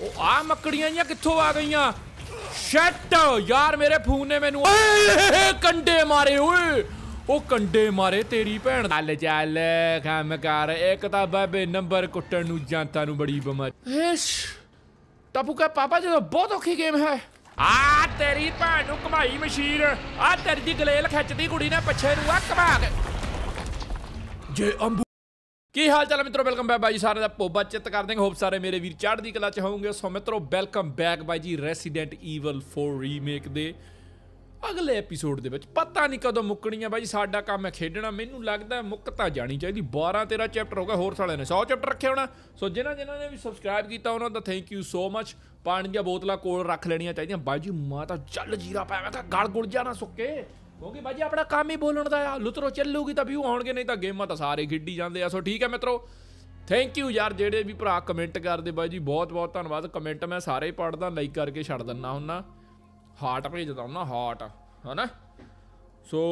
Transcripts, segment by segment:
ਉਹ ਆ ਮੱਕੜੀਆਂ ਜੀਆਂ ਕਿੱਥੋਂ ਆ ਗਈਆਂ ਸ਼ਟ ਯਾਰ ਮੇਰੇ ਫੋਨ ਨੇ ਮੈਨੂੰ ਕੰਡੇ ਮਾਰੇ ਓਏ ਉਹ ਕੰਡੇ ਮਾਰੇ ਤੇਰੀ ਭੈਣ ਚੱਲ ਚੱਲ ਖਮ ਕਰ ਇੱਕ ਤਾਂ ਬਾਬੇ ਨੰਬਰ ਕੁੱਟਣ ਨੂੰ ਜਾਂਤਾ ਨੂੰ ਬੜੀ ਬਿਮਾਰੀ ਹੈਸ਼ ਟਾਪੂ ਕਾ ਪਾਪਾ ਜੀ ਬਹੁਤ ਔਖੀ ਗੇਮ ਹੈ ਆ ਤੇਰੀ ਭੈਣ ਨੂੰ ਕਮਾਈ ਮਸ਼ੀਰ ਆ ਤੇਰੀ ਦੀ ਗਲੇਲ ਖਿੱਚਦੀ ਕੁੜੀ ਨੇ ਪਿੱਛੇ ਨੂੰ ਆ ਕਮਾ ਕੇ ਜੇ ਅੰਬੂ ਕੀ ਹਾਲ ਚਾਲ ਮਿੱਤਰੋ ਵੈਲਕਮ ਬੈਕ ਬਾਈ ਜੀ ਸਾਰਿਆਂ ਦਾ ਪੋਬਾ ਚਿੱਤ ਕਰ ਦੇਂਗੇ ਹੋਪ ਸਾਰੇ ਮੇਰੇ ਵੀਰ ਚੜ੍ਹਦੀ ਕਲਾ ਚ ਹੋਵੋਗੇ ਸੋ ਮਿੱਤਰੋ ਵੈਲਕਮ ਬੈਕ ਬਾਈ ਜੀ ਰੈਸੀਡੈਂਟ ਈਵਲ 4 ਰੀਮੇਕ ਦੇ ਅਗਲੇ ਐਪੀਸੋਡ ਦੇ ਵਿੱਚ ਪਤਾ ਨਹੀਂ ਕਦੋਂ ਮੁੱਕਣੀ ਆ ਬਾਈ ਸਾਡਾ ਕੰਮ ਹੈ ਖੇਡਣਾ ਮੈਨੂੰ ਲੱਗਦਾ ਮੁੱਕ ਤਾਂ ਜਾਣੀ ਚਾਹੀਦੀ 12 13 ਚੈਪਟਰ ਹੋ ਗਿਆ ਹੋਰ ਸਾਲਿਆਂ ਨੇ 100 ਚੈਪਟਰ ਰੱਖੇ ਹੋਣਾ ਸੋ ਜਿਨ੍ਹਾਂ ਜਿਨ੍ਹਾਂ ਨੇ ਵੀ ਸਬਸਕ੍ਰਾਈਬ ਕੀਤਾ ਉਹਨਾਂ ਦਾ ਥੈਂਕ ਯੂ ਸੋ ਮੱਚ ਪਾਣੀ ਦੀਆਂ ਬੋਤਲਾਂ ਕੋਲ ਰੱਖ ਲੈਣੀਆਂ ਚਾਹੀਦੀਆਂ ਬਾਈ ਜੀ ਮਾਤਾ ਚੱਲ ਜੀਰਾ ਪਾਇਆ ਮੈਂ ਤਾਂ ਗਲ ਗੁੜ ਜਾਣਾ ਸੁੱਕੇ ਕਿਉਂਕਿ ਬਾਜੀ ਆਪਣਾ ਕੰਮ ਹੀ ਬੋਲਣ ਦਾ ਆ ਲੁਤਰੋ ਚੱਲੂਗੀ ਤਾਂ ਵੀਊ ਆਉਣਗੇ ਨਹੀਂ ਤਾਂ ਗੇਮਾਂ ਤਾਂ ਸਾਰੇ ਖਿੱਡੀ ਜਾਂਦੇ ਆ ਸੋ ਠੀਕ ਹੈ ਮਿੱਤਰੋ ਥੈਂਕ ਯੂ ਯਾਰ ਜਿਹੜੇ ਵੀ ਭਰਾ ਕਮੈਂਟ ਕਰਦੇ ਬਾਈ ਜੀ ਬਹੁਤ ਬਹੁਤ ਧੰਨਵਾਦ ਕਮੈਂਟ ਮੈਂ ਸਾਰੇ ਪੜਦਾ ਲਾਈਕ ਕਰਕੇ ਛੱਡ ਦਿੰਨਾ ਹੁੰਨਾ ਹਾਰਟ ਭੇਜਦਾ ਹੁੰਨਾ ਹਾਰਟ ਹਨਾ ਸੋ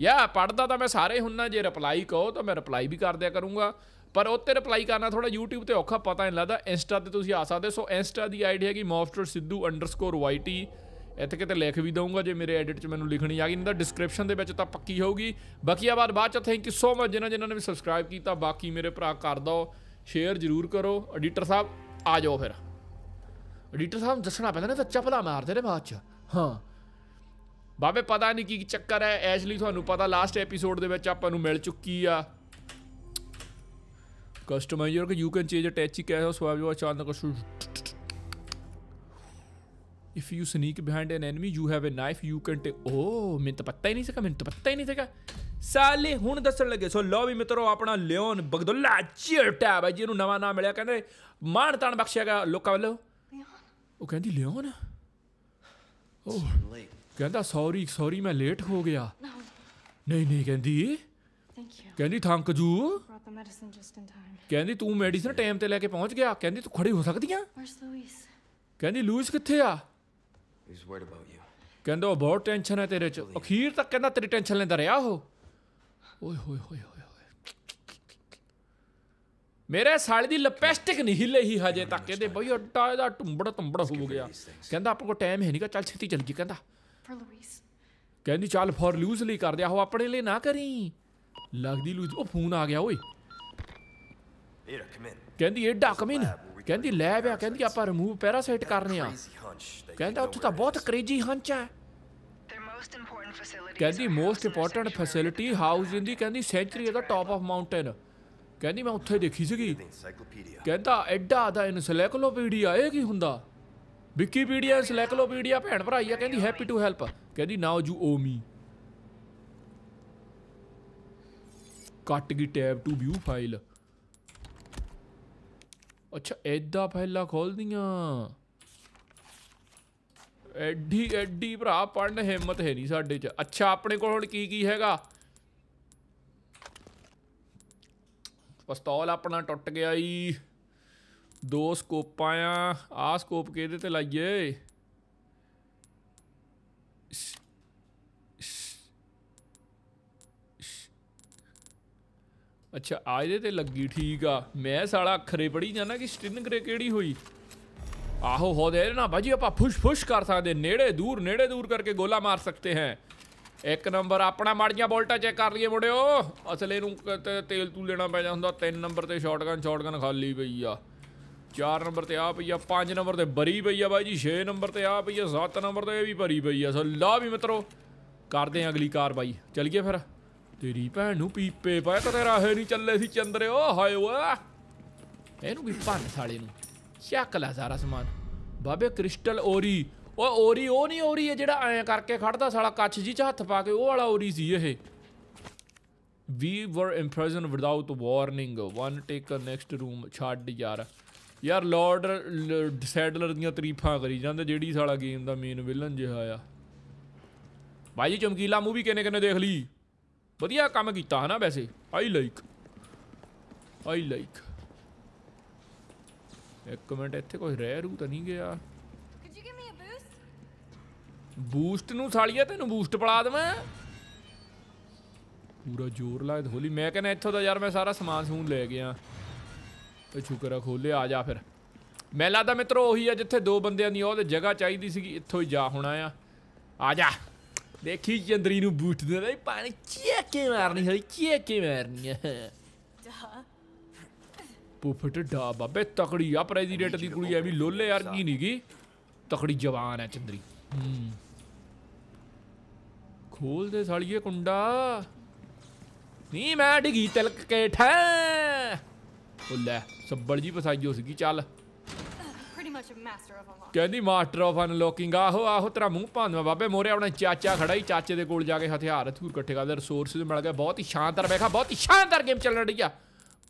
ਯਾ ਪੜਦਾ ਤਾਂ ਮੈਂ ਸਾਰੇ ਹੁੰਨਾ ਜੇ ਰਿਪਲਾਈ ਕਹੋ ਤਾਂ ਮੈਂ ਰਿਪਲਾਈ ਵੀ ਕਰ ਦਿਆ ਕਰੂੰਗਾ ਪਰ ਉੱਤੇ ਰਿਪਲਾਈ ਕਰਨਾ ਥੋੜਾ YouTube ਤੇ ਔਖਾ ਪਤਾ ਨਹੀਂ ਲੱਗਦਾ ਇੰਸਟਾ ਤੇ ਤੁਸੀਂ ਆ ਸਕਦੇ ਸੋ ਇੰਸਟਾ ਦੀ ਆਈਡੀ ਹੈਗੀ mobster sidhu_yt ਇੱਥੇ ਕਿਤੇ ਲਿਖ ਵੀ ਦਊਂਗਾ ਜੇ ਮੇਰੇ ਐਡਿਟ 'ਚ ਮੈਨੂੰ ਲਿਖਣੀ ਆ ਗਈ ਨਹੀਂ ਤਾਂ ਡਿਸਕ੍ਰਿਪਸ਼ਨ ਦੇ ਵਿੱਚ ਤਾਂ ਪੱਕੀ ਹੋਊਗੀ ਬਾਕੀ ਆ ਬਾਤ ਬਾਅਦ 'ਚ ਥੈਂਕ ਯੂ ਸੋ ਮਚ ਜਿਨ੍ਹਾਂ ਜਿਨ੍ਹਾਂ ਨੇ ਵੀ ਸਬਸਕ੍ਰਾਈਬ ਕੀਤਾ ਬਾਕੀ ਮੇਰੇ ਭਰਾ ਕਰ ਦੋ ਸ਼ੇਅਰ ਜ਼ਰੂਰ ਕਰੋ ਐਡੀਟਰ ਸਾਹਿਬ ਆ ਜਾਓ ਫਿਰ ਐਡੀਟਰ ਸਾਹਿਬ ਦੱਸਣਾ ਪੈਂਦਾ ਨਾ ਤਾਂ ਚਪਲਾ ਮਾਰਦੇ ਨੇ ਬਾਅਦ 'ਚ ਹਾਂ ਬਾਬੇ ਪਤਾ ਨਹੀਂ ਕੀ ਚੱਕਰ ਹੈ ਐਸ਼ਲੀ ਤੁਹਾਨੂੰ ਪਤਾ ਲਾਸਟ ਐਪੀਸੋਡ ਦੇ ਵਿੱਚ ਆਪਾਂ ਨੂੰ ਮਿਲ ਚੁੱਕੀ ਆ ਕਸਟਮਾਈਜ਼ਰ ਕਿ you can change attaché case swap ਜੋ ਅਚਾਨਕ if you sneak behind an enemy you have a knife you can ਟੇ ਓ ਮੈਨੂੰ ਤਾਂ ਪਤਾ ਹੀ ਨਹੀਂ ਸੀਗਾ ਮੈਨੂੰ ਤਾਂ ਪਤਾ ਹੀ ਨਹੀਂ ਸੀਗਾ ਸਾਲੇ ਹੁਣ ਦੱਸਣ ਲੱਗੇ ਸੋ ਲੋ ਵੀ ਮਿੱਤਰੋ ਆਪਣਾ ਲਿਓਨ ਬਗਦੁੱਲਾ ਚੀਅਰ ਟੈਬ ਹੈ ਜਿਹਨੂੰ ਨਵਾਂ ਨਾਮ ਮਿਲਿਆ ਕਹਿੰਦੇ ਮਾਣ ਤਾਣ ਬਖਸ਼ਿਆ ਗਿਆ ਲੋਕਾਂ ਵੱਲੋਂ ਉਹ ਕਹਿੰਦੀ ਲਿਓਨ ਓ ਕਹਿੰਦਾ ਸੌਰੀ ਸੌਰੀ ਮੈਂ ਲੇਟ ਹੋ ਗਿਆ ਨਹੀਂ ਨਹੀਂ ਕਹਿੰਦੀ ਕਹਿੰਦੀ ਥੈਂਕ ਯੂ ਕਹਿੰਦੀ ਤੂੰ ਮੈਡੀਸਨ ਟਾਈਮ ਤੇ ਲੈ ਕੇ ਪਹੁੰਚ ਗਿਆ ਕਹਿੰਦੀ ਤੂੰ ਖੜੀ ਹੋ ਸਕਦੀ ਆ ਕਹਿੰਦੀ ਲੂਇਸ ਕਿੱਥੇ ਆ ਇਸ ਵਰਡ ਅਬਾਊਟ ਯੂ ਕਹਿੰਦਾ ਉਹ ਬਹੁਤ ਟੈਨਸ਼ਨ ਹੈ ਤੇਰੇ ਚ ਅਖੀਰ ਤੱਕ ਕਹਿੰਦਾ ਤੇਰੀ ਟੈਨਸ਼ਨ ਲੈਂਦਾ ਰਿਹਾ ਉਹ ਓਏ ਹੋਏ ਹੋਏ ਹੋਏ ਹੋਏ ਮੇਰੇ ਸਾਲੇ ਦੀ ਲਿਪਸਟਿਕ ਨਹੀਂ ਲਈ ਹਜੇ ਤੱਕ ਇਹਦੇ ਬਈ ਅੱਡਾ ਇਹਦਾ ਟੁੰਬੜਾ ਟੁੰਬੜਾ ਹੋ ਗਿਆ ਕਹਿੰਦਾ ਆਪਣੇ ਕੋ ਟਾਈਮ ਹੈ ਨਹੀਂਗਾ ਚੱਲ ਛੇਤੀ ਚੱਲ ਜੀ ਕਹਿੰਦਾ ਕਹਿੰਦੀ ਚੱਲ ਫੋਰ ਲੂਜ਼ ਲਈ ਕਰ ਦਿਆ ਹੋ ਆਪਣੇ ਲਈ ਨਾ ਕਰੀ ਲੱਗਦੀ ਲੂਜ਼ ਉਹ ਫੋਨ ਆ ਗਿਆ ਓਏ ਇਹ ਕਹਿੰਦੀ ਇਹ ਡਾਕਮਿਨ ਕਹਿੰਦੀ ਲੈ ਆ ਕਹਿੰਦੀ ਆਪਾਂ ਰਿਮੂਵ ਪੈਰਾਸਾਈਟ ਕਰਨੇ ਆ ਕਹਿੰਦਾ ਉੱਥੇ ਤਾਂ ਬਹੁਤ ਕ੍ਰੇਜੀ ਹੰਚ ਹੈ ਕਹਿੰਦੀ most important facility house in the ਕਹਿੰਦੀ ਸੈਂਚਰੀ ਦਾ ਟਾਪ ਆਫ ਮਾਊਂਟੇਨ ਕਹਿੰਦੀ ਮੈਂ ਉੱਥੇ ਦੇਖੀ ਸੀਗੀ ਕਹਿੰਦਾ ਐਡਾ ਦਾ ਇਨਸਾਈਕਲੋਪੀਡੀਆ ਇਹ ਕੀ ਹੁੰਦਾ ਵਿਕੀਪੀਡੀਆ ਇਨਸਾਈਕਲੋਪੀਡੀਆ ਭੈਣ ਭਰਾਈ ਆ ਕਹਿੰਦੀ ਹੈਪੀ ਟੂ ਹੈਲਪ ਕਹਿੰਦੀ ਨਾਓ ਯੂ ਓ ਮੀ ਕੱਟ ਗਈ ਟੈਬ ਟੂ ਵਿਊ ਫਾਈਲ ਅੱਛਾ ਐਡਾ ਫੈਲਾ ਖੋਲਦੀਆਂ ਐਡੀ ਐਡੀ ਭਰਾ ਪੜਨ ਹਿੰਮਤ ਹੈ ਨਹੀਂ ਸਾਡੇ ਚ ਅੱਛਾ ਆਪਣੇ ਕੋਲ ਹੁਣ ਕੀ ਕੀ ਹੈਗਾ ਪਸਤੌਲ ਆਪਣਾ ਟੁੱਟ ਗਿਆ ਈ ਦੋ ਸਕੋਪਾਂ ਆ ਆ ਸਕੋਪ ਕਿਹਦੇ ਤੇ ਲਾਈਏ ਅੱਛਾ ਆ ਇਹਦੇ ਤੇ ਲੱਗੀ ਠੀਕ ਆ ਮੈਂ ਸਾਲਾ ਅੱਖਰੇ ਪੜੀ ਜਾਣਾ ਕਿ ਸਟਿੰਗ ਗਰੇ ਕਿਹੜੀ ਹੋਈ ਆਹੋ ਹੋ ਦੇ ਨਾ ਭਾਜੀ ਆਪਾਂ ਫੁਸ਼ ਫੁਸ਼ ਕਰ ਸਕਦੇ ਨੇੜੇ ਦੂਰ ਨੇੜੇ ਦੂਰ ਕਰਕੇ ਗੋਲਾ ਮਾਰ ਸਕਦੇ ਹਾਂ ਇੱਕ ਨੰਬਰ ਆਪਣਾ ਮਾੜੀਆਂ ਬੋਲਟਾ ਚੈੱਕ ਕਰ ਲਈਏ ਮੁੰਡਿਓ ਅਸਲੇ ਨੂੰ ਤੇਲ ਤੂ ਲੈਣਾ ਪੈ ਜਾਂਦਾ 3 ਨੰਬਰ ਤੇ ਸ਼ਾਟਗਨ ਸ਼ਾਟਗਨ ਖਾਲੀ ਪਈ ਆ 4 ਨੰਬਰ ਤੇ ਆ ਪਈ ਆ 5 ਨੰਬਰ ਤੇ ਬਰੀ ਪਈ ਆ ਬਾਈ ਜੀ 6 ਨੰਬਰ ਤੇ ਆ ਪਈ ਆ 7 ਨੰਬਰ ਤੇ ਇਹ ਵੀ ਭਰੀ ਪਈ ਆ ਸੋ ਲਾ ਵੀ ਮਿੱਤਰੋ ਕਰਦੇ ਆ ਅਗਲੀ ਕਾਰ ਬਾਈ ਚੱਲ ਚਲੀਏ ਫਿਰ ਤੇਰੀ ਭੈਣ ਨੂੰ ਪੀਪੇ ਪਾਇਆ ਤਾਂ ਤੇਰਾ ਹੈ ਨਹੀਂ ਚੱਲੇ ਸੀ ਚੰਦਰੇ ਓ ਹਾਏ ਵਾ ਇਹਨੂੰ ਵੀ ਭੰਨ ਸਾਲੇ ਨੂੰ ਛੱਕ ਲੈ ਸਾਰਾ ਸਮਾਨ ਬਾਬੇ ਕ੍ਰਿਸਟਲ ਓਰੀ ਓ ਓਰੀ ਉਹ ਨਹੀਂ ਓਰੀ ਹੈ ਜਿਹੜਾ ਐਂ ਕਰਕੇ ਖੜਦਾ ਸਾਲਾ ਕੱਚ ਜੀ ਚ ਹੱਥ ਪਾ ਕੇ ਉਹ ਵਾਲਾ ਓਰੀ ਸੀ ਇਹ we were imprisoned without warning one take next room room ਛੱਡ ਯਾਰ ਯਾਰ ਲਾਰਡ ਸੈਡਲਰ ਦੀਆਂ ਤਰੀਫਾਂ ਕਰੀ ਜਾਂਦੇ ਜਿਹੜੀ ਸਾਲਾ ਗੇਮ ਦਾ ਮੇਨ ਵਿਲਨ ਜਿਹਾ ਆ ਭਾਈ ਚਮਕੀਲਾ ਮੂਵੀ ਕਿਨੇ ਕਿਨੇ ਦੇਖ ਲਈ ਵਧੀਆ ਕੰਮ ਕੀਤਾ ਹਨਾ ਵੈਸੇ ਆਈ ਲਾਈਕ ਆਈ ਲਾਈਕ ਇੱਕ ਮਿੰਟ ਇੱਥੇ ਕੋਈ ਰਹਿ ਰੂ ਤਾਂ ਨਹੀਂ ਗਿਆ ਬੂਸਟ ਨੂੰ ਸਾਲੀਆ ਤੈਨੂੰ ਬੂਸਟ ਪਲਾ ਦਵਾਂ ਪੂਰਾ ਜ਼ੋਰ ਲਾਇਦ ਹੋਲੀ ਮੈਂ ਕਹਿੰਦਾ ਇੱਥੋਂ ਦਾ ਯਾਰ ਮੈਂ ਸਾਰਾ ਸਮਾਨ ਸੂਨ ਲੈ ਗਿਆ ਤੇ ਛੁਕਰਾ ਖੋਲੇ ਆ ਜਾ ਫਿਰ ਮੈਂ ਲੱਗਦਾ ਮਿੱਤਰੋ ਉਹੀ ਆ ਜਿੱਥੇ ਦੋ ਬੰਦਿਆਂ ਦੀ ਉਹਦੇ ਜਗ੍ਹਾ ਚਾਹੀਦੀ ਸੀਗੀ ਇੱਥੋਂ ਹੀ ਜਾ ਹੋਣਾ ਆ ਆ ਜਾ ਦੇਖੀ ਚੰਦਰੀ ਨੂੰ ਬੂਟ ਦੇ ਲਈ ਪਾਣੀ ਕੇ ਮਾਰਨੀ ਹੈ ਹੋਈ ਕੇ ਮਾਰਨੀ ਪੁੱਫਟ ਡਾ ਬਾਬੇ ਤਕੜੀ ਆ ਪ੍ਰੈਜ਼ੀਡੈਂਟ ਦੀ ਕੁੜੀ ਐ ਵੀ ਲੋਲੇ ਯਾਰ ਕੀ ਨਹੀਂਗੀ ਤਕੜੀ ਜਵਾਨ ਐ ਚੰਦਰੀ ਖੋਲ ਦੇ ਸਾਲੀਏ ਕੁੰਡਾ ਨਹੀਂ ਮੈਂ ਡਿਗੀ ਤਿਲਕ ਕੇ ਠਾ ਉਹ ਲੈ ਸੱਬਲ ਜੀ ਫਸਾਈਓ ਸੀਗੀ ਚੱਲ ਕਹਿੰਦੀ ਮਾਸਟਰ ਆਫ ਅਨਲੋਕਿੰਗ ਆਹੋ ਆਹੋ ਤੇਰਾ ਮੂੰਹ ਭਾਂਦਵਾ ਬਾਬੇ ਮੋਰੇ ਆਪਣਾ ਚਾਚਾ ਖੜਾ ਹੀ ਚਾਚੇ ਦੇ ਕੋਲ ਜਾ ਕੇ ਹਥਿਆਰ ਹਥੂਰ ਇਕੱਠੇ ਕਰਦੇ ਰਿਸੋਰਸਸ ਮਿਲ ਗਏ ਬਹੁਤ ਹੀ ਸ਼ਾਨਦਾਰ ਬੈਠਾ ਬਹੁਤ ਹੀ ਸ਼ਾਨਦਾਰ ਗੇਮ ਚੱਲ ਰਹੀ ਆ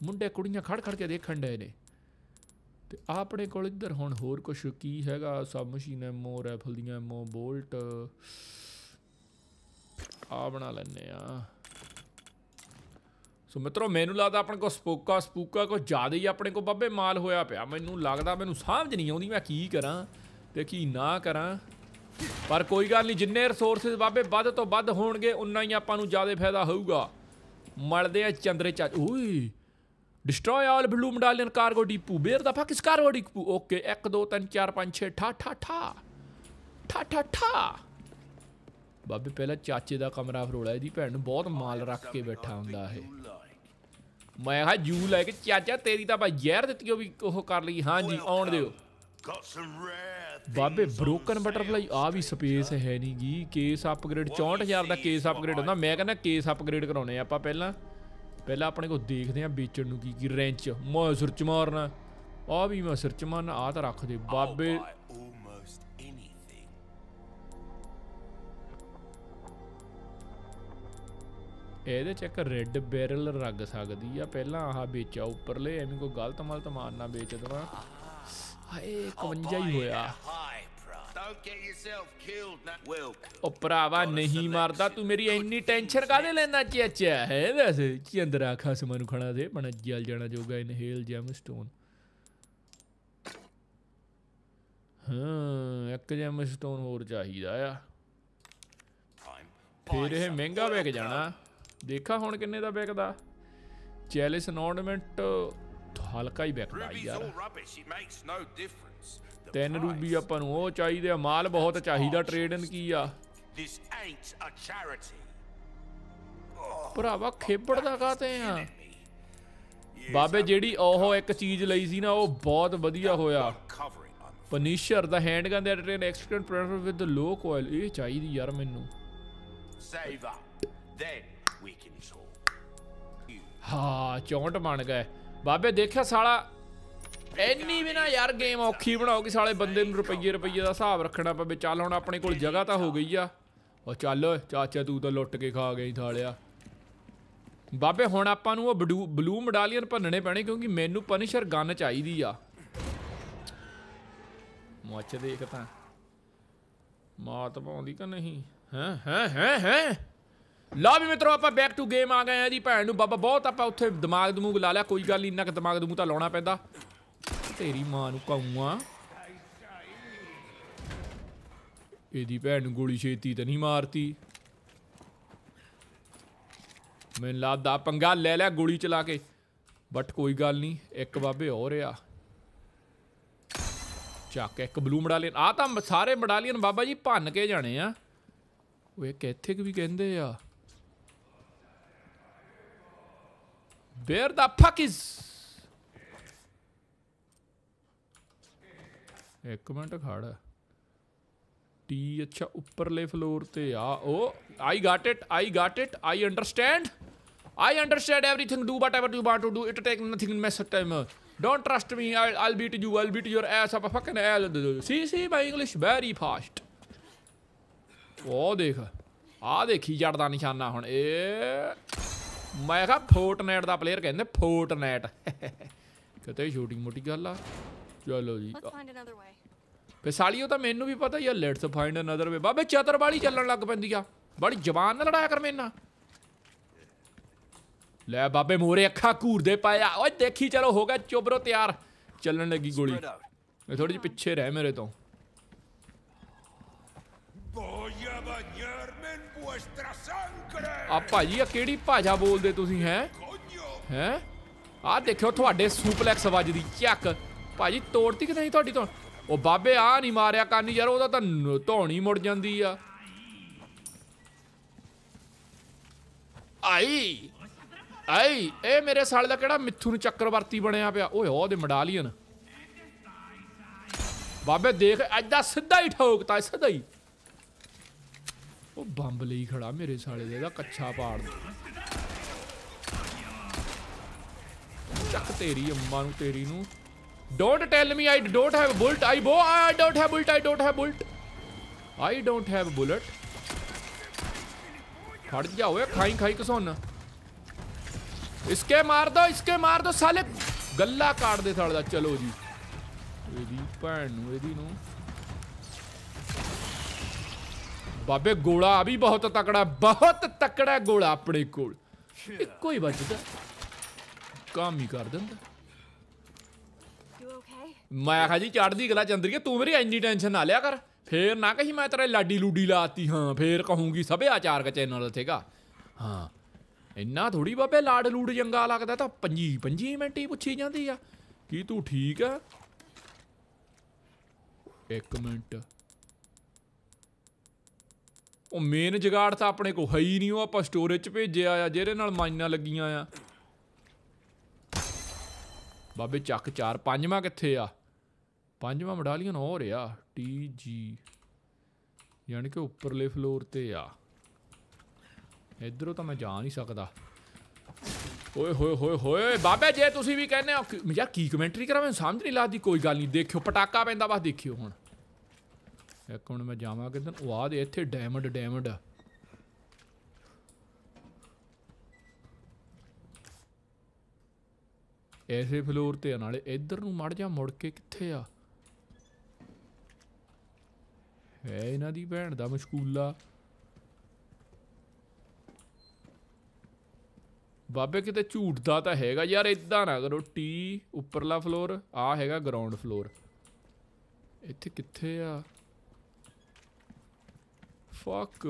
ਮੁੰਡੇ ਕੁੜੀਆਂ ਖੜ ਖੜ ਕੇ ਦੇਖਣ ਡਏ ਨੇ ਤੇ ਆਪਣੇ ਕੋਲ ਇੱਧਰ ਹੁਣ ਹੋਰ ਕੁਝ ਕੀ ਹੈਗਾ ਸਬ ਮਸ਼ੀਨ ਐਮੋ ਰਾਈਫਲ ਦੀਆਂ ਐਮੋ ਬੋਲਟ ਆ ਬਣਾ ਲੈਨੇ ਆ ਸੋ ਮਿੱਤਰੋ ਮੈਨੂੰ ਲੱਗਦਾ ਆਪਣੇ ਕੋ ਸਪੋਕਾ ਸਪੂਕਾ ਕੋ ਜ਼ਿਆਦਾ ਹੀ ਆਪਣੇ ਕੋ ਬੱਬੇ ਮਾਲ ਹੋਇਆ ਪਿਆ ਮੈਨੂੰ ਲੱਗਦਾ ਮੈਨੂੰ ਸਮਝ ਨਹੀਂ ਆਉਂਦੀ ਮੈਂ ਕੀ ਕਰਾਂ ਤੇ ਕੀ ਨਾ ਕਰਾਂ ਪਰ ਕੋਈ ਗੱਲ ਨਹੀਂ ਜਿੰਨੇ ਰਿਸੋਰਸਸ ਬਾਬੇ ਵੱਧ ਤੋਂ ਵੱਧ ਹੋਣਗੇ ਉਨਾ ਹੀ ਆਪਾਂ ਨੂੰ ਜ਼ਿਆਦਾ ਫਾਇਦਾ ਹੋਊਗਾ ਮਲਦੇ ਆ ਚੰਦਰੇ ਚਾਚ ਓਏ destroy all blue medallion cargo depot ਬੇਰ ਦਾ ਫੱਕ ਇਸ ਕਾਰਗੋ ਡੀਪੂ ਓਕੇ 1 2 3 4 5 6 ਠਾ ਠਾ ਠਾ ਠਾ ਠਾ ਠਾ ਬਾਬੇ ਪਹਿਲਾਂ ਚਾਚੇ ਦਾ ਕਮਰਾ ਫਰੋਲਾ ਇਹਦੀ ਭੈਣ ਨੂੰ ਬਹੁਤ ਮਾਲ ਰੱਖ ਕੇ ਬੈਠਾ ਹੁੰਦਾ ਹੈ ਮੈਂ ਹਾ ਜੂ ਲੈ ਕੇ ਚਾਚਾ ਤੇਰੀ ਤਾਂ ਬਾ ਜ਼ਹਿਰ ਦਿੱਤੀ ਉਹ ਵੀ ਉਹ ਕਰ ਲਈ ਹਾਂ ਜੀ ਆਉਣ ਦਿਓ ਬਾਬੇ ਬ੍ਰੋਕਨ ਬਟਰਫਲਾਈ ਆ ਵੀ ਸਪੇਸ ਹੈ ਨਹੀਂ ਕੇਸ ਅਪਗ੍ਰੇਡ 64000 ਦਾ ਕੇਸ ਅਪਗ੍ਰੇਡ ਹੁੰਦਾ ਮੈਂ ਕਹਿੰਦਾ ਕੇਸ ਅਪਗ੍ਰੇਡ ਕਰਾਉਣੇ ਆਪਾਂ ਪਹਿਲਾਂ ਪਹਿਲਾਂ ਆਪਣੇ ਕੋ ਦੇਖਦੇ ਆ ਵੇਚਣ ਨੂੰ ਕੀ ਕੀ ਰੈਂਚ ਮੈਂ ਸਿਰ ਚ ਮਾਰਨਾ ਆ ਵੀ ਮੈਂ ਸਿਰ ਚ ਮਾਰਨਾ ਆ ਤਾਂ ਰੱਖ ਦੇ oh ਬਾਬੇ ਇਹਦੇ ਚ ਇੱਕ ਰੈੱਡ ਬੈਰਲ ਰੱਗ ਸਕਦੀ ਆ ਪਹਿਲਾਂ ਆਹ ਵੇਚਾ ਉੱਪਰਲੇ ਐਵੇਂ ਕੋਈ ਗਲਤ ਮਲਤ ਮਾਰਨਾ ਵੇਚ ਦਵਾ ਹਾਏ ਕੰਜਾ ਹੀ ਹੋਇਆ ਉਹ ਨਹੀਂ ਮਾਰਦਾ ਤੂੰ ਮੇਰੀ ਇੰਨੀ ਟੈਨਸ਼ਨ ਕਾਦੇ ਲੈਂਦਾ ਚਾਚਾ ਹੈ ਵੈਸੇ ਕੀ ਚੰਦਰਾ ਖਸਮਾਂ ਨੂੰ ਖੜਾ ਦੇ ਬਣ ਜਲ ਜਾਣਾ ਜੋਗਾ ਇਨਹੇਲ ਜੈਮ ਸਟੋਨ ਹਾਂ ਇੱਕ ਜੈਮ ਸਟੋਨ ਹੋਰ ਚਾਹੀਦਾ ਆ ਫਿਰ ਇਹ ਮਹਿੰਗਾ ਵੇਖ ਜਾਣਾ ਦੇਖਾ ਹੁਣ ਕਿੰਨੇ ਦਾ ਵਿਕਦਾ ਚੈਲਿਸ ਅਨਾਉਂਟਮੈਂਟ ਹਲਕਾ ਹੀ ਵਿਕਦਾ ਯਾਰ 3 ਰੂਬੀ ਆਪਾਂ ਨੂੰ ਉਹ ਚਾਹੀਦੇ ਆ ਮਾਲ ਬਹੁਤ ਚਾਹੀਦਾ ਟ੍ਰੇਡ ਇਨ ਕੀ ਆ oh, ਭਰਾਵਾ ਖੇਪੜ ਦਾ ਕਾਤੇ ਆ ਬਾਬੇ ਜਿਹੜੀ ਉਹ ਇੱਕ ਚੀਜ਼ ਲਈ ਸੀ ਨਾ ਉਹ ਬਹੁਤ ਵਧੀਆ ਹੋਇਆ ਪਨੀਸ਼ਰ ਦਾ ਹੈਂਡਗਨ ਦੇ ਟ੍ਰੇਨ ਐਕਸਟ੍ਰੈਂਟ ਪ੍ਰੈਫਰ ਵਿਦ ਲੋ ਕੋਇਲ ਇਹ ਚਾਹੀਦੀ ਯਾਰ ਮੈਨੂੰ ਸੇਵ ਅਪ ਦੈਨ ਹਾਂ 64 ਬਣ ਗਏ ਬਾਬੇ ਦੇਖਿਆ ਸਾਲਾ ਐਨੀ ਵੀ ਨਾ ਯਾਰ ਗੇਮ ਔਖੀ ਬਣਾਉਗੀ ਸਾਲੇ ਬੰਦੇ ਨੂੰ ਰੁਪਈਏ ਰੁਪਈਏ ਦਾ ਹਿਸਾਬ ਰੱਖਣਾ ਪਵੇ ਚੱਲ ਹੁਣ ਆਪਣੇ ਕੋਲ ਜਗ੍ਹਾ ਤਾਂ ਹੋ ਗਈ ਆ ਉਹ ਚੱਲ ਓਏ ਚਾਚਾ ਤੂੰ ਤਾਂ ਲੁੱਟ ਕੇ ਖਾ ਗਈ ਥਾਲਿਆ ਬਾਬੇ ਹੁਣ ਆਪਾਂ ਨੂੰ ਉਹ ਬਲੂ ਮਡਾਲੀਅਨ ਭੰਨਣੇ ਪੈਣੇ ਕਿਉਂਕਿ ਮੈਨੂੰ ਪਨਿਸ਼ਰ ਗਨ ਚਾਹੀਦੀ ਆ ਮੋਚ ਦੇਖ ਤਾਂ ਮਾਤ ਪਾਉਂਦੀ ਕਿ ਨਹੀਂ ਹੈ ਹੈ ਹੈ ਹੈ ਲਾ ਵੀ ਮਿੱਤਰੋ ਆਪਾਂ ਬੈਕ ਟੂ ਗੇਮ ਆ ਗਏ ਆ ਜੀ ਭੈਣ ਨੂੰ ਬਾਬਾ ਬਹੁਤ ਆਪਾਂ ਉੱਥੇ ਦਿਮਾਗ ਦਮੂਗ ਲਾ ਲਿਆ ਕੋਈ ਗੱਲ ਨਹੀਂ ਇੰਨਾ ਕਿ ਦਿਮਾਗ ਦਮੂ ਤਾਂ ਲਾਉਣਾ ਪੈਂਦਾ ਤੇਰੀ ਮਾਂ ਨੂੰ ਕਾਉਂਗਾ ਇਹਦੀ ਭੈਣ ਨੂੰ ਗੋਲੀ ਛੇਤੀ ਤਾਂ ਨਹੀਂ ਮਾਰਤੀ ਮੈਂ ਲਾਦਾ ਪੰਗਾ ਲੈ ਲਿਆ ਗੋਲੀ ਚਲਾ ਕੇ ਬਟ ਕੋਈ ਗੱਲ ਨਹੀਂ ਇੱਕ ਬਾਬੇ ਹੋ ਰਿਆ ਚੱਕ ਇੱਕ ਬਲੂ ਲੈ ਆ ਤਾਂ ਸਾਰੇ ਮਡਾਲੀਅਨ ਬਾਬਾ ਜੀ ਭੰਨ ਕੇ ਜਾਣੇ ਆ ਉਹ ਇੱਕ ਇੱਥੇ ਵੀ ਕਹਿੰਦੇ ਆ Perda ਫੱਕਿਸ ਇੱਕ ਮਿੰਟ ਖੜ ਟੀ ਅੱਛਾ ਉੱਪਰਲੇ ਫਲੋਰ ਤੇ ਆ ਓ I got it I got it I understand I understand everything do whatever you want to do it take nothing in my ਸਟਾਈਮ don't trust me I all beat you all beat your ass up fucking L C C my English very fast ਉਹ ਦੇਖ ਆ ਦੇਖੀ ਜੜ ਦਾ ਨਿਸ਼ਾਨਾ ਹੁਣ ਏ मैं फोर्टनेट का प्लेयर कहते फोर्टनेट कहते छोटी मोटी गल आ चलो जी पिसाली तो मैं भी पता ही लिट्स फाइंड नदर वे बाबे चतरबाली चलन लग पी बड़ी जबान लड़ाया कर मेरे लै बा मोरे अखा घूर दे पाया वो देखी चलो हो गया चुबरो तैयार चलन लगी गोली थोड़ी जी पिछे रह मेरे तो ਆ ਭਾਜੀ ਆ ਕਿਹੜੀ ਭਾਜਾ ਬੋਲਦੇ ਤੁਸੀਂ ਹੈ ਹੈ ਆ ਦੇਖਿਓ ਤੁਹਾਡੇ ਸੁਪਲੈਕਸ ਵੱਜਦੀ ਚੱਕ ਭਾਜੀ ਤੋੜਤੀ ਕਿ ਨਹੀਂ ਤੁਹਾਡੀ ਤੋਂ ਉਹ ਬਾਬੇ ਆ ਨਹੀਂ ਮਾਰਿਆ ਕਰਨੀ ਯਾਰ ਉਹਦਾ ਤਾਂ ਧੌਣੀ ਮੁੜ ਜਾਂਦੀ ਆ ਆਈ ਆਈ ਇਹ ਮੇਰੇ ਸਾਲ ਦਾ ਕਿਹੜਾ ਮਿੱਥੂ ਨੂੰ ਚੱਕਰਵਰਤੀ ਬਣਿਆ ਪਿਆ ਓਏ ਉਹਦੇ ਮਡਾਲੀਅਨ ਬਾਬੇ ਦੇਖ ਐਦਾ ਸਿੱਧਾ ਹੀ ਠੋਕਤਾ ਸਿੱਧਾ ਹੀ ਉਹ ਬੰਬ ਲਈ ਖੜਾ ਮੇਰੇ ਸਾਲੇ ਦੇ ਇਹਦਾ ਕੱਛਾ ਪਾੜ ਚੱਕ ਤੇਰੀ ਅੰਮਾ ਨੂੰ ਤੇਰੀ ਨੂੰ don't tell me I don't have bullet I ਬੋ I don't have bullet I don't have bullet I don't have bullet ਖੜ ਜਾ ਓਏ ਖਾਈ ਖਾਈ ਕਸੋਨ ਇਸਕੇ ਮਾਰ ਦੋ ਇਸਕੇ ਮਾਰ ਦੋ ਸਾਲੇ ਗੱਲਾ ਕਾੜ ਦੇ ਸਾਲੇ ਦਾ ਚਲੋ ਜੀ ਇਹਦੀ ਭੈਣ ਨੂੰ ਇਹਦੀ ਨੂੰ ਬਾਬੇ ਗੋਲਾ ਵੀ ਬਹੁਤ ਤਕੜਾ ਬਹੁਤ ਤਕੜਾ ਗੋਲਾ ਆਪਣੇ ਕੋਲ ਇੱਕੋ ਹੀ ਵੱਜਦਾ ਕੰਮ ਹੀ ਕਰ ਦਿੰਦਾ ਮੈਂ ਕਿਹਾ ਜੀ ਚੜਦੀ ਗਲਾ ਚੰਦਰੀਏ ਤੂੰ ਮੇਰੀ ਇੰਨੀ ਟੈਨਸ਼ਨ ਨਾ ਲਿਆ ਕਰ ਫੇਰ ਨਾ ਕਹੀ ਮੈਂ ਤੇਰੇ ਲਾਡੀ ਲੂਡੀ ਲਾਤੀ ਹਾਂ ਫੇਰ ਕਹੂੰਗੀ ਸਭੇ ਆਚਾਰ ਚੈਨਲ ਤੇਗਾ ਹਾਂ ਇੰਨਾ ਥੋੜੀ ਬਾਬੇ ਲਾਡ ਲੂਡ ਜੰਗਾ ਲੱਗਦਾ ਤਾਂ 5 5 ਮਿੰਟ ਹੀ ਪੁੱਛੀ ਜਾਂਦੀ ਆ ਕੀ ਤੂੰ ਠੀਕ ਆ 1 ਮਿੰਟ ਉਹ ਮੇਨ ਜਗਾੜ ਤਾਂ ਆਪਣੇ ਕੋ ਹੈ ਹੀ ਨਹੀਂ ਉਹ ਆਪਾਂ ਸਟੋਰੇਜ 'ਚ ਭੇਜਿਆ ਆ ਜਿਹਦੇ ਨਾਲ ਮਾਈਨਾਂ ਲੱਗੀਆਂ ਆ ਬਾਬੇ ਚੱਕ 4 ਪੰਜਵਾਂ ਕਿੱਥੇ ਆ ਪੰਜਵਾਂ ਮਡਾਲੀਅਨ ਹੋ ਰਿਹਾ ਟੀ ਜੀ ਯਾਨੀ ਕਿ ਉੱਪਰਲੇ ਫਲੋਰ ਤੇ ਆ ਇਧਰੋਂ ਤਾਂ ਮੈਂ ਜਾ ਨਹੀਂ ਸਕਦਾ ਓਏ ਹੋਏ ਹੋਏ ਹੋਏ ਬਾਬੇ ਜੇ ਤੁਸੀਂ ਵੀ ਕਹਿੰਦੇ ਹੋ ਯਾਰ ਕੀ ਕਮੈਂਟਰੀ ਕਰਾਂ ਮੈਨੂੰ ਸਮਝ ਨਹੀਂ ਲੱਗਦੀ ਕੋਈ ਗੱਲ ਨਹੀਂ ਦੇਖਿਓ ਪਟਾਕਾ ਪੈਂਦਾ ਬਸ ਦੇਖਿਓ ਹੁਣ ਇੱਕ ਮਿੰਟ ਮੈਂ ਜਾਵਾਂ ਕਿਦਨ ਉਹ ਆ ਦੇ ਇੱਥੇ ਡਾਇਮੰਡ ਡਾਇਮੰਡ ਆ ਐਸੇ ਫਲੋਰ ਤੇ ਨਾਲੇ ਇੱਧਰ ਨੂੰ ਮੜ ਜਾ ਮੁੜ ਕੇ ਕਿੱਥੇ ਆ ਹੈ ਇਹਨਾਂ ਦੀ ਭੈਣ ਦਾ ਮਸ਼ਕੂਲਾ ਬਾਬੇ ਕਿਤੇ ਝੂਟਦਾ ਤਾਂ ਹੈਗਾ ਯਾਰ ਇਦਾਂ ਨਾ ਕਰੋ ਟੀ ਉੱਪਰਲਾ ਫਲੋਰ ਆ ਹੈਗਾ ਗਰਾਊਂਡ ਫਲੋਰ ਇੱਥੇ ਕਿੱਥੇ ਆ ਫੱਕ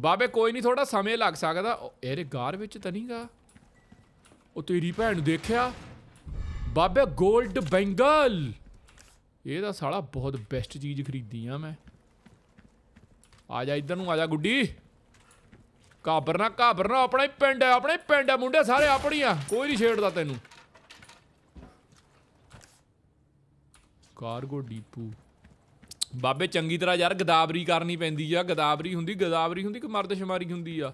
ਬਾਬੇ ਕੋਈ ਨਹੀਂ ਥੋੜਾ ਸਮੇਂ ਲੱਗ ਸਕਦਾ ਇਹਦੇ ਗਾਰ ਵਿੱਚ ਤਾਂ ਨਹੀਂਗਾ ਉਹ ਤੇਰੀ ਭੈਣ ਨੂੰ ਦੇਖਿਆ ਬਾਬੇ 골ਡ ਬੈਂਗਲ ਇਹ ਤਾਂ ਸਾਲਾ ਬਹੁਤ ਬੈਸਟ ਚੀਜ਼ ਖਰੀਦੀ ਆ ਮੈਂ ਆ ਜਾ ਇੱਧਰ ਨੂੰ ਆ ਜਾ ਗੁੱਡੀ ਘਾਬਰਨਾ ਨਾ ਆਪਣਾ ਹੀ ਪਿੰਡ ਹੈ ਆਪਣੇ ਪਿੰਡ ਹੈ ਮੁੰਡੇ ਸਾਰੇ ਆਪਣੀ ਆ ਕੋਈ ਨਹੀਂ ਛੇੜਦਾ ਤੈਨੂੰ ਕਾਰਗੋ ਡੀਪੂ ਬਾਬੇ ਚੰਗੀ ਤਰ੍ਹਾਂ ਯਾਰ ਗਦਾਵਰੀ ਕਰਨੀ ਪੈਂਦੀ ਆ ਗਦਾਵਰੀ ਹੁੰਦੀ ਗਦਾਵਰੀ ਹੁੰਦੀ ਕਿ ਮਰਦਸ਼ਮਾਰੀ ਹੁੰਦੀ ਆ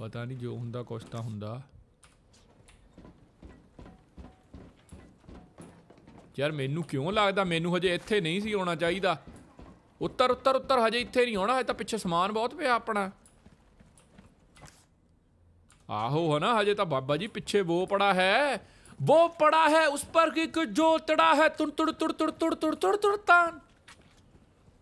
ਪਤਾ ਨਹੀਂ ਜੋ ਹੁੰਦਾ ਕੁਛ ਤਾਂ ਹੁੰਦਾ ਯਾਰ ਮੈਨੂੰ ਕਿਉਂ ਲੱਗਦਾ ਮੈਨੂੰ ਹਜੇ ਇੱਥੇ ਨਹੀਂ ਸੀ ਆਉਣਾ ਚਾਹੀਦਾ ਉੱਤਰ ਉੱਤਰ ਉੱਤਰ ਹਜੇ ਇੱਥੇ ਨਹੀਂ ਆਉਣਾ ਹਜੇ ਤਾਂ ਪਿੱਛੇ ਸਮਾਨ ਬਹੁਤ ਪਿਆ ਆਪਣਾ ਆਹੋ ਹਨਾ ਹਜੇ ਤਾਂ ਬਾਬਾ ਜੀ ਪਿੱਛੇ ਵੋ ਪੜਾ ਹੈ ਪੜਾ ਹੈ ਉਸ ਪਰ ਕਿ एक जो ਹੈ है तुड़ ਤੁੜ ਤੁੜ ਤੁੜ ਤੁੜ ਤੁੜ ਤੁੜ ਤਾਂ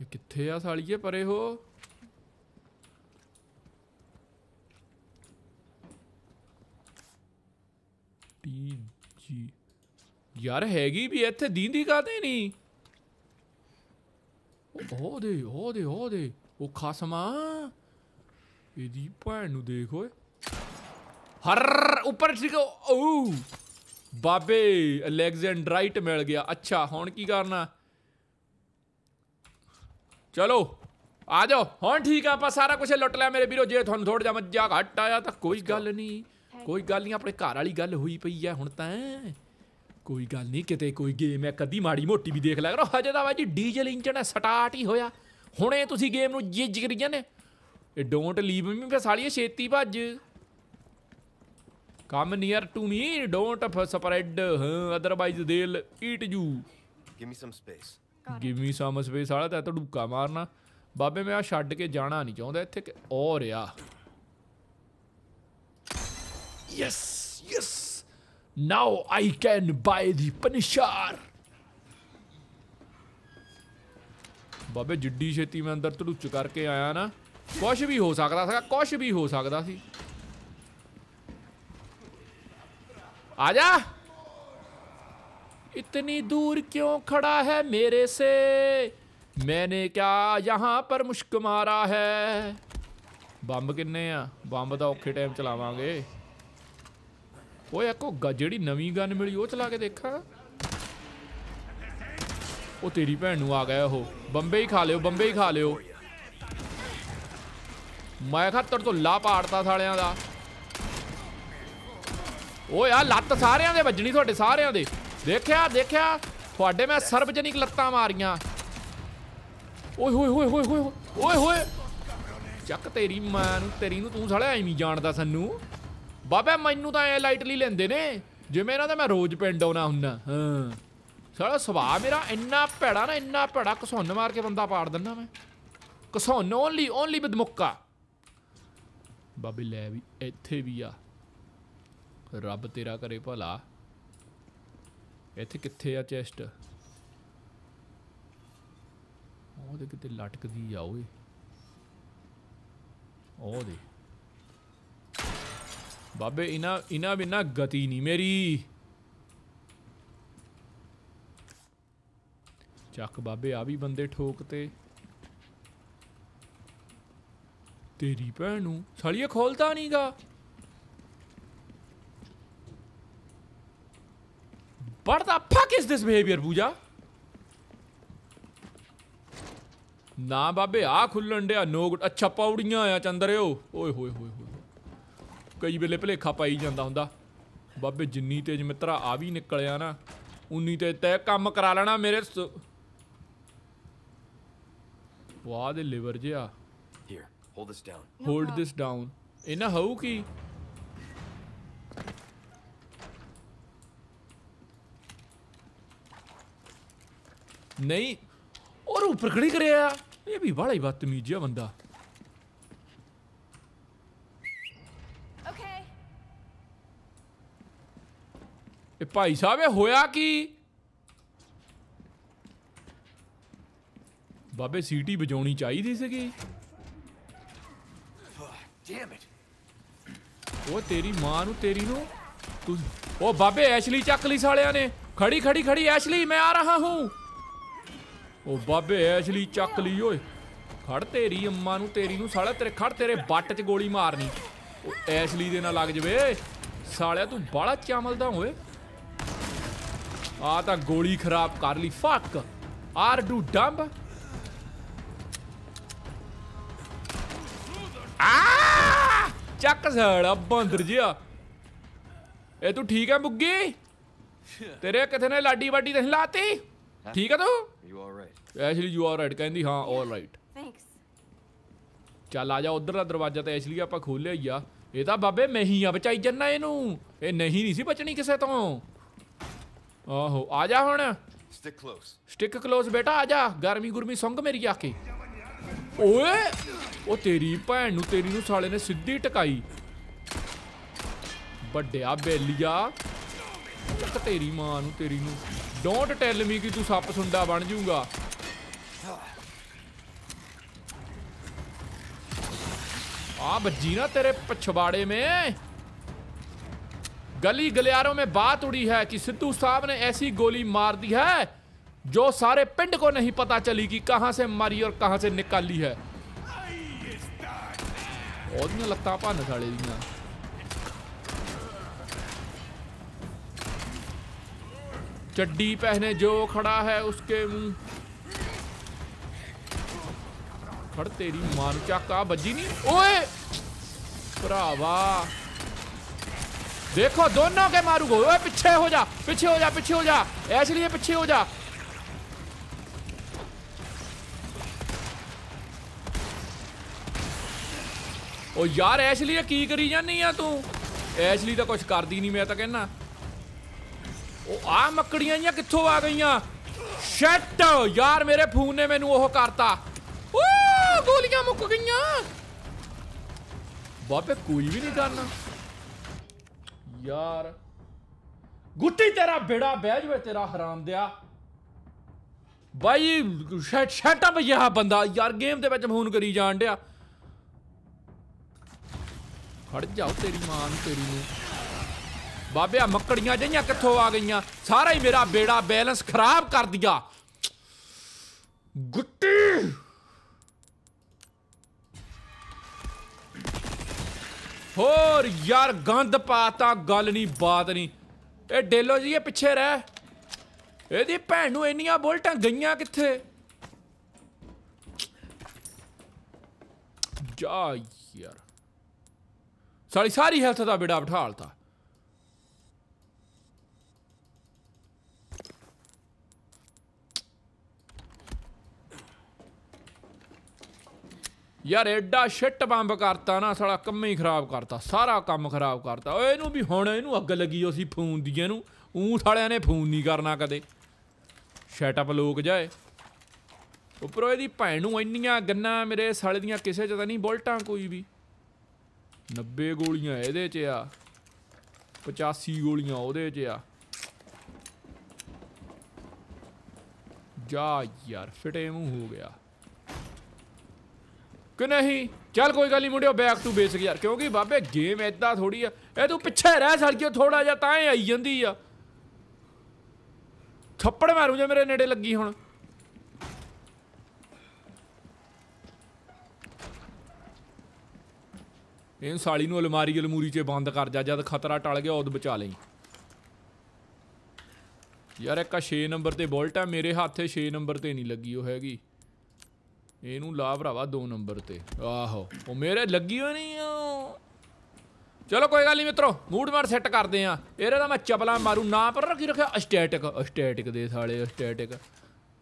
ਇਹ ਕਿੱਥੇ ਆ ਸਾਲੀਏ ਪਰੇ ਹੋ ਟੀ ਜੀ ਯਾਰ ਹੈਗੀ ਵੀ ਇੱਥੇ ਦੀਂਦੀ ਕਾਤੇ ਨਹੀਂ ਉਹ ਦੇ ਉਹ ਦੇ ਉਹ ਦੇ ਉਹ ਖਸਮਾ ਇਹਦੀ ਭੈਣ ਨੂੰ ਦੇਖੋ ਹਰ ਉੱਪਰ ਸੀਗਾ ਓ ਬਾਬੇ ਅਲੈਗਜ਼ੈਂਡਰਾਈਟ ਮਿਲ ਗਿਆ ਅੱਛਾ ਹੁਣ ਕੀ ਕਰਨਾ ਚਲੋ ਆ ਜਾਓ ਹੁਣ ਠੀਕ ਆ ਆਪਾਂ ਸਾਰਾ ਕੁਝ ਲੁੱਟ ਲਿਆ ਮੇਰੇ ਵੀਰੋ ਜੇ ਤੁਹਾਨੂੰ ਥੋੜਾ ਜਿਹਾ ਮੱਜਾ ਘੱਟ ਆਇਆ ਤਾਂ ਕੋਈ ਗੱਲ ਨਹੀਂ ਕੋਈ ਗੱਲ ਨਹੀਂ ਆਪਣੇ ਘਰ ਵਾਲੀ ਗੱਲ ਹੋਈ ਪਈ ਆ ਹੁਣ ਤਾਂ ਕੋਈ ਗੱਲ ਨਹੀਂ ਕਿਤੇ ਕੋਈ ਗੇਮ ਐ ਕਦੀ ਮਾੜੀ ਮੋਟੀ ਵੀ ਦੇਖ ਲਿਆ ਕਰੋ ਹਜੇ ਤਾਂ ਬਾਜੀ ਡੀਜ਼ਲ ਇੰਜਣ ਐ ਸਟਾਰਟ ਹੀ ਹੋਇਆ ਹੁਣੇ ਤੁਸੀਂ ਗੇਮ ਨੂੰ ਜਿੱਜ ਕਰੀਆਂ ਨੇ ਇਹ ਡੋਂਟ ਲੀਵ ਮੀ ਫੇ ਸਾਲੀਏ ਛੇਤੀ ਭੱਜ come near to me don't spread otherwise they'll eat you give me some space give me some space ਸਾਲਾ ਤੈ ਤਾਂ ਢੁੱਕਾ ਮਾਰਨਾ ਬਾਬੇ ਮੈਂ ਆ ਛੱਡ ਕੇ ਜਾਣਾ ਨਹੀਂ ਚਾਹੁੰਦਾ ਇੱਥੇ ਕਿ ਔਰ ਆ yes yes now I can buy the Punisher ਬਾਬੇ ਜਿੱਡੀ ਛੇਤੀ ਮੈਂ ਅੰਦਰ ਢੁੱਚ ਕਰਕੇ ਆਇਆ ਨਾ ਕੁਝ ਵੀ ਹੋ ਸਕਦਾ ਸੀਗਾ ਕੁਝ ਵੀ ਹੋ ਸਕਦਾ ਸੀ ਆ ਜਾ इतनी दूर क्यों खड़ा है मेरे से मैंने क्या यहाँ पर मुश्क मारा है बंब कि बंब तो औखे टाइम चलावे वो एक जड़ी नवी गन मिली वो चला के देखा वो तेरी भैन आ गया वह बंबे ही खा लो बंबे ही खा लो मैं खातर तो ला पाड़ता थाल का वो यार लत्त सारे बजनी थोड़े सारे ਦੇਖਿਆ ਦੇਖਿਆ ਤੁਹਾਡੇ ਮੈਂ ਸਰਬਜਨਿਕ ਲੱਤਾਂ ਮਾਰੀਆਂ ਓਏ ਹੋਏ ਹੋਏ ਹੋਏ ਹੋਏ ਓਏ ਹੋਏ ਚੱਕ ਤੇਰੀ ਮਾਂ ਨੂੰ ਤੇਰੀ ਨੂੰ ਤੂੰ ਸਾਲਿਆ ਐਵੇਂ ਜਾਣਦਾ ਸਾਨੂੰ ਬਾਬਾ ਮੈਨੂੰ ਤਾਂ ਐ ਲਾਈਟਲੀ ਲੈਂਦੇ ਨੇ ਜਿਵੇਂ ਇਹਨਾਂ ਦਾ ਮੈਂ ਰੋਜ਼ ਪਿੰਡ ਆਉਣਾ ਹੁੰਨਾ ਹਾਂ ਸਾਲਾ ਸੁਭਾਅ ਮੇਰਾ ਇੰਨਾ ਭੜਾ ਨਾ ਇੰਨਾ ਭੜਾ ਕਸੌਨ ਮਾਰ ਕੇ ਬੰਦਾ ਪਾੜ ਦਿੰਦਾ ਮੈਂ ਕਸੌਨ ਓਨਲੀ ਓਨਲੀ ਵਿਦ ਮੁੱਕਾ ਬਾਬੇ ਲੈ ਵੀ ਇੱਥੇ ਵੀ ਆ ਰੱਬ ਤੇਰਾ ਕਰੇ ਭਲਾ ਇੱਥੇ ਕਿੱਥੇ ਆ ਚੈਸਟ ਉਹ ਦੇ ਕਿਤੇ ਲਟਕਦੀ ਆ ਓਏ ਦੇ ਬਾਬੇ ਇਨਾ ਵੀ ਬਿਨਾ ਗਤੀ ਨਹੀਂ ਮੇਰੀ ਚੱਕ ਬਾਬੇ ਆ ਵੀ ਬੰਦੇ ਠੋਕ ਤੇ ਤੇਰੀ ਭੈਣ ਨੂੰ ਸਾਲੀਆ ਖੋਲਦਾ ਨਹੀਂਗਾ What the fuck is this behavior, Pooja? ਨਾ ਬਾਬੇ ਆ ਖੁੱਲਣ ਡਿਆ ਨੋ ਅੱਛਾ ਪੌੜੀਆਂ ਆ ਚੰਦਰਿਓ ਓਏ ਹੋਏ ਹੋਏ ਹੋਏ ਕਈ ਵੇਲੇ ਭਲੇਖਾ ਪਾਈ ਜਾਂਦਾ ਹੁੰਦਾ ਬਾਬੇ ਜਿੰਨੀ ਤੇਜ ਮਿੱਤਰਾ ਆ ਵੀ ਨਿਕਲਿਆ ਨਾ ਉਨੀ ਤੇ ਤੈ ਕੰਮ ਕਰਾ ਲੈਣਾ ਮੇਰੇ ਵਾਹ ਦੇ ਲਿਵਰ ਜਿਆ ਹੋਲਡ ਦਿਸ ਡਾਊਨ ਇਹ ਨਾ ਹੋਊ ਕੀ ਨਹੀਂ और ऊपर खड़ी ਕਰਿਆ ਇਹ ਵੀ ਬੜਾ ਹੀ बदतमीज ਬੰਦਾ ਓਕੇ ਇਹ ਭਾਈ ਸਾਹਿਬ ਇਹ ਹੋਇਆ ਕੀ ਬਾਬੇ ਸੀਟੀ ਵਜਾਉਣੀ ਚਾਹੀਦੀ ਸੀਗੀ ਉਹ ਤੇਰੀ ਮਾਂ ਨੂੰ ਤੇਰੀ ਨੂੰ ਤੂੰ ਉਹ ਬਾਬੇ ਐਸ਼ਲੀ ਚੱਕ ਲਈ ਸਾਲਿਆਂ ਨੇ ਖੜੀ ਖੜੀ ਖੜੀ ਐਸ਼ਲੀ ਮੈਂ ਆ ਰਹਾ ਹਾਂ ਉਹ ਬਾਬੇ ਐਸ਼ਲੀ ਚੱਕ ਲਈ ਓਏ ਖੜ ਤੇਰੀ ਅੰਮਾ ਨੂੰ ਤੇਰੀ ਨੂੰ ਸਾਲਿਆ ਤੇਰੇ ਖੜ ਤੇਰੇ ਬੱਟ 'ਚ ਗੋਲੀ ਮਾਰਨੀ ਉਹ ਐਸ਼ਲੀ ਦੇ ਨਾਲ ਲੱਗ ਜਵੇ ਸਾਲਿਆ ਤੂੰ ਬਾਲਾ ਚਾਮਲਦਾ ਓਏ ਆ ਤਾਂ ਗੋਲੀ ਖਰਾਬ ਕਰ ਲਈ ਫੱਕ ਆਰ ਡੂ ਡੰਬ ਆ ਚੱਕ ਸੜਾ ਬਾਂਦਰ ਜਿਆ ਇਹ ਤੂੰ ਠੀਕ ਹੈ ਬੁੱਗੀ ਤੇਰੇ ਕਿਥੇ ਨੇ ਲਾਡੀ ਬਾਡੀ ਤੇ ਲਾਤੀ ਠੀਕ ਹੈ ਤੂੰ ਐਸ਼ਲੀ ਯੂ ਆਰ ਰਾਈਟ ਕਹਿੰਦੀ ਹਾਂ ਆਲ ਰਾਈਟ ਥੈਂਕਸ ਚੱਲ ਆ ਜਾ ਉਧਰ ਦਾ ਦਰਵਾਜ਼ਾ ਤੇ ਐਸ਼ਲੀ ਆਪਾਂ ਖੋਲਿਆ ਹੀ ਆ ਇਹ ਤਾਂ ਬਾਬੇ ਮੈਂ ਹੀ ਆ ਬਚਾਈ ਜੰਨਾ ਇਹਨੂੰ ਇਹ ਨਹੀਂ ਨਹੀਂ ਸੀ ਬਚਣੀ ਕਿਸੇ ਤੋਂ ਆਹੋ ਆ ਜਾ ਹੁਣ ਸਟਿਕ ਕਲੋਸ ਸਟਿਕ ਕਲੋਸ ਬੇਟਾ ਆ ਜਾ ਗਰਮੀ ਗੁਰਮੀ ਸੰਗ ਮੇਰੀ ਆ ਕੇ ਓਏ ਉਹ ਤੇਰੀ ਭੈਣ ਨੂੰ ਤੇਰੀ ਨੂੰ ਸਾਲੇ ਨੇ ਸਿੱਧੀ ਟਕਾਈ ਵੱਡਿਆ ਬੇਲੀਆ तेरी मां तेरी ਨੂੰ ਤੇਰੀ ਨੂੰ ਡੋਂਟ ਟੈਲ ਮੀ ਕਿ ਤੂੰ ਸੱਪ ਸੁੰਡਾ ਬਣ ਜਾਊਗਾ ਆ ਬੱਜੀ ਨਾ गली गलियारों में बात उड़ी है कि सिद्धू साहब ने ऐसी गोली मार दी है जो सारे पिंड को नहीं पता चली कि कहां से मारी और कहां से निकाली है लत्त भन ਭੰਨ दी चड्डी पहने जो खड़ा है उसके मुंह खड़ तेरी मान क्या कहा बजी नहीं ओए भरावा देखो दोनों के मारू गो पीछे हो जा पीछे हो जा पीछे हो जा इसलिए पीछे हो जा ओ यार करी जानी है तू ਆ ਤੂੰ तो कुछ कर दी नहीं मैं तो कहना ਉਹ ਆ ਮੱਕੜੀਆਂ ਜੀਆਂ ਕਿੱਥੋਂ ਆ ਗਈਆਂ ਸ਼ਟ ਯਾਰ ਮੇਰੇ ਫੋਨ ਨੇ ਮੈਨੂੰ ਉਹ ਕਰਤਾ ਓ ਗੋਲੀਆਂ ਮੁੱਕ ਗਈਆਂ ਬਾਬੇ ਕੋਈ ਵੀ ਨਹੀਂ ਕਰਨਾ ਯਾਰ ਗੁੱਟੀ ਤੇਰਾ ਬੇੜਾ ਬਹਿ ਜਵੇ ਤੇਰਾ ਹਰਾਮ ਦਿਆ ਬਾਈ ਸ਼ਟ ਸ਼ਟ ਅਪ ਯਾ ਬੰਦਾ ਯਾਰ ਗੇਮ ਦੇ ਵਿੱਚ ਫੋਨ ਕਰੀ ਜਾਣ ਡਿਆ ਖੜ ਜਾਓ ਤੇਰੀ ਮਾਂ ਨੂੰ ਤੇਰੀ ਨੂੰ ਬਾਬਿਆ ਮੱਕੜੀਆਂ ਜਈਆਂ ਕਿੱਥੋਂ ਆ ਗਈਆਂ ਸਾਰਾ ਹੀ ਮੇਰਾ ਬੇੜਾ ਬੈਲੈਂਸ ਖਰਾਬ ਕਰ ਦਿਆ ਗੁੱਟੀ ਹੋਰ ਯਾਰ ਗੰਦ ਪਾਤਾ ਗੱਲ ਨਹੀਂ ਬਾਤ ਨਹੀਂ ਇਹ ਡੇਲੋ ਜੀ ਇਹ ਪਿੱਛੇ ਰਹਿ ਇਹਦੀ ਭੈਣ ਨੂੰ ਇੰਨੀਆਂ ਬੁਲਟਾਂ ਗਈਆਂ ਕਿੱਥੇ ਜਾ ਯਾਰ ਸਾਰੀ ਸਾਰੀ ਹੈਲਥ ਦਾ ਬੇੜਾ ਬਿਠਾਲਤਾ ਯਾਰ ਐਡਾ ਸ਼ਿੱਟ ਬੰਬ ਕਰਤਾ ਨਾ ਸਾਲਾ ਕੰਮ ਹੀ ਖਰਾਬ ਕਰਤਾ ਸਾਰਾ ਕੰਮ ਖਰਾਬ ਕਰਤਾ ਓਏ ਇਹਨੂੰ ਵੀ ਹੁਣ ਇਹਨੂੰ ਅੱਗ ਲੱਗੀ ਓ ਸੀ ਫੋਨ ਦੀ ਇਹਨੂੰ ਊਂਠ ਵਾਲਿਆਂ ਨੇ ਫੋਨ ਨਹੀਂ ਕਰਨਾ ਕਦੇ ਸ਼ਟ ਅਪ ਲੋਕ ਜਾਏ ਉੱਪਰੋਂ ਇਹਦੀ ਭੈਣ ਨੂੰ ਇੰਨੀਆਂ ਗੰਨਾ ਮੇਰੇ ਸਾਲੇ ਦੀਆਂ ਕਿਸੇ ਚ ਤਾਂ ਨਹੀਂ ਬੁਲਟਾਂ ਕੋਈ ਵੀ 90 ਗੋਲੀਆਂ ਇਹਦੇ 'ਚ ਆ 85 ਗੋਲੀਆਂ ਉਹਦੇ 'ਚ ਆ ਜਾ ਯਾਰ ਫਿਟੇ ਮੂੰਹ ਹੋ ਗਿਆ ਕਿ ਨਹੀਂ ਚੱਲ ਕੋਈ ਗੱਲ ਨਹੀਂ ਮੁੰਡਿਓ ਬੈਕ ਟੂ ਬੇਸਿਕ ਯਾਰ ਕਿਉਂਕਿ ਬਾਬੇ ਗੇਮ ਐਦਾਂ ਥੋੜੀ ਆ ਇਹ ਤੂੰ ਪਿੱਛੇ ਰਹਿ ਸੜਕਿਓ ਥੋੜਾ ਜਿਹਾ ਤਾਂ ਆਈ ਜਾਂਦੀ ਆ ਥੱਪੜ ਮਾਰੂ ਜੇ ਮੇਰੇ ਨੇੜੇ ਲੱਗੀ ਹੁਣ ਇਹ ਸਾਲੀ ਨੂੰ ਅਲਮਾਰੀ ਅਲਮੂਰੀ 'ਚ ਬੰਦ ਕਰ ਜਾ ਜਦ ਖਤਰਾ ਟਲ ਗਿਆ ਉਦ ਬਚਾ ਲਈ ਯਾਰ ਇੱਕ 6 ਨੰਬਰ ਤੇ ਬੋਲਟ ਆ ਮੇਰੇ ਹੱਥੇ 6 ਨੰਬਰ ਤੇ ਨਹੀਂ ਲੱਗੀ ਉਹ ਹੈਗੀ ਇਹਨੂੰ ਲਾ ਭਰਾਵਾ 2 ਨੰਬਰ ਤੇ ਆਹੋ ਉਹ ਮੇਰੇ ਲੱਗੀ ਹੋਈ ਨਹੀਂ ਆ ਚਲੋ ਕੋਈ ਗੱਲ ਨਹੀਂ ਮਿੱਤਰੋ ਮੂਡ ਮਾਰ ਸੈੱਟ ਕਰਦੇ ਆ ਇਹਦਾ ਮੈਂ ਚਪਲਾ ਮਾਰੂ ਨਾ ਪਰ ਰੱਖੀ ਰੱਖਿਆ ਸਟੈਟਿਕ ਸਟੈਟਿਕ ਦੇ ਸਾਲੇ ਸਟੈਟਿਕ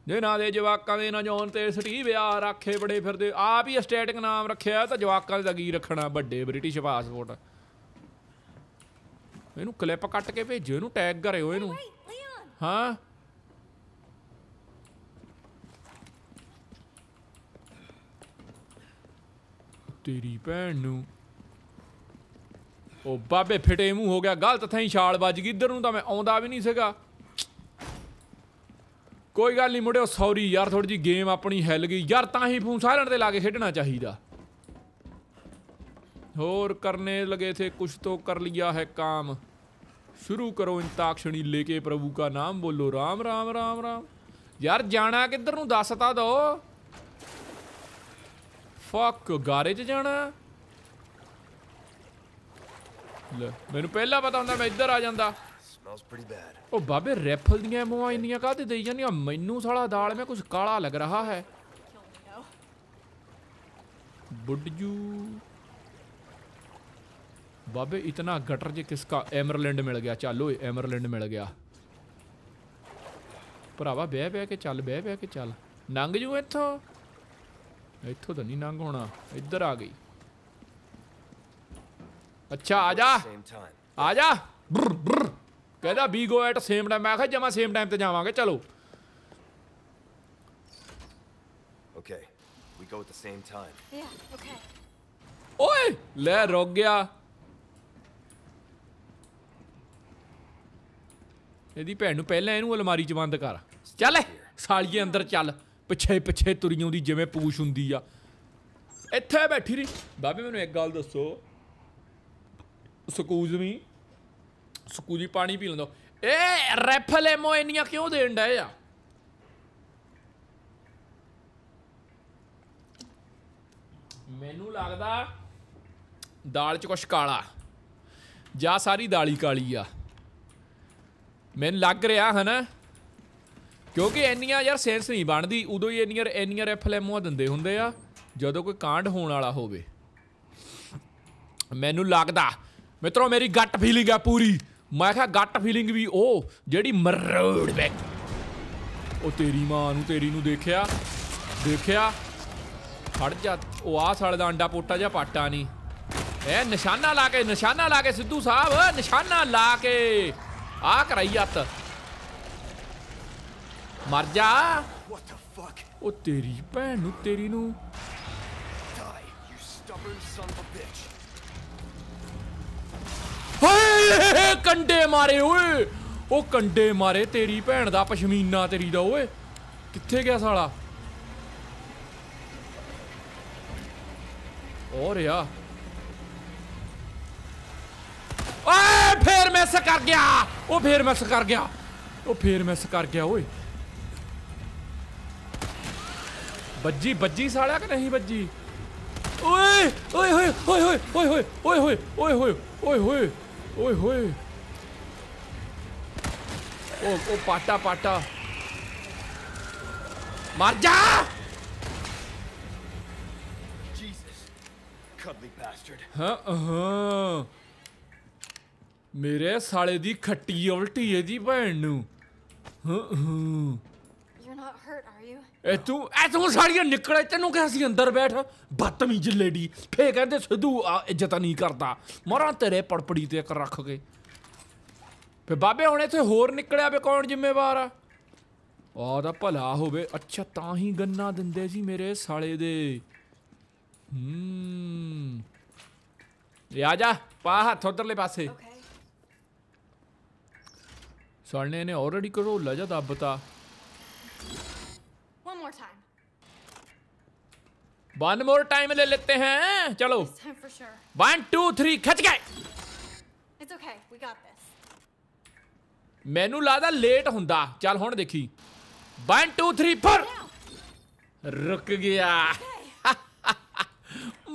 ਜੇ ਨਾ ਦੇ ਜਵਾਕਾਂ ਦੇ ਨਾ ਜੋਨ ਤੇ ਸਟੀ ਆ ਰੱਖੇ ਬੜੇ ਫਿਰਦੇ ਆਪ ਹੀ ਸਟੈਟਿਕ ਨਾਮ ਰੱਖਿਆ ਤਾਂ ਜਵਾਕਾਂ ਦਾ ਕੀ ਰੱਖਣਾ ਵੱਡੇ ਬ੍ਰਿਟਿਸ਼ ਪਾਸਪੋਰਟ ਇਹਨੂੰ ਕਲਿੱਪ ਕੱਟ ਕੇ ਭੇਜੋ ਇਹਨੂੰ ਟੈਗ ਕਰਿਓ ਇਹਨੂੰ ਹਾਂ ਤੇਰੀ ਭੈਣ ਨੂੰ ਉਹ ਬਾਬੇ ਫਿਟੇ ਮੂੰਹ ਹੋ ਗਿਆ ਗਲਤ ਥਾਂ ਛਾਲ ਵੱਜ ਗਈ ਇੱਧਰ ਨੂੰ ਤਾਂ ਮੈਂ ਆਉਂਦਾ ਵੀ ਨਹੀਂ ਸੀਗਾ ਕੋਈ ਗੱਲ ਨਹੀਂ ਮੁੰਡਿਓ ਸੌਰੀ ਯਾਰ ਥੋੜੀ ਜੀ ਗੇਮ ਆਪਣੀ ਹਿੱਲ ਗਈ ਯਾਰ ਤਾਂ ਹੀ ਫੋਨ ਸਾਇਲੈਂਟ ਤੇ ਲਾ ਕੇ ਖੇਡਣਾ ਚਾਹੀਦਾ ਹੋਰ ਕਰਨੇ ਲਗੇ ਥੇ ਕੁਛ ਤੋਂ ਕਰ ਲਿਆ ਹੈ ਕਾਮ ਸ਼ੁਰੂ ਕਰੋ ਇੰਤਾਕਸ਼ਣੀ ਲੈ ਕੇ ਪ੍ਰਭੂ ਦਾ ਨਾਮ ਬੋਲੋ ਰਾਮ ਰਾਮ ਰਾਮ ਰਾਮ ਯਾਰ ਜਾਣਾ ਕਿੱਧਰ ਨੂੰ ਦੱਸਤਾ ਦੋ फक गारे च जाना मेनू पहला पता हों मैं इधर आ जाता ओ बाबे रैफल दुआ इन कहते दे मैनू सला दाल में कुछ काला लग रहा है बुडजू बाबे इतना गटर ज किसका एमरलैंड मिल गया चल ओ एमरलैंड मिल गया भरावा बह बह के चल बह बह के चल नंग जू इतों ਇੱਥੋਂ ਤਾਂ ਨਹੀਂ ਲੰਘ ਹੋਣਾ ਇੱਧਰ ਆ ਗਈ ਅੱਛਾ ਆ ਜਾ ਆ ਜਾ ਕਹਦਾ we go at same time ਮੈਂ ਕਿਹਾ ਜਮਾ ਸੇਮ ਟਾਈਮ ਤੇ ਜਾਵਾਂਗੇ ਚਲੋ okay we go at the same time ਯਾ ਓਕੇ ਓਏ ਲੈ ਰੁਕ ਗਿਆ ਇਹਦੀ ਭੈਣ ਨੂੰ ਪਹਿਲਾਂ ਇਹਨੂੰ ਅਲਮਾਰੀ 'ਚ ਬੰਦ ਕਰ ਚੱਲ ਸਾਲੀਏ ਅੰਦਰ ਚੱਲ ਪਿੱਛੇ ਪਿੱਛੇ ਤੁਰੀ ਆਉਂਦੀ ਜਿਵੇਂ ਪੂਛ ਹੁੰਦੀ ਆ ਇੱਥੇ ਬੈਠੀ ਰਹੀ ਬਾਬੇ ਮੈਨੂੰ ਇੱਕ ਗੱਲ ਦੱਸੋ ਸਕੂਜ਼ ਵੀ ਸਕੂਜੀ ਪਾਣੀ ਪੀ ਲੈਂਦਾ ਏ ਰੈਫਲ ਐਮੋ ਇੰਨੀਆਂ ਕਿਉਂ ਦੇਣ ਡਏ ਆ ਮੈਨੂੰ ਲੱਗਦਾ ਦਾਲ 'ਚ ਕੁਛ ਕਾਲਾ ਜਾਂ ਸਾਰੀ ਦਾਲੀ ਕਾਲੀ ਆ ਮੈਨੂੰ ਲੱਗ ਰਿਹਾ ਹਨਾ ਕਿਉਂਕਿ ਇੰਨੀਆਂ ਯਾਰ ਸੈਂਸ ਨਹੀਂ ਬਣਦੀ ਉਦੋਂ ਹੀ ਇੰਨੀਆਂ ਇੰਨੀਆਂ ਐਫਐਲਐਮਓ ਦਿੰਦੇ ਹੁੰਦੇ ਆ ਜਦੋਂ ਕੋਈ ਕਾਂਡ ਹੋਣ ਵਾਲਾ ਹੋਵੇ ਮੈਨੂੰ ਲੱਗਦਾ ਮਿੱਤਰੋ ਮੇਰੀ ਗੱਟ ਫੀਲਿੰਗ ਆ ਪੂਰੀ ਮੈਂ ਕਿਹਾ ਗੱਟ ਫੀਲਿੰਗ ਵੀ ਉਹ ਜਿਹੜੀ ਮਰੋੜ ਬੈਕ ਉਹ ਤੇਰੀ ਮਾਂ ਨੂੰ ਤੇਰੀ ਨੂੰ ਦੇਖਿਆ ਦੇਖਿਆ ਖੜ ਜਾ ਉਹ ਆਹ ਸਾਲੇ ਦਾ ਅੰਡਾ ਪੋਟਾ ਜਾਂ ਪਾਟਾ ਨਹੀਂ ਐ ਨਿਸ਼ਾਨਾ ਲਾ ਕੇ ਨਿਸ਼ਾਨਾ ਲਾ ਕੇ ਸਿੱਧੂ ਸਾਹਿਬ ਨਿਸ਼ਾਨਾ ਲਾ ਕੇ ਆ ਕਰਾਈ ਹੱਤ ਮਰ ਜਾ ਵਾਟ ਫੱਕ ਉਹ ਤੇਰੀ ਭੈਣ ਨੂੰ ਤੇਰੀ ਨੂੰ die you stubborn son of a bitch ਕੰਡੇ ਮਾਰੇ ਓਏ ਉਹ ਕੰਡੇ ਮਾਰੇ ਤੇਰੀ ਭੈਣ ਦਾ ਪਸ਼ਮੀਨਾ ਤੇਰੀ ਦਾ ਓਏ ਕਿੱਥੇ ਗਿਆ ਸਾਲਾ ਔਰ ਯਾ ਓਏ ਫੇਰ ਮਿਸ ਕਰ ਗਿਆ ਉਹ ਫੇਰ ਮਿਸ ਕਰ ਗਿਆ ਉਹ ਫੇਰ ਮਿਸ ਕਰ ਗਿਆ ਓਏ ਬੱਜੀ ਬੱਜੀ ਸਾਲਿਆ ਕਿ ਨਹੀਂ ਬੱਜੀ ਓਏ ਓਏ ਹੋਏ ਹੋਏ ਹੋਏ ਹੋਏ ਹੋਏ ਓਏ ਹੋਏ ਓਏ ਹੋਏ ਓਏ ਹੋਏ ਓਏ ਹੋਏ ਓ ਓ ਪਾਟਾ ਪਾਟਾ ਮਰ ਜਾ ਜੀਸਸ ਕਦਲੀ ਬਾਸਟਰਡ ਹਾਂ ਹਾਂ ਮੇਰੇ ਸਾਲੇ ਦੀ ਖੱਟੀ ਉਲਟੀ ਹੈ ਜੀ ਭੈਣ ਨੂੰ ਹਾਂ ਹਾਂ ਇਹ ਤੂੰ ਐ ਤੂੰ ਸਾਰੀਆਂ ਨਿਕਲੇ ਤੈਨੂੰ ਕਿਹਾ ਸੀ ਅੰਦਰ ਬੈਠ ਬਦਤਮੀਜ਼ ਲੇਡੀ ਫੇ ਕਹਿੰਦੇ ਸਿੱਧੂ ਇੱਜ਼ਤ ਨਹੀਂ ਕਰਦਾ ਮਰਾਂ ਤੇਰੇ ਪੜਪੜੀ ਤੇ ਇੱਕ ਰੱਖ ਕੇ ਫੇ ਬਾਬੇ ਹੁਣ ਇੱਥੇ ਹੋਰ ਨਿਕਲਿਆ ਬੇ ਕੌਣ ਜ਼ਿੰਮੇਵਾਰ ਆ ਆ ਦਾ ਭਲਾ ਹੋਵੇ ਅੱਛਾ ਤਾਂ ਹੀ ਗੰਨਾ ਦਿੰਦੇ ਸੀ ਮੇਰੇ ਸਾਲੇ ਦੇ ਹੂੰ ਆ ਜਾ ਪਾ ਹੱਥ ਉਧਰਲੇ ਪਾਸੇ ਸੋਲਨੇ ਨੇ ਆਲਰੇਡੀ ਕਰੋਲਾ ਜਾਂ ਦੱਬਤਾ One more time. One more time ले लेते हैं चलो वन टू थ्री खच गए ਮੈਨੂੰ ਲੱਗਦਾ ਲੇਟ ਹੁੰਦਾ ਚੱਲ ਹੁਣ ਦੇਖੀ 1 2 3 4 ਰੁਕ ਗਿਆ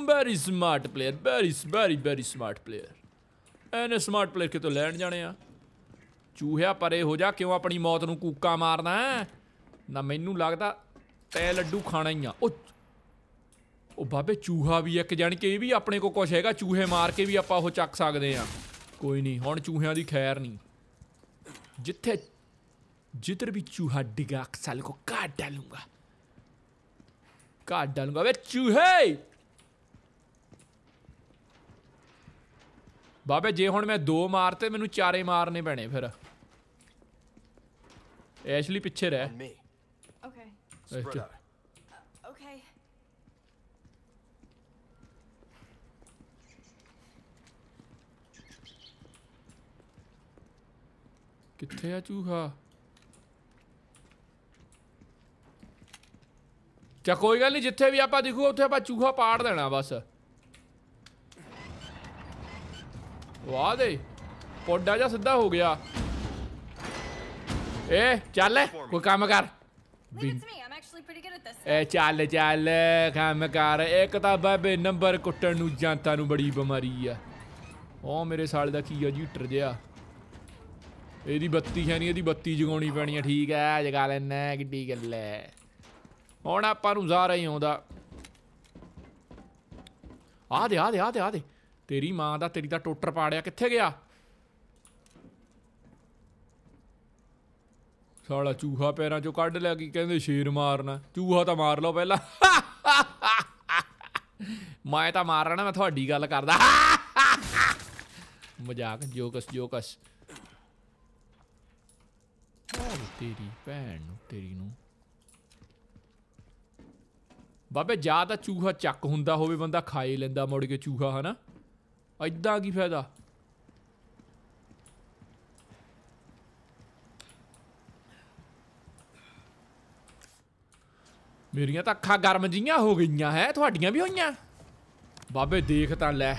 very smart player very very very smart player ਐਨੇ ਸਮਾਰਟ ਪਲੇਅਰ ਕਿਤੋਂ ਲੈਣ ਜਾਣੇ ਆ ਚੂਹਿਆ ਪਰੇ ਹੋ ਜਾ ਕਿਉਂ ਆਪਣੀ ਮੌਤ ਨੂੰ ਕੂਕਾ ਮਾਰਨਾ ਹੈ ਨਾ ਮੈਨੂੰ ਲੱਗਦਾ ਤੇ ਲੱਡੂ ਖਾਣਾ ਹੀ ਆ ਉਹ ਉਹ ਬਾਬੇ ਚੂਹਾ ਵੀ ਇੱਕ ਜਾਨ ਕੇ ਇਹ ਵੀ ਆਪਣੇ ਕੋ ਕੁਛ ਹੈਗਾ ਚੂਹੇ ਮਾਰ ਕੇ ਵੀ ਆਪਾਂ ਉਹ ਚੱਕ ਸਕਦੇ ਆ ਕੋਈ ਨਹੀਂ ਹੁਣ ਚੂਹਿਆਂ ਦੀ ਖੈਰ ਨਹੀਂ ਜਿੱਥੇ ਜਿੱਧਰ ਵੀ ਚੂਹਾ ਡਿਗਾ ਅਕਸਲ ਕੋ ਕਾਟ ਡਾਲੂਗਾ ਕਾਟ ਡਾਲੂਗਾ ਵੇ ਚੂਹੇ ਬਾਬੇ ਜੇ ਹੁਣ ਮੈਂ ਦੋ ਮਾਰਤੇ ਮੈਨੂੰ ਚਾਰੇ ਮਾਰਨੇ ਪੈਣੇ ਫਿਰ ਐਸ਼ਲੀ ਪਿੱਛੇ ਰਹਿ Spread out. Okay. ਕਿੱਥੇ ਆ ਚੂਹਾ ਚਾ ਕੋਈ ਗੱਲ ਨਹੀਂ ਜਿੱਥੇ ਵੀ ਆਪਾਂ ਦਿਖੂ ਉੱਥੇ ਆਪਾਂ ਚੂਹਾ ਪਾੜ ਦੇਣਾ ਬਸ ਵਾਹ ਦੇ ਪੋਡਾ ਜਾਂ ਸਿੱਧਾ ਹੋ ਗਿਆ ਏ ਚੱਲ ਕੋਈ ਕੰਮ ਕਰ ਇਹ ਚੱਲ ਚੱਲ ਕੰਮ ਕਰ ਇੱਕ ਤਾਂ ਬਾਬੇ ਨੰਬਰ ਕੁੱਟਣ ਨੂੰ ਜਾਂਤਾ ਨੂੰ ਬੜੀ ਬਿਮਾਰੀ ਆ ਉਹ ਮੇਰੇ ਸਾਲ ਦਾ ਕੀ ਆ ਜੀ ਟਰ ਗਿਆ ਇਹਦੀ ਬੱਤੀ ਹੈ ਨਹੀਂ ਇਹਦੀ ਬੱਤੀ ਜਗਾਉਣੀ ਪੈਣੀ ਆ ਠੀਕ ਐ ਜਗਾ ਲੈਣਾ ਕਿੱਡੀ ਗੱਲ ਐ ਹੁਣ ਆਪਾਂ ਨੂੰ ਜ਼ਾਰਾ ਹੀ ਆਉਂਦਾ ਆ ਦੇ ਆ ਦੇ ਆ ਦੇ ਆ ਦੇ ਤੇਰੀ ਮਾਂ ਦਾ ਤੇਰੀ ਦਾ ਟੋਟਰ ਪਾੜਿਆ ਕਿੱਥੇ ਗਿਆ ਸਾਲਾ ਚੂਹਾ ਪੈਰਾਂ ਚੋਂ ਕੱਢ ਲਿਆ ਕੀ ਕਹਿੰਦੇ ਸ਼ੇਰ ਮਾਰਨਾ ਚੂਹਾ ਤਾਂ ਮਾਰ ਲਓ ਪਹਿਲਾਂ ਮੈਂ ਤਾਂ ਮਾਰਨਾ ਮੈਂ ਤੁਹਾਡੀ ਗੱਲ ਕਰਦਾ ਮਜ਼ਾਕ ਜੋਕਸ ਜੋਕਸ ਤੇਰੀ ਭੈਣ ਨੂੰ ਤੇਰੀ ਨੂੰ ਬਾਬੇ ਜਾਂ ਤਾਂ ਚੂਹਾ ਚੱਕ ਹੁੰਦਾ ਹੋਵੇ ਬੰਦਾ ਖਾਏ ਲੈਂਦਾ ਮੁੜ ਕੇ ਚੂਹਾ ਹਨਾ ਐਦਾਂ ਕੀ ਫਾਇਦਾ ਮੇਰੀਆਂ ਤਾਂ ਅੱਖਾਂ ਗਰਮ ਜੀਆਂ ਹੋ ਗਈਆਂ ਹੈ ਤੁਹਾਡੀਆਂ ਵੀ ਹੋਈਆਂ ਬਾਬੇ ਦੇਖ ਤਾਂ ਲੈ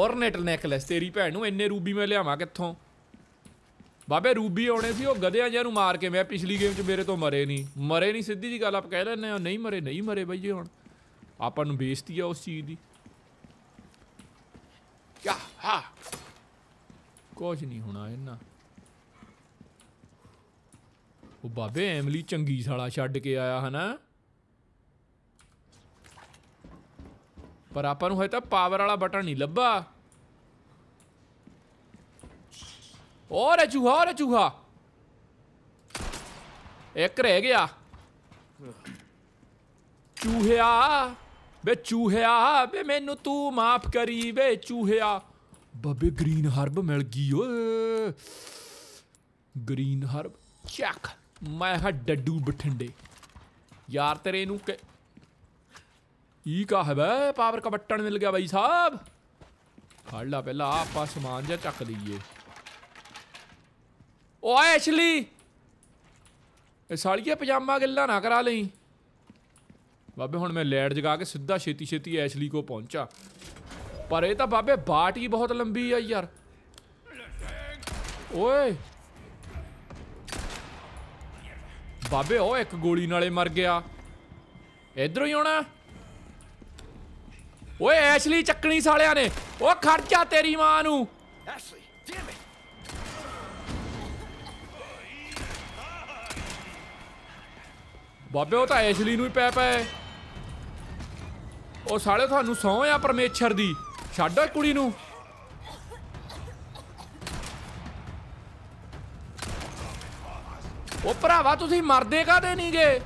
ਔਰਨੇਟ ਨੈਕਲੈਸ ਤੇਰੀ ਭੈਣ ਨੂੰ ਇੰਨੇ ਰੂਬੀ ਮੈਂ ਲਿਆਵਾਂ ਕਿੱਥੋਂ ਬਾਬੇ ਰੂਬੀ ਆਉਣੇ ਸੀ ਉਹ ਗਧਿਆਂ ਜਿਹਨੂੰ ਨੂੰ ਮਾਰ ਕੇ ਮੈਂ ਪਿਛਲੀ ਗੇਮ 'ਚ ਮੇਰੇ ਤੋਂ ਮਰੇ ਨਹੀਂ ਮਰੇ ਨਹੀਂ ਸਿੱਧੀ ਜੀ ਗੱਲ ਆਪ ਕਹਿ ਲੈਣੇ ਆ ਨਹੀਂ ਮਰੇ ਨਹੀਂ ਮਰੇ ਬਈ ਹੁਣ ਆਪਾਂ ਨੂੰ ਬੇਇੱਜ਼ਤੀ ਆ ਉਸ ਚੀਜ਼ ਦੀ ਯਾ ਹਾ ਕੁਝ ਨਹੀਂ ਹੋਣਾ ਇਹਨਾਂ ਉਹ ਬਾਬੇ ਐਮਲੀ ਚੰਗੀ ਸਾਲਾ ਛੱਡ ਕੇ ਆਇਆ ਹਨਾ ਪਰ ਆਪਾਂ ਨੂੰ ਹਜੇ ਤਾਂ ਪਾਵਰ ਵਾਲਾ ਬਟਨ ਨਹੀਂ ਲੱਭਾ ਔਰ ਰੇ ਚੂਹਾ ਔਰ ਚੂਹਾ ਇੱਕ ਰਹਿ ਗਿਆ ਚੂਹਿਆ ਬੇ ਚੂਹਿਆ ਬੇ ਮੈਨੂੰ ਤੂੰ ਮਾਫ ਕਰੀ ਬੇ ਚੂਹਿਆ ਬਬੇ ਗ੍ਰੀਨ ਹਰਬ ਮਿਲ ਗਈ ਓਏ ਗ੍ਰੀਨ ਹਰਬ ਚੱਕ ਮੈਂ ਹਾਂ ਡੱਡੂ ਬਠਿੰਡੇ ਯਾਰ ਤੇਰੇ ਨੂੰ ई का है भाई पावर का बटन मिल गया भाई साहब हल्ला पहला आप समान जा चक लीजिए ओ साड़िया पजामा गिला ना करा ली बाबे हूँ मैं लैट जगा के सीधा छेती छेती एचली को पहुंचा पर यह तो बाबे बाट ही बहुत लंबी है यार ओए ਬਾਬੇ ओ एक गोली नाले मर गया इधरों ही ਆਉਣਾ ਓਏ ਐਸ਼ਲੀ ਚੱਕਣੀ ਸਾਲਿਆਂ ਨੇ ਓ ਖਰਚਾ ਤੇਰੀ ਮਾਂ ਨੂੰ ਐਸ਼ਲੀ ਡੈਮ ਇਟ ਬਾਬੇ ਉਹ ਤਾਂ ਐਸ਼ਲੀ ਨੂੰ ਹੀ ਪੈ ਪਏ ਉਹ ਸਾਲੇ ਤੁਹਾਨੂੰ ਸੌ ਆ ਪਰਮੇਸ਼ਰ ਦੀ ਛੱਡ ਕੁੜੀ ਨੂੰ ਉਹ ਭਰਾਵਾ ਤੁਸੀਂ ਮਰਦੇ ਕਾਦੇ ਨਹੀਂਗੇ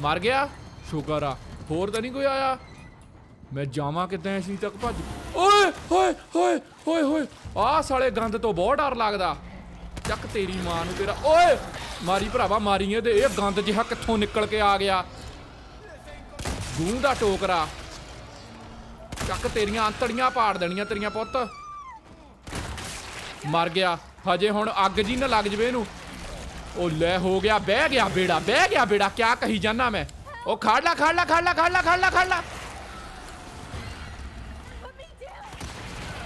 ਮਰ ਗਿਆ ਸ਼ੁਕਰ ਆ ਹੋਰ ਤਾਂ ਨਹੀਂ ਕੋਈ ਆਇਆ ਮੈਂ ਜਾਵਾਂ ਕਿਤੇ ਅਸੀਂ ਤੱਕ ਭੱਜ ਓਏ ਹੋਏ ਹੋਏ ਹੋਏ ਹੋਏ ਆ ਸਾਲੇ ਗੰਦ ਤੋਂ ਬਹੁਤ ਡਰ ਲੱਗਦਾ ਚੱਕ ਤੇਰੀ ਮਾਂ ਨੂੰ ਤੇਰਾ ਓਏ ਮਾਰੀ ਭਰਾਵਾ ਮਾਰੀਏ ਤੇ ਇਹ ਗੰਦ ਜਿਹਾ ਕਿੱਥੋਂ ਨਿਕਲ ਕੇ ਆ ਗਿਆ ਗੂੰ ਦਾ ਟੋਕਰਾ ਚੱਕ ਤੇਰੀਆਂ ਅੰਤੜੀਆਂ ਪਾੜ ਦੇਣੀਆਂ ਤੇਰੀਆਂ ਪੁੱਤ ਮਰ ਗਿਆ ਹਜੇ ਹੁਣ ਅੱਗ ਜੀ ਨਾ ਲੱਗ ਜਵੇ ਇਹਨੂੰ ਉਹ ਲੈ ਹੋ ਗਿਆ ਬਹਿ ਗਿਆ ਬੇੜਾ ਬਹਿ ਗਿਆ ਬੇੜਾ ਕਿਆ ਕਹੀ ਜਾਣਾ ਮੈਂ ਉਹ ਖੜ ਲਾ ਖੜ ਲਾ ਖੜ ਲਾ ਖੜ ਲਾ ਖੜ ਲਾ ਖੜ ਲਾ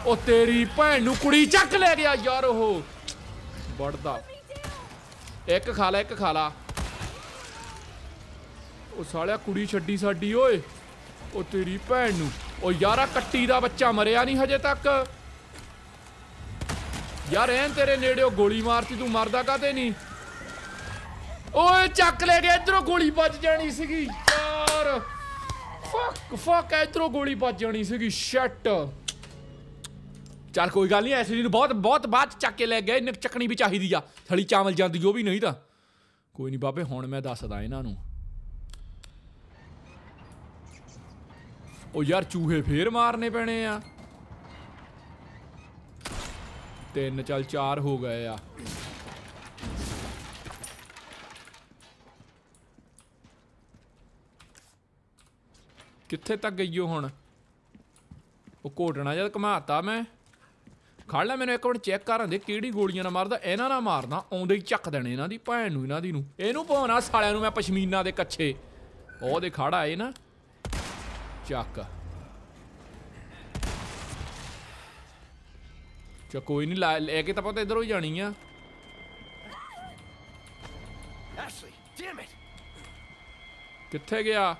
ਉਹ ਤੇਰੀ ਭੈਣ ਨੂੰ ਕੁੜੀ ਚੱਕ ਲੈ ਗਿਆ ਯਾਰ ਉਹ ਵੜਦਾ ਇੱਕ ਖਾ ਲੈ ਇੱਕ ਖਾ ਲਾ ਉਹ ਸਾਲਿਆ ਕੁੜੀ ਛੱਡੀ ਸਾਡੀ ਓਏ ਉਹ ਤੇਰੀ ਭੈਣ ਨੂੰ ਉਹ ਯਾਰਾ ਕੱਟੀ ਦਾ ਬੱਚਾ ਮਰਿਆ ਨਹੀਂ ਹਜੇ ਤੱਕ ਯਾਰ ਐਂ ਤੇਰੇ ਨੇੜੇ ਗੋਲੀ ਮਾਰਤੀ ਤੂੰ ਮਰਦਾ ਕਾਤੇ ਨਹੀਂ ਓਏ ਚੱਕ ਲੈ ਗਿਆ ਇਧਰੋਂ ਗੋਲੀ ਵੱਜ ਜਾਣੀ ਸੀਗੀ ਯਾਰ ਫੱਕ ਫੱਕ ਇਧਰੋਂ ਗੋਲੀ ਵੱਜ ਜਾਣੀ ਸੀਗੀ ਸ਼ਟ ਚੱਲ ਕੋਈ ਗੱਲ ਨਹੀਂ ਐਸੀ ਨੂੰ ਬਹੁਤ ਬਹੁਤ ਬਾਅਦ ਚੱਕ ਕੇ ਲੈ ਗਏ ਨਿਕ ਚੱਕਣੀ ਵੀ ਚਾਹੀਦੀ ਆ ਥਲੀ ਚਾਵਲ ਜਾਂਦੀ ਉਹ ਵੀ ਨਹੀਂ ਤਾਂ ਕੋਈ ਨਹੀਂ ਬਾਬੇ ਹੁਣ ਮੈਂ ਦੱਸਦਾ ਇਹਨਾਂ ਨੂੰ ਉਹ ਯਾਰ ਚੂਹੇ ਫੇਰ ਮਾਰਨੇ ਪੈਣੇ ਆ ਤਿੰਨ ਚੱਲ ਚਾਰ ਹੋ ਗਏ ਆ ਕਿੱਥੇ ਤੱਕ ਗਈਓ ਹੁਣ ਉਹ ਕੋਟਣਾ ਜਦ ਘਮਾਤਾ ਮੈਂ ਖੜ ਲੈ ਮੈਨੂੰ ਇੱਕ ਵਾਰ ਚੈੱਕ ਕਰਾਂ ਦੇ ਕਿਹੜੀ ਗੋਲੀਆਂ ਨਾਲ ਮਾਰਦਾ ਇਹਨਾਂ ਨਾਲ ਮਾਰਨਾ ਆਉਂਦੇ ਹੀ ਚੱਕ ਦੇਣੇ ਇਹਨਾਂ ਦੀ ਭੈਣ ਨੂੰ ਇਹਨਾਂ ਦੀ ਨੂੰ ਇਹਨੂੰ ਪਾਉਣਾ ਸਾਲਿਆਂ ਨੂੰ ਮੈਂ ਪਸ਼ਮੀਨਾ ਦੇ ਕੱਛੇ ਉਹਦੇ ਖੜਾ ਆਏ ਨਾ ਚੱਕ ਚਾ ਕੋਈ ਨਹੀਂ ਲੈ ਕੇ ਤਾਂ ਪਤਾ ਇਧਰੋਂ ਹੀ ਜਾਣੀ ਆ ਐਸ਼ਲੀ ਡੈਮ ਇਟ ਕਿੱਥੇ ਗਿਆ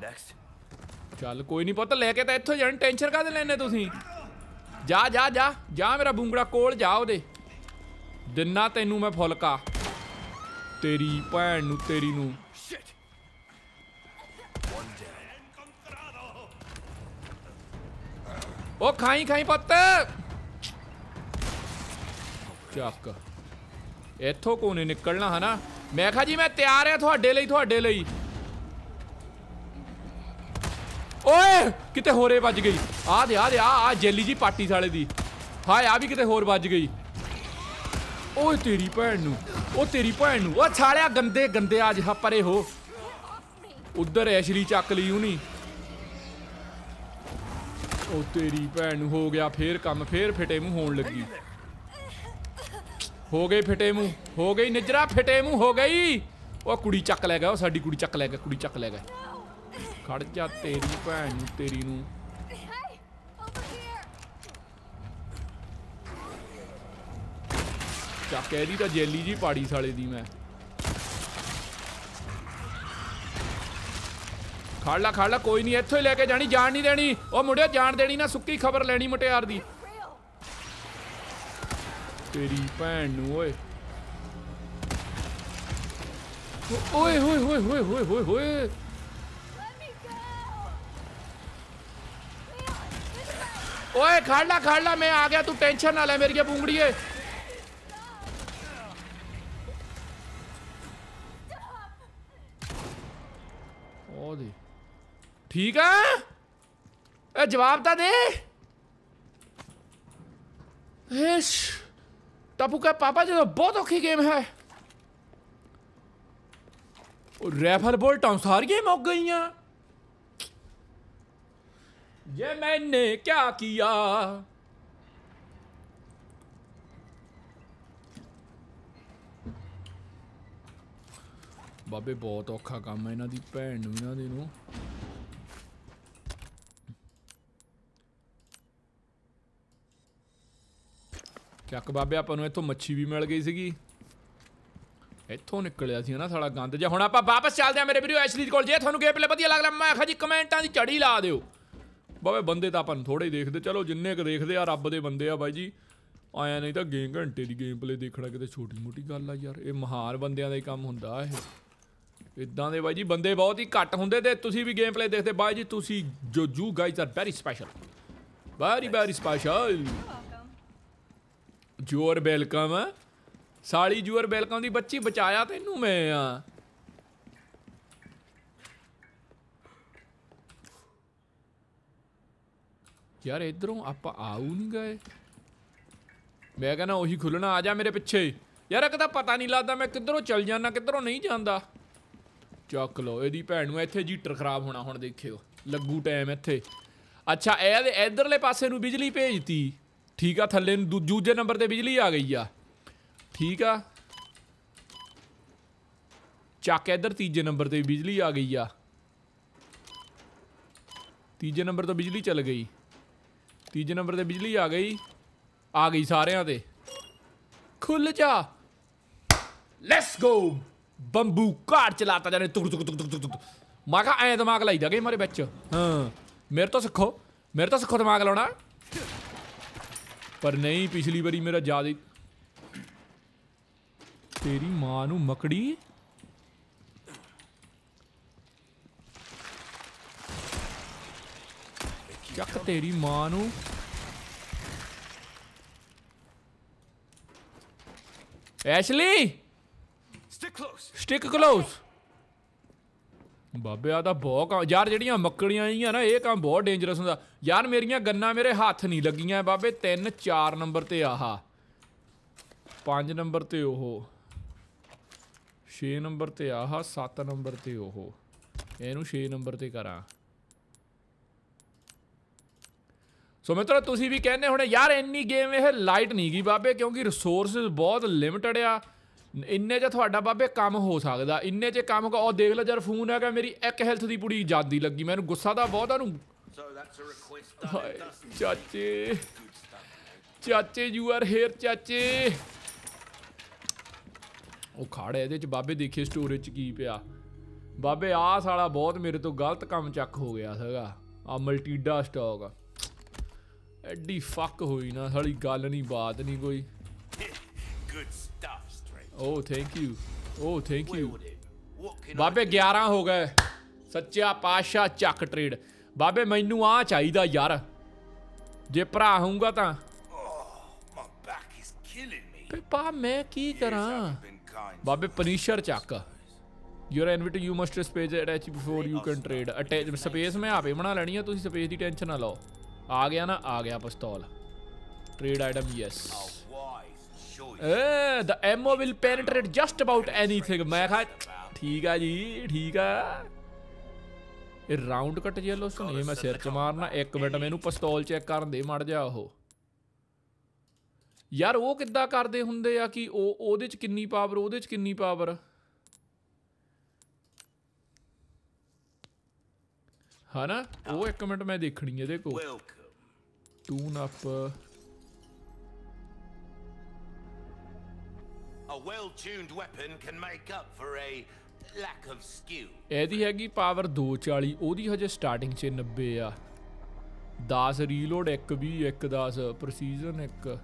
ਨੈਕਸਟ ਚੱਲ ਕੋਈ ਨਹੀਂ ਪੁੱਤ ਲੈ ਕੇ ਤਾਂ ਇੱਥੋਂ ਜਾਣ ਟੈਨਸ਼ਨ ਕਾਹਦੇ ਲੈਨੇ ਤੁਸੀਂ ਜਾ ਜਾ ਜਾ ਜਾ ਮੇਰਾ ਬੂੰਗੜਾ ਕੋਲ ਜਾ ਉਹਦੇ ਦਿਨਾ ਤੈਨੂੰ ਮੈਂ ਫੁਲਕਾ ਤੇਰੀ ਭੈਣ ਨੂੰ ਤੇਰੀ ਨੂੰ ਉਹ ਖਾਈ ਖਾਈ ਪੁੱਤ ਚੱਕ ਇੱਥੋਂ ਕੋਨੇ ਨਿਕਲਣਾ ਹਨਾ ਮੈਂ ਕਿਹਾ ਜੀ ਮੈਂ ਤਿਆਰ ਆ ਤੁਹਾਡੇ ਲਈ ਤੁਹਾਡੇ ਲਈ ਓਏ ਕਿਤੇ ਹੋਰੇ ਵੱਜ ਗਈ ਆ ਦੇ ਆ ਦੇ ਆ ਆ ਜੈਲੀ ਜੀ ਪਾਟੀ ਸਾਲੇ ਦੀ ਹਾਏ ਆ ਵੀ ਕਿਤੇ ਹੋਰ ਵੱਜ ਗਈ ਓਏ ਤੇਰੀ ਭੈਣ ਨੂੰ ਓ ਤੇਰੀ ਭੈਣ ਨੂੰ ਓ ਛਾਲਿਆ ਗੰਦੇ ਗੰਦੇ ਆ ਜਹਾ ਪਰੇ ਹੋ ਉਧਰ ਐਸ਼ਲੀ ਚੱਕ ਲਈ ਉਨੀ ਓ ਤੇਰੀ ਭੈਣ ਨੂੰ ਹੋ ਗਿਆ ਫੇਰ ਕੰਮ ਫੇਰ ਫਿਟੇ ਮੂੰਹ ਹੋਣ ਲੱਗੀ ਹੋ ਗਈ ਫਿਟੇ ਮੂੰਹ ਹੋ ਗਈ ਨਿਜਰਾ ਫਿਟੇ ਮੂੰਹ ਹੋ ਗਈ ਓ ਕੁੜੀ ਚੱਕ ਲੈ ਗਿਆ ਸਾਡੀ ਕੁੜੀ ਚੱਕ ਲੈ ਗਿਆ ਕੁੜੀ ਚੱਕ ਲੈ ਗਿਆ ਖੜ ਜਾ ਤੇਰੀ ਭੈਣ ਨੂੰ ਤੇਰੀ ਨੂੰ ਚੱਕ ਦੀ ਤਾਂ ਜੈਲੀ ਜੀ ਪਾੜੀ ਸਾਲੇ ਦੀ ਮੈਂ ਖੜ ਲਾ ਖੜ ਲਾ ਕੋਈ ਨਹੀਂ ਇੱਥੋਂ ਹੀ ਲੈ ਕੇ ਜਾਣੀ ਜਾਣ ਨਹੀਂ ਦੇਣੀ ਉਹ ਮੁੰਡਿਆ ਜਾਣ ਦੇਣੀ ਨਾ ਸੁੱਕੀ ਖਬਰ ਲੈਣੀ ਮਟਿਆਰ ਦੀ ਤੇਰੀ ਭੈਣ ਨੂੰ ਓਏ ਓਏ ਹੋਏ ਹੋਏ ਹੋਏ ਹੋਏ ਹੋਏ ओए खाड़ला ला मैं आ गया तू टेंशन ना ले मेरी ये पुंगड़ी है ठीक है ए जवाब तो दे टपू का पापा जी तो बहुत औखी गेम है रेफर बोल्ट सारिया मौक गई हैं ये मैंने क्या किया ਬਾਬੇ ਬਹੁਤ ਔਖਾ ਕੰਮ ਹੈ ਇਹਨਾਂ ਦੀ ਭੈਣ ਨੂੰ ਇਹਨਾਂ ਦੇ ਨੂੰ ਚੱਕ ਬਾਬੇ ਆਪਾਂ ਨੂੰ ਇੱਥੋਂ ਮੱਛੀ ਵੀ ਮਿਲ ਗਈ ਸੀਗੀ ਇੱਥੋਂ ਨਿਕਲਿਆ ਸੀ ਨਾ ਸਾਲਾ ਗੰਦ ਜਿਹਾ ਹੁਣ ਆਪਾਂ ਵਾਪਸ ਚੱਲਦੇ ਆ ਮੇਰੇ ਵੀਰੋ ਐਸ਼ਲੀ ਕੋਲ ਜੇ ਤੁਹਾਨੂੰ ਗੇਮ ਪਲੇ ਵਧੀਆ ਲੱਗਦਾ ਮੈਂ ਆਖਾ ਜੀ ਕਮੈਂਟਾਂ ਦੀ ਝੜੀ ਲਾ ਦਿਓ ਬਾਬੇ ਬੰਦੇ ਤਾਂ ਆਪਾਂ ਥੋੜੇ ਹੀ ਦੇਖਦੇ ਚਲੋ ਜਿੰਨੇ ਕ ਦੇਖਦੇ ਆ ਰੱਬ ਦੇ ਬੰਦੇ ਆ ਬਾਈ ਜੀ ਆਇਆ ਨਹੀਂ ਤਾਂ ਗੇਮ ਘੰਟੇ ਦੀ ਗੇਮ ਪਲੇ ਦੇਖਣਾ ਕਿਤੇ ਛੋਟੀ ਮੋਟੀ ਗੱਲ ਆ ਯਾਰ ਇਹ ਮਹਾਰ ਬੰਦਿਆਂ ਦਾ ਹੀ ਕੰਮ ਹੁੰਦਾ ਇਹ ਇਦਾਂ ਦੇ ਬਾਈ ਜੀ ਬੰਦੇ ਬਹੁਤ ਹੀ ਘੱਟ ਹੁੰਦੇ ਤੇ ਤੁਸੀਂ ਵੀ ਗੇਮ ਪਲੇ ਦੇਖਦੇ ਬਾਈ ਜੀ ਤੁਸੀਂ ਜੋ you guys are very special very very special you're welcome ਸਾਲੀ ਜੂਰ ਵੈਲਕਮ ਦੀ ਬੱਚੀ ਬਚਾਇਆ ਤੈਨੂੰ ਮੈਂ ਆ ਯਾਰ ਇਧਰੋਂ ਆਪਾਂ ਆਉ ਨਹੀਂ ਗਏ ਮੈਂ ਕਹਿੰਦਾ ਉਹੀ ਖੁੱਲਣਾ ਆ ਜਾ ਮੇਰੇ ਪਿੱਛੇ ਯਾਰ ਇੱਕ ਤਾਂ ਪਤਾ ਨਹੀਂ ਲੱਗਦਾ ਮੈਂ ਕਿੱਧਰੋਂ ਚੱਲ ਜਾਣਾ ਕਿੱਧਰੋਂ ਨਹੀਂ ਜਾਂਦਾ ਚੱਕ ਲਓ ਇਹਦੀ ਭੈਣ ਨੂੰ ਇੱਥੇ ਜੀਟਰ ਖਰਾਬ ਹੋਣਾ ਹੁਣ ਦੇਖਿਓ ਲੱਗੂ ਟਾਈਮ ਇੱਥੇ ਅੱਛਾ ਇਹਦੇ ਇਧਰਲੇ ਪਾਸੇ ਨੂੰ ਬਿਜਲੀ ਭੇਜਤੀ ਠੀਕ ਆ ਥੱਲੇ ਨੂੰ ਦੂਜੇ ਨੰਬਰ ਤੇ ਬਿਜਲੀ ਆ ਗਈ ਆ ਠੀਕ ਆ ਚੱਕ ਇਧਰ ਤੀਜੇ ਨੰਬਰ ਤੇ ਬਿਜਲੀ ਆ ਗਈ ਆ ਤੀਜੇ ਨੰਬਰ ਤੋਂ ਬਿਜਲੀ ਚੱਲ ਗਈ ਤੀਜੇ ਨੰਬਰ ਤੇ ਬਿਜਲੀ ਆ ਗਈ ਆ ਗਈ ਸਾਰਿਆਂ ਤੇ ਖੁੱਲ ਜਾ ਲੈਟਸ ਗੋ ਬੰਬੂ ਕਾਰ ਚਲਾਤਾ ਜਾਨੇ ਤੁਕ ਤੁਕ ਤੁਕ ਤੁਕ ਤੁਕ ਮੈਂ ਕਹਾ ਐ ਦਿਮਾਗ ਲਾਈਦਾ ਗਏ ਮਾਰੇ ਵਿੱਚ ਹਾਂ ਮੇਰੇ ਤੋਂ ਸਿੱਖੋ ਮੇਰੇ ਤੋਂ ਸਿੱਖੋ ਦਿਮਾਗ ਲਾਉਣਾ ਪਰ ਨਹੀਂ ਪਿਛਲੀ ਵਾਰੀ ਮੇਰਾ ਜਿਆਦਾ ਤੇਰੀ ਮਾਂ ਨੂੰ ਮਕੜੀ ਚੱਕ ਤੇਰੀ ਮਾਂ ਨੂੰ Ashley stick close stick close ਬਾਬੇ ਆ ਤਾਂ ਬਹੁਤ ਯਾਰ ਜਿਹੜੀਆਂ ਮੱਕੜੀਆਂ ਆਈਆਂ ਨਾ ਇਹ ਕੰਮ ਬਹੁਤ ਡੇਂਜਰਸ ਹੁੰਦਾ ਯਾਰ ਮੇਰੀਆਂ ਗੰਨਾਂ ਮੇਰੇ ਹੱਥ ਨਹੀਂ ਲੱਗੀਆਂ ਬਾਬੇ 3 4 ਨੰਬਰ ਤੇ ਆਹਾ 5 ਨੰਬਰ ਤੇ ਉਹ 6 ਨੰਬਰ ਤੇ ਆਹਾ 7 ਨੰਬਰ ਤੇ ਉਹ ਇਹਨੂੰ 6 ਨੰਬਰ ਤੇ ਕਰਾਂ ਸੋ ਮਿੱਤਰੋ ਤੁਸੀਂ ਵੀ ਕਹਿੰਦੇ ਹੋਣੇ ਯਾਰ ਇੰਨੀ ਗੇਮ ਇਹ ਲਾਈਟ ਨਹੀਂ ਗਈ ਬਾਬੇ ਕਿਉਂਕਿ ਰਿਸੋਰਸਸ ਬਹੁਤ ਲਿਮਟਿਡ ਆ ਇੰਨੇ 'ਚ ਤੁਹਾਡਾ ਬਾਬੇ ਕੰਮ ਹੋ ਸਕਦਾ ਇੰਨੇ 'ਚ ਕੰਮ ਉਹ ਦੇਖ ਲੈ ਜਰ ਫੋਨ ਹੈਗਾ ਮੇਰੀ ਇੱਕ ਹੈਲਥ ਦੀ ਪੂਰੀ ਜਾਂਦੀ ਲੱਗੀ ਮੈਨੂੰ ਗੁੱਸਾ ਤਾਂ ਬਹੁਤ ਆਨੂੰ ਚਾਚੇ ਚਾਚੇ ਯੂ ਆਰ ਹੇਅਰ ਚਾਚੇ ਉਹ ਖਾੜੇ ਇਹਦੇ 'ਚ ਬਾਬੇ ਦੇਖੇ ਸਟੋਰੇਜ 'ਚ ਕੀ ਪਿਆ ਬਾਬੇ ਆਹ ਸਾਲਾ ਬਹੁਤ ਮੇਰੇ ਤੋਂ ਗਲਤ ਕੰਮ ਚੱਕ ਹੋ ਗਿਆ ਸੀਗਾ ਆ ਮਲਟੀਡਾ ਸਟਾਕ ਐਡੀ ਫੱਕ ਹੋਈ ਨਾ ਸਾਲੀ ਗੱਲ ਨਹੀਂ ਬਾਤ ਨਹੀਂ ਕੋਈ good stuff straight oh thank you oh thank you ਬਾਬੇ 11 ਹੋ ਗਏ ਸੱਚਾ ਪਾਸ਼ਾ ਚੱਕ ਟ੍ਰੇਡ ਬਾਬੇ ਮੈਨੂੰ ਆ ਚਾਹੀਦਾ ਯਾਰ ਜੇ ਭਰਾ ਹੋਊਗਾ ਤਾਂ ਪਾ oh, ਮੈਂ ਕੀ ਕਰਾਂ ਬਾਬੇ ਪਨੀਸ਼ਰ ਚੱਕ your envy to you must space attach before you can trade attach space ਮੈਂ ਆਪੇ ਬਣਾ ਲੈਣੀ ਆ ਤੁਸੀਂ ਸਪੇਸ ਦੀ ਟੈਨਸ਼ਨ ਨਾ ਲਓ ਆ आ गया ना आ गया पिस्तौल trade item yes the ammo will penetrate just about anything ਮੈਂ ਖਾ ਠੀਕ ਆ ਜੀ ਠੀਕ ਆ ਇਹ ਰਾਉਂਡ ਕੱਟ ਜੇ ਜੇਲੋ ਸੁਣੇ ਮੈਂ ਸਿਰ ਚ ਮਾਰਨਾ ਇੱਕ ਮਿੰਟ ਮੈਨੂੰ ਪਿਸਤੌਲ ਚੈੱਕ ਕਰਨ ਦੇ ਮੜ ਜਾ ਉਹ ਯਾਰ ਉਹ ਕਿੱਦਾਂ ਕਰਦੇ ਹੁੰਦੇ ਆ ਕਿ ਉਹ ਉਹਦੇ ਚ ਕਿੰਨੀ ਪਾਵਰ ਉਹਦੇ ਚ ਕਿੰਨੀ ਪਾਵਰ ਹਨਾ ਉਹ ਇੱਕ ਮਿੰਟ ਮੈਂ ਦੇਖਣੀ ਇਹਦੇ ਕੋਲ Dunapa. Uh, ਇਹਦੀ ਹੈਗੀ ਪਾਵਰ 240 ਉਹਦੀ ਹਜੇ ਸਟਾਰਟਿੰਗ 'ਚ 90 ਆ 10 ਰੀਲੋਡ 1 20 1 10 ਪ੍ਰੀਸੀਜ਼ਨ 1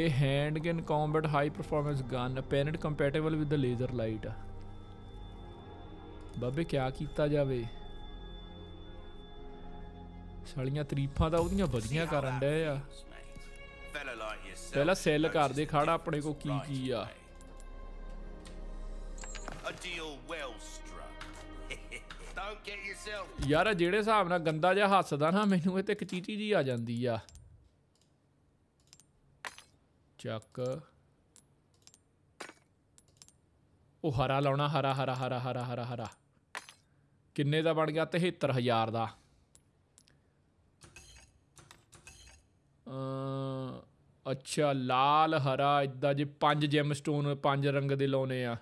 ਇਹ handgun combat high performance gun apparent compatible with the laser light ਬਾਬੇ ਕੀ ਕੀਤਾ ਜਾਵੇ ਸਾਲੀਆਂ ਤਰੀਫਾਂ ਦਾ ਉਹਦੀਆਂ ਵਧੀਆਂ ਕਰਨ ਡਏ ਆ ਪਹਿਲਾਂ ਸੈੱਲ ਕਰਦੇ ਖੜਾ ਆਪਣੇ ਕੋ ਕੀ ਕੀ ਆ ਯਾਰ ਜਿਹੜੇ ਹਿਸਾਬ ਨਾਲ ਗੰਦਾ ਜਿਹਾ ਹੱਸਦਾ ਨਾ ਮੈਨੂੰ ਇਹ ਤੇ ਚੀਚੀ ਜੀ ਆ ਜਾਂਦੀ ਆ ਚੱਕ ਉਹ ਹਰਾ ਲਾਉਣਾ ਹਰਾ ਹਰਾ ਹਰਾ ਹਰਾ ਹਰਾ ਹਰਾ ਕਿੰਨੇ ਦਾ ਬਣ ਗਿਆ 73000 ਦਾ ਅੱਛਾ ਲਾਲ ਹਰਾ ਇਦਾਂ ਜੇ ਪੰਜ ਜੈਮ ਸਟੋਨ ਪੰਜ ਰੰਗ ਦੇ ਲਾਉਨੇ ਆ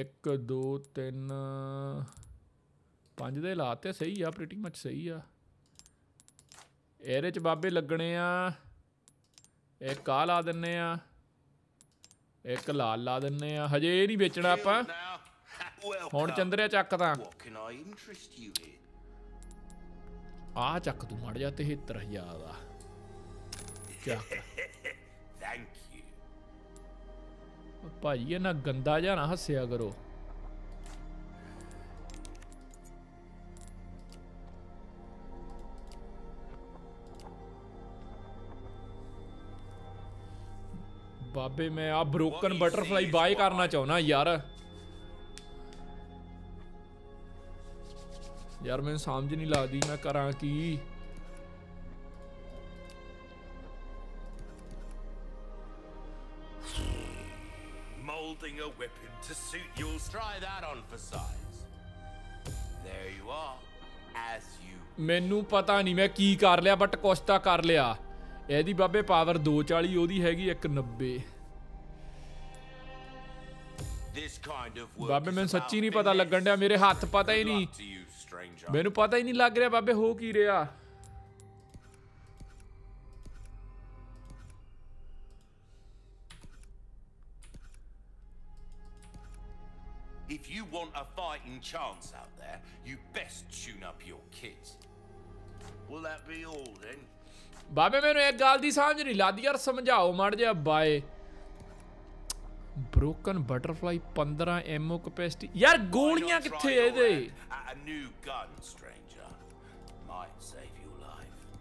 1 2 3 ਪੰਜ ਦੇ ਲਾਤੇ ਸਹੀ ਆ ਪ੍ਰੀਟੀ ਮੱਚ ਸਹੀ ਆ ਇਹਦੇ ਚ ਬਾਬੇ ਲੱਗਣੇ ਆ ਇਹ ਆ ਲਾ ਦਿੰਨੇ ਆ ਇੱਕ ਲਾਲ ਲਾ ਦਿੰਨੇ ਆ ਹਜੇ ਇਹ ਨਹੀਂ ਵੇਚਣਾ ਆਪਾਂ ਹੁਣ ਚੰਦਰਿਆ ਚੱਕ ਤਾਂ ਆ ਚੱਕ ਤੂੰ ਮੜ ਜਾ 73000 ਦਾ ਚੱਕ ਥੈਂਕ ਯੂ ਭਾਈ ਇਹ ਨਾ ਗੰਦਾ ਜਾਂ ਨਾ ਹੱਸਿਆ ਕਰੋ ਬਾਬੇ ਮੈਂ ਆ ਬ੍ਰੋਕਨ ਬਟਰਫਲਾਈ ਬਾਏ ਕਰਨਾ ਚਾਹੁੰਨਾ ਯਾਰ ਯਾਰ ਮੈਨੂੰ ਸਮਝ ਨਹੀਂ ਲੱਗਦੀ ਮੈਂ ਕਰਾਂ ਕੀ molding a weapon to suit Try that on for size. There you are. As you. ਮੈਨੂੰ ਪਤਾ ਨਹੀਂ ਮੈਂ ਕੀ ਕਰ ਲਿਆ ਬਟ ਕੁਛ ਤਾਂ ਕਰ ਲਿਆ ਇਹਦੀ ਬਾਬੇ ਪਾਵਰ 240 ਉਹਦੀ ਹੈਗੀ 190 ਬਾਬੇ ਮੈਨੂੰ ਸੱਚੀ ਨਹੀਂ ਪਤਾ ਲੱਗਣ ਡਿਆ ਮੇਰੇ ਹੱਥ ਪਤਾ ਹੀ ਨਹੀਂ ਮੈਨੂੰ ਪਤਾ ਹੀ ਨਹੀਂ ਲੱਗ ਰਿਹਾ ਬਾਬੇ ਹੋ ਕੀ ਰਿਹਾ If you want a fighting chance out there, you best tune up your kit. Will that be all then? ਬਾਬੇ ਮੈਨੂੰ ਇੱਕ ਗੱਲ ਦੀ ਸਮਝ ਨਹੀਂ ਲੱਗਦੀ ਯਾਰ ਸਮਝਾਓ ਮੜ ਜਾ by broken butterfly 15 ammo capacity ਯਾਰ ਗੋਲੀਆਂ ਕਿੱਥੇ ਇਹਦੇ a new gun, stranger. Might save your life.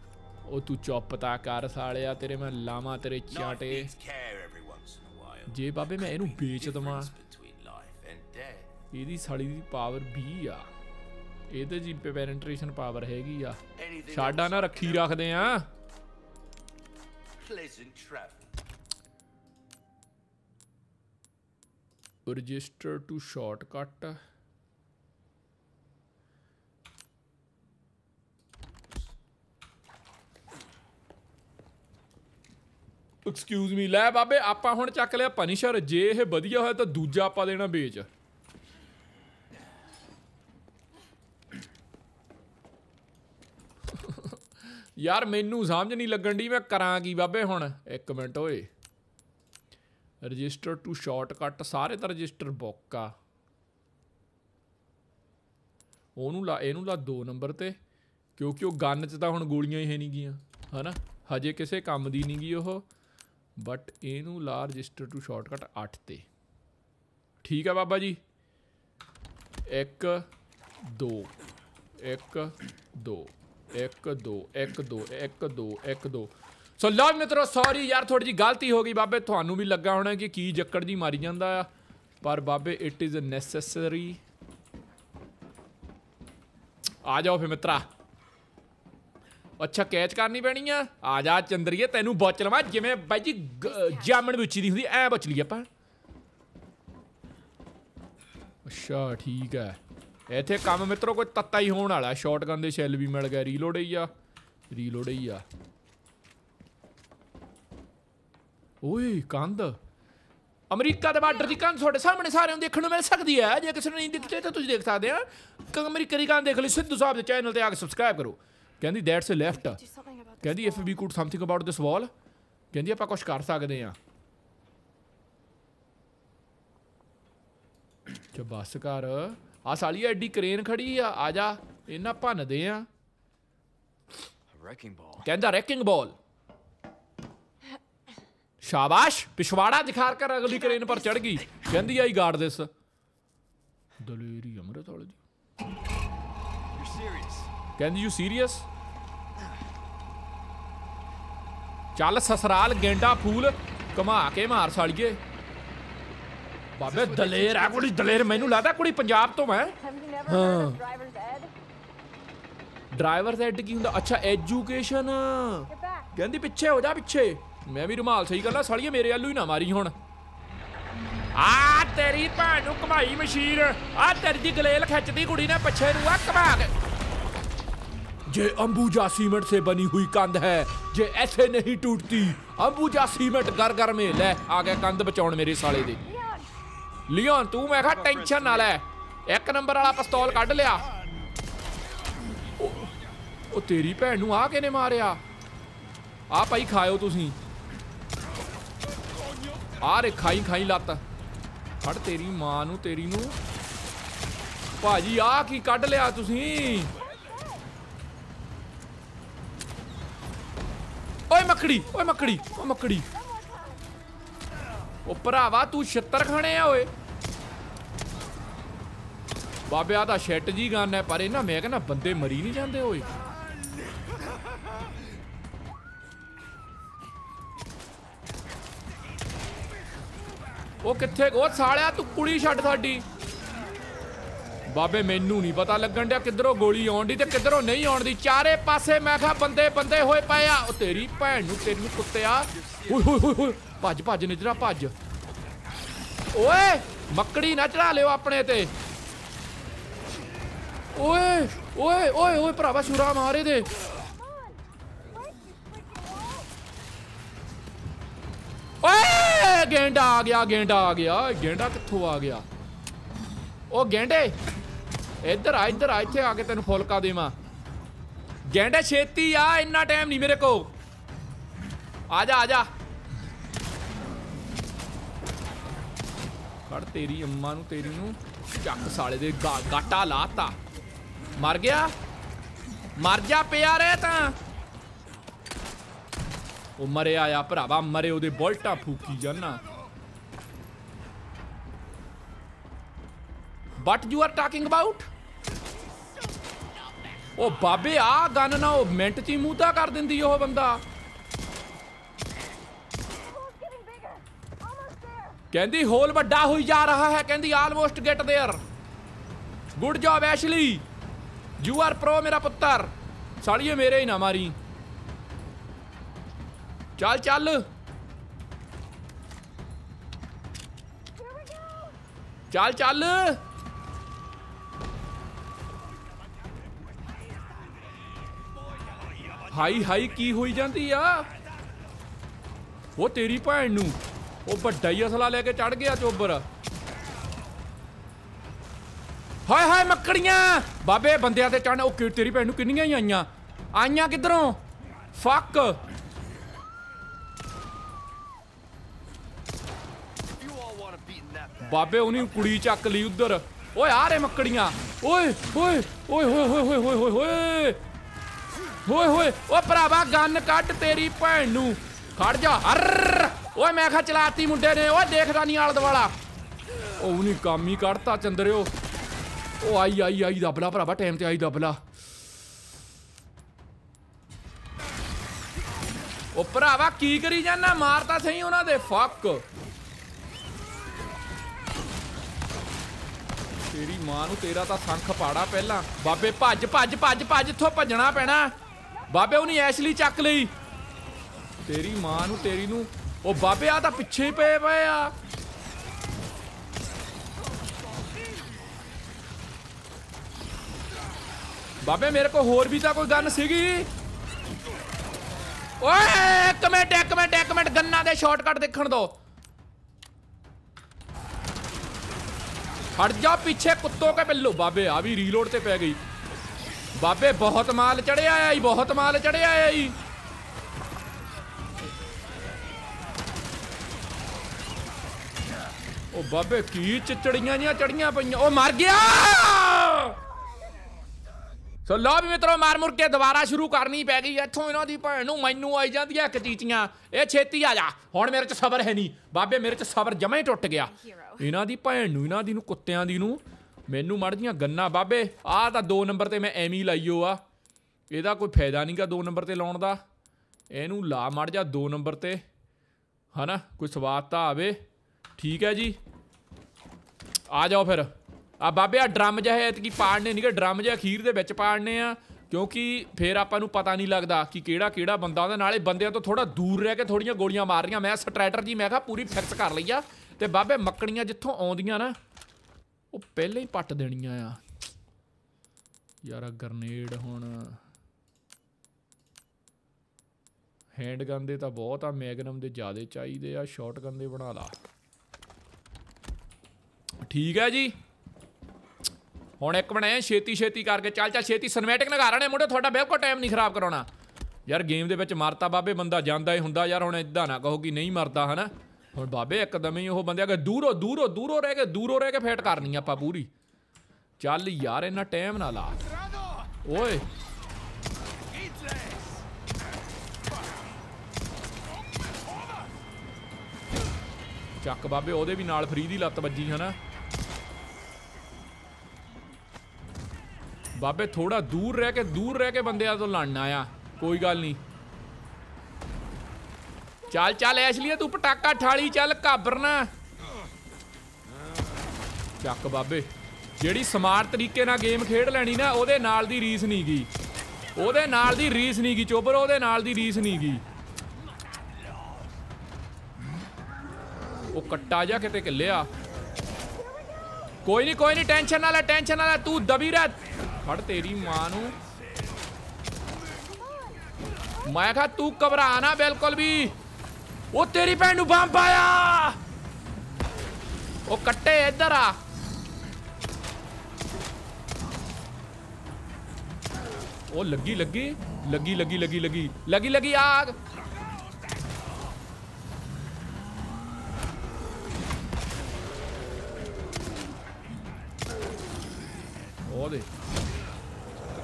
ਉਹ ਤੂੰ ਚੁੱਪ ਤਾਂ ਕਰ ਸਾਲਿਆ ਤੇਰੇ ਮੈਂ ਲਾਵਾਂ ਤੇਰੇ ਚਾਟੇ ਜੇ ਬਾਬੇ ਮੈਂ ਇਹਨੂੰ ਵੇਚ ਦਵਾਂ ਇਹਦੀ ਸਾਲੀ ਦੀ ਪਾਵਰ 20 ਆ ਇਹਦੇ ਜੀ ਪੈਨਟ੍ਰੇਸ਼ਨ ਪਾਵਰ ਹੈਗੀ ਆ ਛਾਡਾ ਨਾ ਰੱਖੀ ਰੱਖਦੇ ਆ register to shortcut excuse me ਲੈ ਬਾਬੇ ਆਪਾਂ ਹੁਣ ਚੱਕ ਲਿਆ ਪਨਿਸ਼ਰ ਜੇ ਇਹ ਵਧੀਆ ਹੋਇਆ ਤਾਂ ਦੂਜਾ ਆਪਾਂ ਦੇਣਾ ਵੇਚ ਯਾਰ ਮੈਨੂੰ ਸਮਝ ਨਹੀਂ ਲੱਗਣ ਦੀ ਮੈਂ ਕਰਾਂ ਕੀ ਬਾਬੇ ਹੁਣ ਇੱਕ ਮਿੰਟ ਓਏ ਰਜਿਸਟਰ ਟੂ ਸ਼ਾਰਟਕਟ ਸਾਰੇ ਤਾਂ ਰਜਿਸਟਰ ਬੁੱਕ ਆ ਉਹਨੂੰ ਲਾ ਇਹਨੂੰ ਲਾ 2 ਨੰਬਰ ਤੇ ਕਿਉਂਕਿ ਉਹ ਗਨ 'ਚ ਤਾਂ ਹੁਣ ਗੋਲੀਆਂ ਹੀ ਹੈ ਨਹੀਂ ਗੀਆਂ ਹਨਾ ਹਜੇ ਕਿਸੇ ਕੰਮ ਦੀ ਨਹੀਂ ਗਈ ਉਹ ਬਟ ਇਹਨੂੰ ਲਾ ਰਜਿਸਟਰ ਟੂ ਸ਼ਾਰਟਕਟ 8 ਤੇ ਠੀਕ ਹੈ ਬਾਬਾ ਜੀ 1 2 1 2 1 2 1 2 1 2 1 2 ਸੋ ਲਵ ਮਿੱਤਰੋ ਸੌਰੀ ਯਾਰ ਥੋੜੀ ਜੀ ਗਲਤੀ ਹੋ ਗਈ ਬਾਬੇ ਤੁਹਾਨੂੰ ਵੀ ਲੱਗਾ ਹੋਣਾ ਕਿ ਕੀ ਜੱਕੜ ਜੀ ਮਾਰੀ ਜਾਂਦਾ ਆ ਪਰ ਬਾਬੇ ਇਟ ਇਜ਼ ਨੈਸੈਸਰੀ ਆ ਜਾਓ ਫੇ ਮਿੱਤਰਾ ਅੱਛਾ ਕੈਚ ਕਰਨੀ ਪੈਣੀ ਆ ਆ ਜਾ ਚੰਦਰੀਏ ਤੈਨੂੰ ਬਚ ਲਵਾਂ ਜਿਵੇਂ ਬਾਈ ਜੀ ਜਾਮਣ ਵਿੱਚ ਦੀ ਹੁੰਦੀ ਐ ਬਚ ਲਈ ਆਪਾਂ ਅੱਛਾ ਠੀਕ ਐ ਇੱਥੇ ਕੰਮ ਮਿੱਤਰੋ ਕੋਈ ਤੱਤਾ ਹੀ ਹੋਣ ਵਾਲਾ ਸ਼ਾਟਗਨ ਦੇ ਸ਼ੈਲ ਵੀ ਮਿਲ ਗਿਆ ਰੀਲੋਡ ਹੀ ਆ ਰੀਲੋਡ ਹੀ ਆ ਓਏ ਕੰਦ ਅਮਰੀਕਾ ਦੇ ਬਾਰਡਰ ਦੀ ਕੰਨ ਤੁਹਾਡੇ ਸਾਹਮਣੇ ਸਾਰਿਆਂ ਨੂੰ ਦੇਖਣ ਨੂੰ ਮਿਲ ਸਕਦੀ ਹੈ ਜੇ ਕਿਸੇ ਨੂੰ ਨਹੀਂ ਦਿਖਦੇ ਤਾਂ ਤੁਸੀਂ ਦੇਖ ਸਕਦੇ ਆ ਕਮਰੀ ਕਰੀ ਕੰਨ ਦੇਖ ਲਈ ਸਿੱਧੂ ਸਾਹਿਬ ਦੇ ਚੈਨਲ ਤੇ ਆ ਕੇ ਸਬਸਕ੍ਰਾਈਬ ਕਰੋ ਕਹਿੰਦੀ ਦੈਟਸ ਅ ਲੈਫਟ ਕਹਿੰਦੀ if we could something about this wall ਕਹਿੰਦੀ ਆਪਾਂ ਕੁਝ ਕਰ ਸਕਦੇ ਆ ਚੋ ਬਸ ਕਰ ਆ ਸਾਲੀ ਐਡੀ ਕ੍ਰੇਨ ਖੜੀ ਆ ਆ ਜਾ ਇਹਨਾਂ ਭੰਨਦੇ ਆ ਕਹਿੰਦਾ ਰੈਕਿੰਗ ਬਾਲ ਸ਼ਾਬਾਸ਼ ਪਿਸ਼ਵਾੜਾ ਦਿਖਾਰ ਕਰ ਅਗਲੀ ਕ੍ਰੇਨ ਪਰ ਚੜ ਗਈ ਕਹਿੰਦੀ ਆਈ ਗਾਰਡ ਦਿਸ ਦਲੇਰੀ ਅਮਰਤ ਵਾਲੇ ਦੀ ਕਹਿੰਦੀ ਯੂ ਸੀਰੀਅਸ ਚੱਲ ਸਸਰਾਲ ਗੇਂਡਾ ਫੂਲ ਕਮਾ ਕੇ ਮਾਰ ਸਾਲੀਏ ਬਾਬੇ ਦਲੇਰ ਆ ਕੁੜੀ ਦਲੇਰ ਮੈਨੂੰ ਲੱਗਦਾ ਕੁੜੀ ਪੰਜਾਬ ਤੋਂ ਹੈ ਹਾਂ ਡਰਾਈਵਰਸ ਐਡ ਕੀ ਹੁੰਦਾ ਅੱਛਾ ਐਜੂਕੇਸ਼ਨ ਕਹਿੰਦੀ ਪਿੱਛੇ ਹੋ ਜਾ ਪਿੱਛੇ ਮੈਂ ਵੀ ਰੁਮਾਲ ਸਹੀ ਕਰਨਾ ਸਾਲੀਏ ਮੇਰੇ ਆਲੂ ਹੀ ਨਾ ਮਾਰੀ ਹੁਣ ਆ ਤੇਰੀ ਭੈਣ ਨੂੰ ਕਮਾਈ ਮਸ਼ੀਰ ਆ ਤੇਰੀ ਦੀ ਗਲੇਲ ਖਿੱਚਦੀ ਕੁੜੀ ਨੇ ਪਿੱਛੇ ਨੂੰ ਆ ਕਮਾ ਕੇ ये अंबुजा सीमेंट से बनी हुई कंध है ये ऐसे नहीं टूटती अंबुजा सीमेंट घर घर में ਲੈ ਆ ਗਿਆ ਕੰਧ ਬਚਾਉਣ ਮੇਰੇ ਸਾਲੇ ਦੇ ਲਿਓਨ ਤੂੰ ਮੈਂ ਕਿਹਾ ਟੈਨਸ਼ਨ ਨਾ ਲੈ ਇੱਕ ਨੰਬਰ ਵਾਲਾ ਪਿਸਤੌਲ ਕੱਢ ਲਿਆ ਉਹ ਤੇਰੀ ਭੈਣ ਨੂੰ ਆ ਕਿਨੇ ਮਾਰਿਆ ਆ ਭਾਈ ਖਾਇਓ ਤੁਸੀਂ ਆ ਰੇ ਖਾਈ ਖਾਈ ਲੱਤ ਫੜ ਤੇਰੀ ਮਾਂ ਨੂੰ ਤੇਰੀ ਨੂੰ ਭਾਜੀ ਆ ਕੀ ਕੱਢ ਲਿਆ ਤੁਸੀਂ ਓਏ ਮੱਕੜੀ ਓਏ ਮੱਕੜੀ ਓ ਮੱਕੜੀ ਓ ਭਰਾਵਾ ਤੂੰ ਛੱਤਰ ਖਾਣੇ ਆ ਓਏ ਬਾਬੇ ਆ ਤਾਂ ਸ਼ੈਟ ਜੀ ਗਾਨ ਹੈ ਪਰ ਇਹਨਾਂ ਮੈਂ ਕਹਿੰਦਾ ਬੰਦੇ ਮਰੀ ਨਹੀਂ ਜਾਂਦੇ ਓਏ ਉਹ ਕਿੱਥੇ ਉਹ ਸਾਲਿਆ ਤੂੰ ਕੁੜੀ ਛੱਡ ਸਾਡੀ ਬਾਬੇ ਮੈਨੂੰ ਨਹੀਂ ਪਤਾ ਲੱਗਣ ਡਿਆ ਕਿੱਧਰੋਂ ਗੋਲੀ ਆਉਣ ਦੀ ਤੇ ਕਿੱਧਰੋਂ ਨਹੀਂ ਆਉਣ ਦੀ ਚਾਰੇ ਪਾਸੇ ਮੈਂ ਕਿਹਾ ਬੰਦੇ ਬੰਦੇ ਹੋਏ ਪਏ ਆ ਉਹ ਤੇਰੀ ਭੈਣ ਨੂੰ ਤੈਨੂੰ ਕੁੱਤਿਆ ਓਏ ਹੋਏ ਹੋਏ ਭੱਜ ਭੱਜ ਨਿਜਰਾ ਭੱਜ ਓਏ ਮੱਕੜੀ ਨਾ ਚੜਾ ਲਿਓ ਆਪਣੇ ਤੇ ਓਏ ਓਏ ਓਏ ਓਏ ਭਰਾਵਾ ਸ਼ੁਰਾ ਮਾਰੇ ਦੇ ਓਏ ਗੇਂਡਾ ਆ ਗਿਆ ਗੇਂਡਾ ਆ ਗਿਆ ਗੇਂਡਾ ਕਿੱਥੋਂ ਆ ਗਿਆ ਉਹ ਗੈਂਡੇ ਇੱਧਰ ਆ ਇੱਧਰ ਆ ਇੱਥੇ ਆ ਕੇ ਤੈਨੂੰ ਫੁਲਕਾ ਦੇਵਾਂ ਗੈਂਡਾ ਛੇਤੀ ਆ ਇੰਨਾ ਟਾਈਮ ਨਹੀਂ ਮੇਰੇ ਕੋ ਆ ਜਾ ਆ ਜਾ ਕੜ ਤੇਰੀ ਅੰਮਾ ਨੂੰ ਤੇਰੀ ਨੂੰ ਚੱਕ ਸਾਲੇ ਦੇ ਗਾਟਾ ਲਾਤਾ ਮਰ ਗਿਆ ਮਰ ਜਾ ਪਿਆ ਰੇ ਤਾਂ ਉਹ ਮਰੇ ਆਇਆ ਭਰਾਵਾ ਮਰੇ ਉਹਦੇ ਬੁਲਟਾਂ ਫੂਕੀ ਜਾਨਾ but you are talking about ਉਹ ਬਾਬੇ ਆ ਗਨ ਨਾ ਉਹ ਮਿੰਟ 'ਚ ਹੀ ਮੂਤਾ ਕਰ ਦਿੰਦੀ ਉਹ ਬੰਦਾ ਕਹਿੰਦੀ ਹੋਲ ਵੱਡਾ ਹੋਈ ਜਾ ਰਿਹਾ ਹੈ ਕਹਿੰਦੀ almost get there good job Ashley you are pro ਮੇਰਾ ਪੁੱਤਰ ਸਾਲੀਏ ਮੇਰੇ ਹੀ ਨਾ ਮਾਰੀ ਚੱਲ ਚੱਲ ਚੱਲ ਚੱਲ ਹਾਈ ਹਾਈ ਕੀ ਹੋਈ ਜਾਂਦੀ ਆ ਉਹ ਤੇਰੀ ਭੈਣ ਨੂੰ ਉਹ ਵੱਡਾ ਹੀ ਅਸਲਾ ਲੈ ਕੇ ਚੜ ਗਿਆ ਚੋਬਰ ਹਾਏ ਹਾਏ ਮੱਕੜੀਆਂ ਬਾਬੇ ਬੰਦਿਆਂ ਤੇ ਚੜਨ ਉਹ ਤੇਰੀ ਭੈਣ ਨੂੰ ਕਿੰਨੀਆਂ ਹੀ ਆਈਆਂ ਆਈਆਂ ਕਿਧਰੋਂ ਫੱਕ ਬਾਬੇ ਉਹਨੇ ਕੁੜੀ ਚੱਕ ਲਈ ਉਧਰ ਓਏ ਆ ਰੇ ਮੱਕੜੀਆਂ ਓਏ ਓਏ ਓਏ ਹੋਏ ਹੋਏ ਹੋਏ ਹੋਏ ਹੋਏ ਹੋਏ ਹੋਏ ਓ ਭਰਾਵਾ ਗਨ ਕੱਢ ਤੇਰੀ ਭੈਣ ਨੂੰ ਖੜ ਜਾ ਅਰ ਓਏ ਮੈਂ ਖਾ ਚਲਾਤੀ ਮੁੰਡੇ ਨੇ ਓਏ ਦੇਖਦਾ ਨਹੀਂ ਆਲ ਦਵਾਲਾ ਓ ਨਹੀਂ ਕੰਮ ਹੀ ਕੱਢਤਾ ਚੰਦਰਿਓ ਓ ਆਈ ਆਈ ਆਈ ਦਬਲਾ ਭਰਾਵਾ ਟਾਈਮ ਤੇ ਆਈ ਦਬਲਾ ਓ ਭਰਾਵਾ ਕੀ ਕਰੀ ਜਾਂਦਾ ਮਾਰਤਾ ਸਹੀ ਉਹਨਾਂ ਦੇ ਫੱਕ ਤੇਰੀ ਮਾਂ ਨੂੰ ਤੇਰਾ ਤਾਂ ਸੰਖ ਪਾੜਾ ਪਹਿਲਾਂ ਬਾਬੇ ਭੱਜ ਭੱਜ ਭੱਜ ਭੱਜ ਇੱਥੋਂ ਭੱਜਣਾ ਪੈਣਾ ਬਾਬੇ ਉਹਨੇ ਐਸ਼ਲੀ ਚੱਕ ਲਈ ਤੇਰੀ ਮਾਂ ਨੂੰ ਤੇਰੀ ਨੂੰ ਉਹ ਬਾਬੇ ਆ ਤਾਂ ਪਿੱਛੇ ਹੀ ਪਏ ਪਏ ਆ ਬਾਬੇ ਮੇਰੇ ਕੋਲ ਹੋਰ ਵੀ ਤਾਂ ਕੋਈ ਗਨ ਸੀਗੀ ਓਏ ਇੱਕ ਮਿੰਟ ਇੱਕ ਮਿੰਟ ਇੱਕ ਮਿੰਟ ਗੰਨਾ ਦੇ ਸ਼ਾਰਟਕਟ ਦੇਖਣ ਦੋ ਹਟ ਜਾ ਪਿੱਛੇ ਕੁੱਤੋਂ ਕੇ ਬਿੱਲੂ ਬਾਬੇ ਆ ਵੀ ਰੀਲੋਡ ਤੇ ਪੈ ਗਈ ਬਾਬੇ ਬਹੁਤ ਮਾਲ ਚੜਿਆ ਆ ਜੀ ਬਹੁਤ ਮਾਲ ਚੜਿਆ ਆ ਜੀ ਉਹ ਬਾਬੇ ਕੀ ਚਿਚੜੀਆਂ ਜੀਆਂ ਚੜੀਆਂ ਪਈਆਂ ਉਹ ਮਰ ਗਿਆ ਸੋ ਲੋ ਵੀ ਮਿੱਤਰੋ ਮਾਰ ਮੁਰ ਕੇ ਦੁਬਾਰਾ ਸ਼ੁਰੂ ਕਰਨੀ ਪੈ ਗਈ ਇੱਥੋਂ ਇਹਨਾਂ ਦੀ ਭੈਣ ਨੂੰ ਮੈਨੂੰ ਆਈ ਜਾਂਦੀਆਂ ਚੀਚੀਆਂ ਇਹ ਛੇਤੀ ਆ ਜਾ ਹੁਣ ਮੇਰੇ 'ਚ ਸਬਰ ਹੈ ਨਹੀਂ ਬਾਬੇ ਮੇਰੇ 'ਚ ਸਬਰ ਜਮਾ ਹੀ ਟੁੱਟ ਗਿਆ ਇਹਨਾਂ ਦੀ ਭੈਣ ਨੂੰ ਇਹਨਾਂ ਦੀ ਨੂੰ ਕੁੱਤਿਆਂ ਦੀ ਨੂੰ ਮੈਨੂੰ ਮੜ ਜੀਆਂ ਗੰਨਾ ਬਾਬੇ ਆਹ ਤਾਂ 2 ਨੰਬਰ ਤੇ ਮੈਂ ਐਵੇਂ ਲਾਈਓ ਆ ਇਹਦਾ ਕੋਈ ਫਾਇਦਾ ਨਹੀਂਗਾ 2 ਨੰਬਰ ਤੇ ਲਾਉਣ ਦਾ ਇਹਨੂੰ ਲਾ ਮੜ ਜਾ 2 ਨੰਬਰ ਤੇ ਹਨਾ ਕੋਈ ਸਵਾਦ ਤਾਂ ਆਵੇ ਠੀਕ ਹੈ ਜੀ ਆ ਜਾਓ ਫਿਰ ਆ ਬਾਬੇ ਆ ਡਰਮ ਐਤ ਕੀ ਪਾੜਨੇ ਨਹੀਂਗੇ ਡਰਮ ਜਿਹਾ ਅਖੀਰ ਦੇ ਵਿੱਚ ਪਾੜਨੇ ਆ ਕਿਉਂਕਿ ਫੇਰ ਆਪਾਂ ਨੂੰ ਪਤਾ ਨਹੀਂ ਲੱਗਦਾ ਕਿ ਕਿਹੜਾ ਕਿਹੜਾ ਬੰਦਾ ਉਹਦੇ ਨਾਲੇ ਬੰਦਿਆਂ ਤੋਂ ਥੋੜਾ ਦੂਰ ਰਹਿ ਕੇ ਥੋੜੀਆਂ ਗੋਲੀਆਂ ਮਾਰ ਰਹੀਆਂ ਮੈਂ ਜੀ ਮੈਂ ਕਿਹਾ ਪੂਰੀ ਫਿਕਸ ਕਰ ਲਈ ਆ ਤੇ ਬਾਬੇ ਮੱਕੜੀਆਂ ਜਿੱਥੋਂ ਆਉਂਦੀਆਂ ਨਾ ਉਹ ਪਹਿਲੇ ਹੀ ਪੱਟ ਦੇਣੀਆਂ ਆ ਯਾਰ ਆ ਗਰਨੇਡ ਹੁਣ ਹੈਂਡ ਗਨ ਦੇ ਤਾਂ ਬਹੁਤ ਆ ਮੈਗਨਮ ਦੇ ਜ਼ਿਆਦੇ ਚਾਹੀਦੇ ਆ ਸ਼ਾਟਗਨ ਦੇ ਬਣਾ ਲਾ ਠੀਕ ਹੈ ਜੀ ਹੁਣ ਇੱਕ ਬਣਾਇਆ ਛੇਤੀ ਛੇਤੀ ਕਰਕੇ ਚੱਲ ਚੱਲ ਛੇਤੀ ਸਿਨੇਮੈਟਿਕ ਲਗਾ ਰਹੇ ਨੇ ਮੁੰਡੇ ਤੁਹਾਡਾ ਬਿਲਕੁਲ ਟਾਈਮ ਨਹੀਂ ਖਰਾਬ ਕਰਾਉਣਾ ਯਾਰ ਗੇਮ ਦੇ ਵਿੱਚ ਮਰਤਾ ਬਾਬੇ ਬੰਦਾ ਜਾਂਦਾ ਹੀ ਹੁੰਦਾ ਯਾਰ ਹੁਣ ਇਦਾਂ ਨਾ ਕਹੋ ਕਿ ਨਹੀਂ ਮਰਦਾ ਹਨਾ ਹੁਣ ਬਾਬੇ ਇੱਕਦਮ ਹੀ ਉਹ ਬੰਦੇ ਅਗੇ ਦੂਰੋਂ ਦੂਰੋਂ ਦੂਰੋਂ ਰਹਿ ਕੇ ਦੂਰੋਂ ਰਹਿ ਕੇ ਫੇਟ ਕਰਨੀ ਆਪਾਂ ਪੂਰੀ ਚੱਲ ਯਾਰ ਇੰਨਾ ਟਾਈਮ ਨਾ ਲਾ ਓਏ ਚੱਕ ਬਾਬੇ ਉਹਦੇ ਵੀ ਨਾਲ ਫਰੀ ਦੀ ਲੱਤ ਵੱਜੀ ਹਨਾ ਬਾਬੇ ਥੋੜਾ ਦੂਰ ਰਹਿ ਕੇ ਦੂਰ ਰਹਿ ਕੇ ਬੰਦਿਆਂ ਤੋਂ ਲੜਨਾ ਆ ਕੋਈ ਗੱਲ ਨਹੀਂ ਚੱਲ ਚੱਲ ਐਸ਼ਲੀਆ ਤੂੰ ਪਟਾਕਾ ਠਾਲੀ ਚੱਲ ਘਾਬਰਨਾ ਚੱਕ ਬਾਬੇ ਜਿਹੜੀ ਸਮਾਰਟ ਤਰੀਕੇ ਨਾਲ ਗੇਮ ਖੇਡ ਲੈਣੀ ਨਾ ਉਹਦੇ ਨਾਲ ਦੀ ਰੀਸ ਨਹੀਂ ਗਈ ਉਹਦੇ ਨਾਲ ਦੀ ਰੀਸ ਨਹੀਂ ਗਈ ਚੋਬਰ ਉਹਦੇ ਨਾਲ ਦੀ ਰੀਸ ਨਹੀਂ ਗਈ ਉਹ ਕੱਟਾ ਜਾ ਕਿਤੇ ਕਿੱਲਿਆ ਕੋਈ ਨਹੀਂ ਕੋਈ ਨਹੀਂ ਟੈਨਸ਼ਨ ਨਾ ਲੈ ਟੈਨਸ਼ਨ ਨਾ ਲੈ ਤੂੰ ਦਬੀ ਰਹਿ ਫੜ ਤੇਰੀ ਮਾਂ ਨੂੰ ਮੈਂ ਕਿਹਾ ਤੂੰ ਘਬਰਾ ਨਾ ਬਿਲਕੁਲ ਵੀ ਉਹ ਤੇਰੀ ਭੈਣ ਨੂੰ ਬੰਬ ਆਇਆ ਉਹ ਕੱਟੇ ਇੱਧਰ ਆ ਉਹ ਲੱਗੀ ਲੱਗੀ ਲੱਗੀ ਲੱਗੀ ਲੱਗੀ ਲੱਗੀ ਲੱਗੀ ਲੱਗੀ ਆਗ ਉਹਦੇ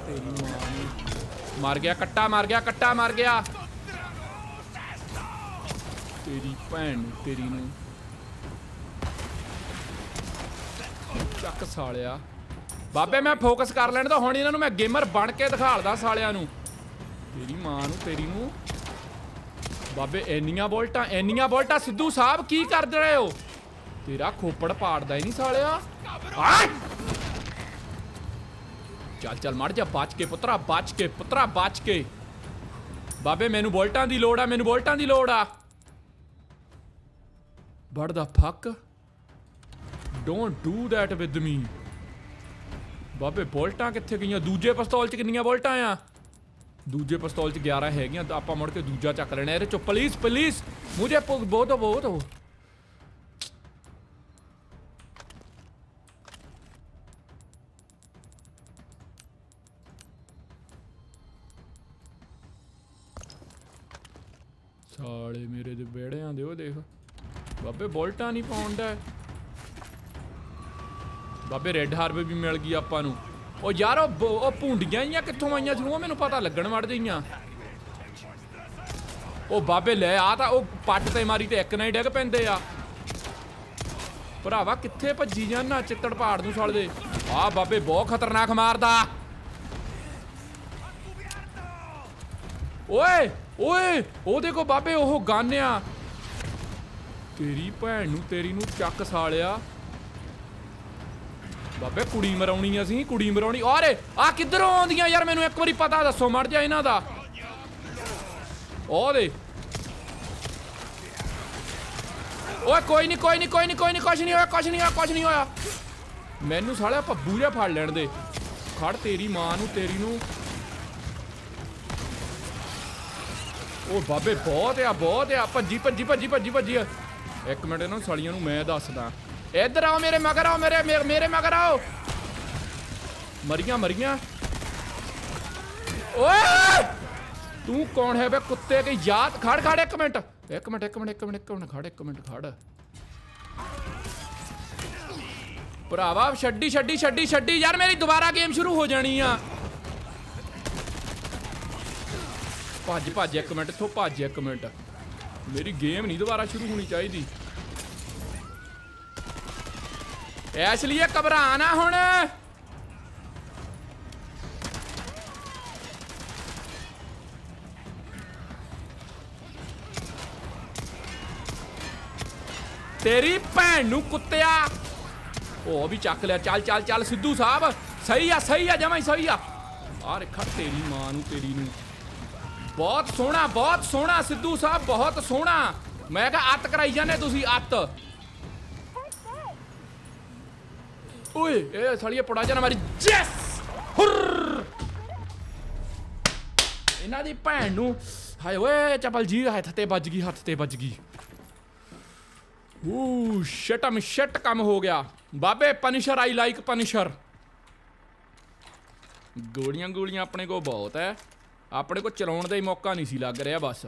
ਤੇਰੀ ਮਾਂ ਮਾਰ ਗਿਆ ਕੱਟਾ ਮਾਰ ਗਿਆ ਕੱਟਾ ਮਾਰ ਗਿਆ ਤੇਰੀ ਭੈਣ ਨੂੰ ਤੇਰੀ ਨੂੰ ਚੱਕ ਸਾਲਿਆ ਬਾਬੇ ਮੈਂ ਫੋਕਸ ਕਰ ਲੈਣ ਤਾਂ ਹੁਣ ਇਹਨਾਂ ਨੂੰ ਮੈਂ ਗੇਮਰ ਬਣ ਕੇ ਦਿਖਾਲਦਾ ਸਾਲਿਆਂ ਨੂੰ ਤੇਰੀ ਮਾਂ ਨੂੰ ਤੇਰੀ ਨੂੰ ਬਾਬੇ ਐਨੀਆਂ ਬੋਲਟਾਂ ਐਨੀਆਂ ਬੋਲਟਾਂ ਸਿੱਧੂ ਸਾਹਿਬ ਕੀ ਕਰਦੇ ਰਹੇ ਹੋ ਤੇਰਾ ਖੋਪੜ ਪਾੜਦਾ ਹੀ ਨਹੀਂ ਸਾਲਿਆ ਚੱਲ ਚੱਲ ਮੜ ਜਾ ਬਚ ਕੇ ਪੁੱਤਰਾ ਬਚ ਕੇ ਪੁੱਤਰਾ ਬਚ ਕੇ ਬਾਬੇ ਮੈਨੂੰ ਬੋਲਟਾਂ ਦੀ ਲੋੜ ਆ ਮੈਨੂੰ ਬੋਲਟਾਂ ਦੀ ਲੋੜ ਆ What the fuck? Don't do that with me. ਬਾਬੇ ਬੋਲਟਾਂ ਕਿੱਥੇ ਗਈਆਂ ਦੂਜੇ ਪਿਸਤੌਲ 'ਚ ਕਿੰਨੀਆਂ ਬੋਲਟਾਂ ਆ ਦੂਜੇ ਪਿਸਤੌਲ 'ਚ 11 ਹੈਗੀਆਂ ਤਾਂ ਆਪਾਂ ਮੁੜ ਕੇ ਦੂਜਾ ਚੱਕ ਲੈਣਾ ਇਹਦੇ 'ਚ ਪਲੀਜ਼ ਪਲੀਜ਼ ਪੁੱਗ ਬਹੁਤ ਬਹੁਤ ਸਾਲੇ ਮੇਰੇ ਦੇ ਵਿਹੜਿਆਂ ਦੇ ਉਹ ਦੇਖ ਬਾਬੇ ਬੋਲਟਾਂ ਨਹੀਂ ਪਾਉਂਦਾ ਬਾਬੇ ਰੈੱਡ ਹਾਰਬ ਵੀ ਮਿਲ ਗਈ ਆਪਾਂ ਨੂੰ ਉਹ ਯਾਰ ਉਹ ਭੁੰਡੀਆਂ ਜਾਂ ਕਿੱਥੋਂ ਆਈਆਂ ਸੀ ਉਹ ਮੈਨੂੰ ਪਤਾ ਲੱਗਣ ਵੜ ਜਈਆਂ ਉਹ ਬਾਬੇ ਲੈ ਆ ਤਾਂ ਉਹ ਪੱਟ ਤੇ ਮਾਰੀ ਤੇ ਇੱਕ ਨਾ ਹੀ ਡਿੱਗ ਪੈਂਦੇ ਆ ਭਰਾਵਾ ਕਿੱਥੇ ਭੱਜੀ ਜਾਂਦਾ ਚਿੱਤੜ ਪਹਾੜ ਨੂੰ ਸਾਲ ਦੇ ਆ ਬਾਬੇ ਬਹੁਤ ਖਤਰਨਾਕ ਮਾਰਦਾ ਓਏ ਓਏ ਉਹਦੇ ਕੋ ਬਾਬੇ ਉਹ ਗਾਨਿਆ ਤੇਰੀ ਭੈਣ ਨੂੰ ਤੇਰੀ ਨੂੰ ਚੱਕ ਸਾਲਿਆ ਬਾਬੇ ਕੁੜੀ ਮਰਾਉਣੀ ਅਸੀਂ ਕੁੜੀ ਮਰਾਉਣੀ ਓਰੇ ਆ ਕਿੱਧਰੋਂ ਆਉਂਦੀਆਂ ਯਾਰ ਮੈਨੂੰ ਇੱਕ ਵਾਰੀ ਪਤਾ ਦੱਸੋ ਮੜ ਜਾ ਇਹਨਾਂ ਦਾ ਓਰੇ ਓਏ ਕੋਈ ਨਹੀਂ ਕੋਈ ਨਹੀਂ ਕੋਈ ਨਹੀਂ ਕੋਈ ਨਹੀਂ ਕੁਛ ਨਹੀਂ ਹੋਇਆ ਕੁਛ ਨਹੀਂ ਹੋਇਆ ਕੁਛ ਨਹੀਂ ਹੋਇਆ ਮੈਨੂੰ ਸਾਲਿਆ ਪੱਬੂ ਜਿਹਾ ਫੜ ਲੈਣ ਦੇ ਖੜ ਤੇਰੀ ਮਾਂ ਨੂੰ ਤੇਰੀ ਨੂੰ ਓ ਬਾਬੇ ਬਹੁਤ ਆ ਬਹੁਤ ਆ ਭੱਜੀ ਭੱਜੀ ਭੱਜੀ ਭੱਜੀ ਭੱਜੀ ਇੱਕ ਮਿੰਟ ਇਹਨਾਂ ਸਾਲੀਆਂ ਨੂੰ ਮੈਂ ਦੱਸਦਾ ਇੱਧਰ ਆਓ ਮੇਰੇ ਮਗਰ ਆਓ ਮੇਰੇ ਮੇਰੇ ਮਗਰ ਆਓ ਮਰੀਆਂ ਮਰੀਆਂ ਓਏ ਤੂੰ ਕੌਣ ਹੈ ਬੇ ਕੁੱਤੇ ਦੀ ਯਾਦ ਖੜ ਖੜ ਇੱਕ ਮਿੰਟ ਇੱਕ ਮਿੰਟ ਇੱਕ ਮਿੰਟ ਇੱਕ ਮਿੰਟ ਇੱਕ ਮਿੰਟ ਖੜ ਇੱਕ ਮਿੰਟ ਖੜ ਭਰਾਵਾ ਛੱਡੀ ਛੱਡੀ ਛੱਡੀ ਛੱਡੀ ਯਾਰ ਮੇਰੀ ਦੁਬਾਰਾ ਗੇਮ ਸ਼ੁਰੂ ਹੋ ਜਾਣੀ ਆ ਭੱਜ ਭੱਜ ਇੱਕ ਮਿੰਟ ਇੱਥੋਂ ਭੱਜ ਇੱਕ ਮਿੰਟ ਮੇਰੀ ਗੇਮ ਨਹੀਂ ਦੁਬਾਰਾ ਸ਼ੁਰੂ ਹੋਣੀ ਚਾਹੀਦੀ ਐਸ ਲਈ ਕਬਰਾਂ ਨਾ ਹੁਣ ਤੇਰੀ ਭੈਣ ਨੂੰ ਕੁੱਤਿਆ ਉਹ ਵੀ ਚੱਕ ਲਿਆ ਚੱਲ ਚੱਲ ਚੱਲ ਸਿੱਧੂ ਸਾਹਿਬ ਸਹੀ ਆ ਸਹੀ ਆ ਜਮਾਈ ਸਹੀ ਆ ਆਰੇ ਖੱਟ ਤੇਰੀ ਮਾਂ ਨੂੰ ਤੇਰੀ ਨੂੰ ਬਹੁਤ ਸੋਹਣਾ ਬਹੁਤ ਸੋਹਣਾ ਸਿੱਧੂ ਸਾਹਿਬ ਬਹੁਤ ਸੋਹਣਾ ਮੈਂ ਕਿਹਾ ਅੱਤ ਕਰਾਈ ਜਾਂਦੇ ਤੁਸੀਂ ਅੱਤ ਓਏ ਇਹ ਸਾਲੀਏ ਪੜਾ ਜਾਣਾ ਮਾਰੀ ਜੈਸ ਹੁਰ ਇਹਨਾਂ ਦੀ ਭੈਣ ਨੂੰ ਹਾਏ ਓਏ ਚਪਲ ਜੀ ਹੱਥ ਤੇ ਵੱਜ ਗਈ ਹੱਥ ਤੇ ਵੱਜ ਗਈ ਓ ਸ਼ਟ ਅਮ ਸ਼ਟ ਕੰਮ ਹੋ ਗਿਆ ਬਾਬੇ ਪਨਿਸ਼ਰ ਆਈ ਲਾਈਕ ਪਨਿਸ਼ਰ ਗੋਲੀਆਂ ਗੋਲੀਆਂ ਆਪਣੇ ਕੋ ਬਹੁਤ ਹੈ ਆਪਣੇ ਕੋ ਚਲਾਉਣ ਦਾ ਹੀ ਮੌਕਾ ਨਹੀਂ ਸੀ ਲੱਗ ਰਿਹਾ ਬਸ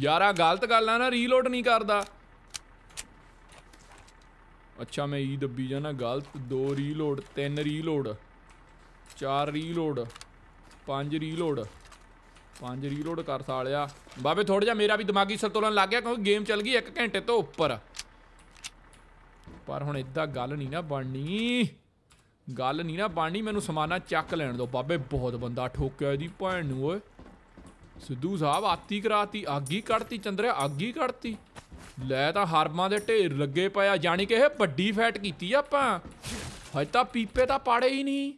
ਯਾਰਾ ਗਲਤ ਗੱਲ ਆ ਨਾ ਰੀਲੋਡ ਨਹੀਂ ਕਰਦਾ ਅੱਛਾ ਮੈਂ ਈ e ਦੱਬੀ ਜਾਣਾ ਗਲਤ 2 reload 3 reload 4 reload 5 reload 5 reload ਕਰ ਸਾਲਿਆ ਬਾਬੇ ਥੋੜਾ ਜਿਹਾ ਮੇਰਾ ਵੀ ਦਿਮਾਗੀ ਸੰਤੁਲਨ ਲੱਗ ਗਿਆ ਕਿਉਂਕਿ ਗੇਮ ਚੱਲ ਗਈ 1 ਘੰਟੇ ਤੋਂ ਉੱਪਰ ਪਰ ਹੁਣ ਇਦਾਂ ਗੱਲ ਨਹੀਂ ਨਾ ਬਣਨੀ ਗੱਲ ਨਹੀਂ ਨਾ ਬਣਨੀ ਮੈਨੂੰ ਸਮਾਨਾ ਚੱਕ ਲੈਣ ਦਿਓ ਬਾਬੇ ਬਹੁਤ ਬੰਦਾ ਠੋਕਿਆ ਇਹਦੀ ਭੈਣ ਨੂੰ ਓਏ ਸਿੱਧੂ ਸਾਹਿਬ ਆਤੀ ਕਰਾਤੀ ਆਗੀ ਕੜਤੀ ਚੰਦਰਿਆ ਆਗੀ ਕੜਤੀ ਲੈ ਤਾਂ ਹਰਮਾਂ ਦੇ ਢੇਰ ਲੱਗੇ ਪਿਆ ਜਾਨੀ ਕਿ ਇਹ ਵੱਡੀ ਫੈਟ ਕੀਤੀ ਆਪਾਂ ਹਜੇ ਤਾਂ ਪੀਪੇ ਤਾਂ ਪਾੜੇ ਹੀ ਨਹੀਂ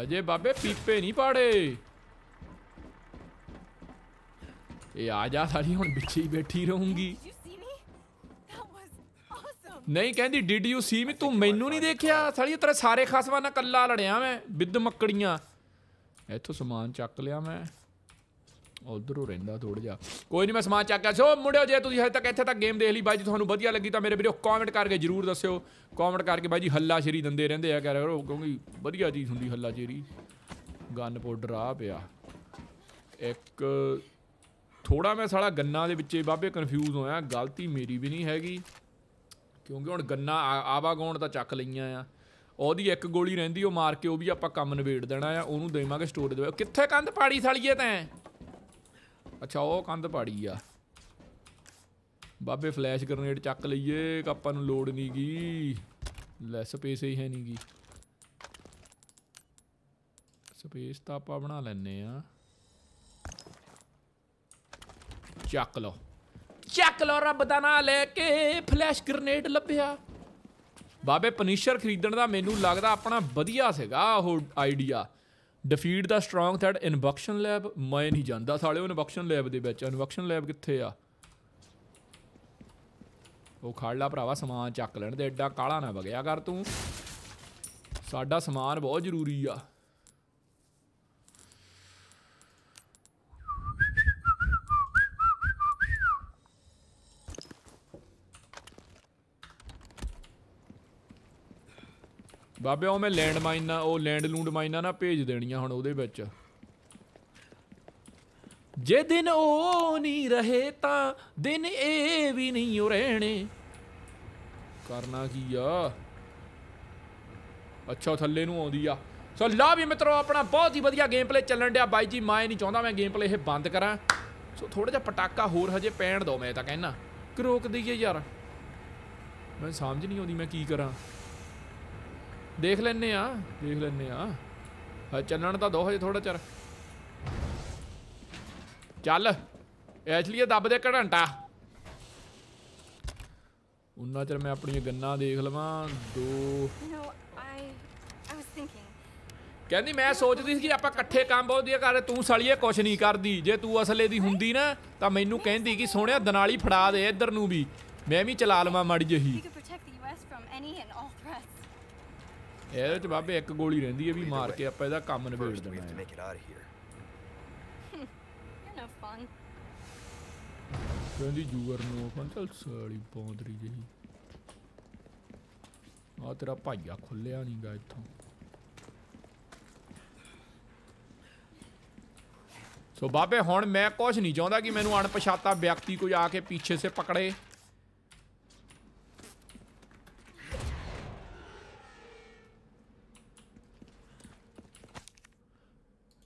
ਹਜੇ ਬਾਬੇ ਪੀਪੇ ਨਹੀਂ ਪਾੜੇ ਇਹ ਆ ਜਾ ਸਾਲੀ ਹੁਣ ਵਿੱਚੇ ਹੀ ਬੈਠੀ ਰਹੂੰਗੀ ਨਹੀਂ ਕਹਿੰਦੀ ਡਿਡ ਯੂ ਸੀ ਮੀ ਤੂੰ ਮੈਨੂੰ ਨਹੀਂ ਦੇਖਿਆ ਸਾਲੀ ਤੇਰੇ ਸਾਰੇ ਖਸਵਾ ਨਾਲ ਕੱਲਾ ਲੜਿਆ ਮੈਂ ਵਿਦ ਮੱਕੜੀਆਂ ਇੱਥੋਂ ਸਮਾਨ ਚੱਕ ਲਿਆ ਮੈਂ ਉਧਰੋਂ ਰਹਿੰਦਾ ਥੋੜਾ ਜਿਹਾ ਕੋਈ ਨਹੀਂ ਮੈਂ ਸਮਾਨ ਚੱਕਿਆ ਸੋ ਮੁੰਡਿਓ ਜੇ ਤੁਸੀਂ ਹਜੇ ਤੱਕ ਇੱਥੇ ਤੱਕ ਗੇਮ ਦੇਖ ਲਈ ਬਾਈ ਜੀ ਤੁਹਾਨੂੰ ਵਧੀਆ ਲੱਗੀ ਤਾਂ ਮੇਰੇ ਵੀਰੋ ਕਮੈਂਟ ਕਰਕੇ ਜਰੂਰ ਦੱਸਿਓ ਕਮੈਂਟ ਕਰਕੇ ਬਾਈ ਜੀ ਹੱਲਾ ਸ਼ੇਰੀ ਦਿੰਦੇ ਰਹਿੰਦੇ ਆ ਕਰ ਕਿਉਂਕਿ ਵਧੀਆ ਚੀਜ਼ ਹੁੰਦੀ ਹੱਲਾ ਸ਼ੇਰੀ ਗਨ ਪਾਊਡਰ ਆ ਪਿਆ ਇੱਕ ਥੋੜਾ ਮੈਂ ਸਾਲਾ ਗੰਨਾ ਦੇ ਵਿੱਚ ਬਾਬੇ ਕਨਫਿਊਜ਼ ਹੋਇਆ ਗਲਤੀ ਮੇਰੀ ਵੀ ਨਹੀਂ ਹੈਗੀ ਕਿਉਂਕਿ ਹੁਣ ਗੰਨਾ ਆਵਾਗੌਣ ਤਾਂ ਚੱਕ ਲਈਆਂ ਆ ਉਹਦੀ ਇੱਕ ਗੋਲੀ ਰਹਿੰਦੀ ਉਹ ਮਾਰ ਕੇ ਉਹ ਵੀ ਆਪਾਂ ਕੰਮ ਨਵੇੜ ਦੇਣਾ ਆ ਉਹਨੂੰ ਦੇਵਾਂਗੇ ਸਟੋਰ ਦੇ ਕਿੱਥੇ ਕੰਧ ਪਾੜੀ ਸਾਲੀਏ ਤੈਂ ਅੱਛਾ ਉਹ ਕੰਧ ਪਾੜੀ ਆ ਬਾਬੇ ਫਲੈਸ਼ ਗ੍ਰੇਨੇਡ ਚੱਕ ਲਈਏ ਆਪਾਂ ਨੂੰ ਲੋਡ ਨਹੀਂਗੀ ਲੈਸ ਸਪੇਸ ਹੀ ਹੈ ਨਹੀਂਗੀ ਸਪੇਸ ਤਾਂ ਆਪਾਂ ਬਣਾ ਲੈਨੇ ਆ ਚੱਕ ਲਓ ਚੱਕ ਲਓ ਰੱਬ ਦਾ ਨਾਂ ਲੈ ਕੇ ਫਲੈਸ਼ ਗ੍ਰਨੇਡ ਲੱਭਿਆ ਬਾਬੇ ਪਨੀਸ਼ਰ ਖਰੀਦਣ ਦਾ ਮੈਨੂੰ ਲੱਗਦਾ ਆਪਣਾ ਵਧੀਆ ਸੀਗਾ ਉਹ ਆਈਡੀਆ ਡਿਫੀਟ ਦਾ ਸਟਰੋਂਗ ਥਰਡ ਇਨਵਕਸ਼ਨ ਲੈਬ ਮੈਂ ਨਹੀਂ ਜਾਂਦਾ ਸਾਲੇ ਉਹ ਇਨਬਕਸ਼ਨ ਲੈਬ ਦੇ ਵਿੱਚ ਇਨਬਕਸ਼ਨ ਲੈਬ ਕਿੱਥੇ ਆ ਉਹ ਲਾ ਭਰਾਵਾ ਸਮਾਨ ਚੱਕ ਲੈਣ ਦੇ ਐਡਾ ਕਾਲਾ ਨਾ ਵਗਿਆ ਕਰ ਤੂੰ ਸਾਡਾ ਸਮਾਨ ਬਹੁਤ ਜ਼ਰੂਰੀ ਆ ਬਾਬੇ ਉਹ ਮੈਂ ਲੈਂਡ ਮਾਈਨਾਂ ਉਹ ਲੈਂਡ ਲੂੰਡ ਮਾਈਨਾਂ ਨਾ ਭੇਜ ਦੇਣੀਆਂ ਹੁਣ ਉਹਦੇ ਵਿੱਚ ਜੇ ਦਿਨ ਉਹ ਨਹੀਂ ਰਹੇ ਤਾਂ ਦਿਨ ਇਹ ਵੀ ਨਹੀਂ ਰਹਿਣੇ ਕਰਨਾ ਕੀ ਆ ਅੱਛਾ ਥੱਲੇ ਨੂੰ ਆਉਂਦੀ ਆ ਸੋ ਲਾ ਵੀ ਮਿੱਤਰੋ ਆਪਣਾ ਬਹੁਤ ਹੀ ਵਧੀਆ ਗੇਮ ਪਲੇ ਚੱਲਣ ਡਿਆ ਬਾਈ ਜੀ ਮੈਂ ਨਹੀਂ ਚਾਹੁੰਦਾ ਮੈਂ ਗੇਮ ਪਲੇ ਇਹ ਬੰਦ ਕਰਾਂ ਸੋ ਥੋੜਾ ਜਿਹਾ ਪਟਾਕਾ ਹੋਰ ਹਜੇ ਪੈਣ ਦੋ ਮੈਂ ਤਾਂ ਕਹਿਣਾ ਕਿ ਰੋਕ ਦਈਏ ਯਾਰ ਮੈਂ ਸਮਝ ਨਹੀਂ ਆਉਂਦੀ ਮੈਂ ਕੀ ਕਰਾਂ ਦੇਖ ਲੈਨੇ ਆ ਦੇਖ ਲੈਨੇ ਆ ਚੱਲਣ ਤਾਂ ਦੋ ਹਜੇ ਥੋੜਾ ਚਿਰ ਚੱਲ ਐਚਲੀ ਇਹ ਦੱਬ ਦੇ ਘੜੰਟਾ ਉਨਾ ਚਿਰ ਮੈਂ ਆਪਣੀਆਂ ਗੰਨਾਂ ਦੇਖ ਲਵਾਂ ਦੋ ਕਹਿੰਦੀ ਮੈਂ ਸੋਚਦੀ ਸੀ ਕਿ ਆਪਾਂ ਇਕੱਠੇ ਕੰਮ ਬਹੁਤ ਦੀਆ ਕਰ ਤੂੰ ਸਲੀਏ ਕੁਛ ਨਹੀਂ ਕਰਦੀ ਜੇ ਤੂੰ ਅਸਲੇ ਦੀ ਹੁੰਦੀ ਨਾ ਤਾਂ ਮੈਨੂੰ ਕਹਿੰਦੀ ਕਿ ਸੋਹਣਿਆ ਦਨਾਲੀ ਫੜਾ ਦੇ ਇੱਧਰ ਨੂੰ ਵੀ ਮੈਂ ਵੀ ਚਲਾ ਲਵਾਂ ਮਾੜੀ ਜਹੀ ਇਹ ਤੇ ਬਾਬੇ ਇੱਕ ਗੋਲੀ ਰਹਿੰਦੀ ਹੈ ਵੀ ਮਾਰ ਕੇ ਆਪਾਂ ਇਹਦਾ ਕੰਮ ਨਿਬੇੜ ਦੇਣਾ ਹੈ ਕਹਿੰਦੀ ਜੂਗਰ ਨੂੰ ਆਖਣ ਸਾਲੀ ਪੌਂਦਰੀ ਜਹੀ ਆ ਤੇਰਾ ਭਾਈਆ ਖੁੱਲਿਆ ਨਹੀਂਗਾ ਇੱਥੋਂ ਸੋ ਬਾਬੇ ਹੁਣ ਮੈਂ ਕੁਝ ਨਹੀਂ ਚਾਹੁੰਦਾ ਕਿ ਮੈਨੂੰ ਅਣਪਛਾਤਾ ਵਿਅਕਤੀ ਕੋਈ ਆ ਕੇ ਪਿੱਛੇ ਸੇ ਪਕੜੇ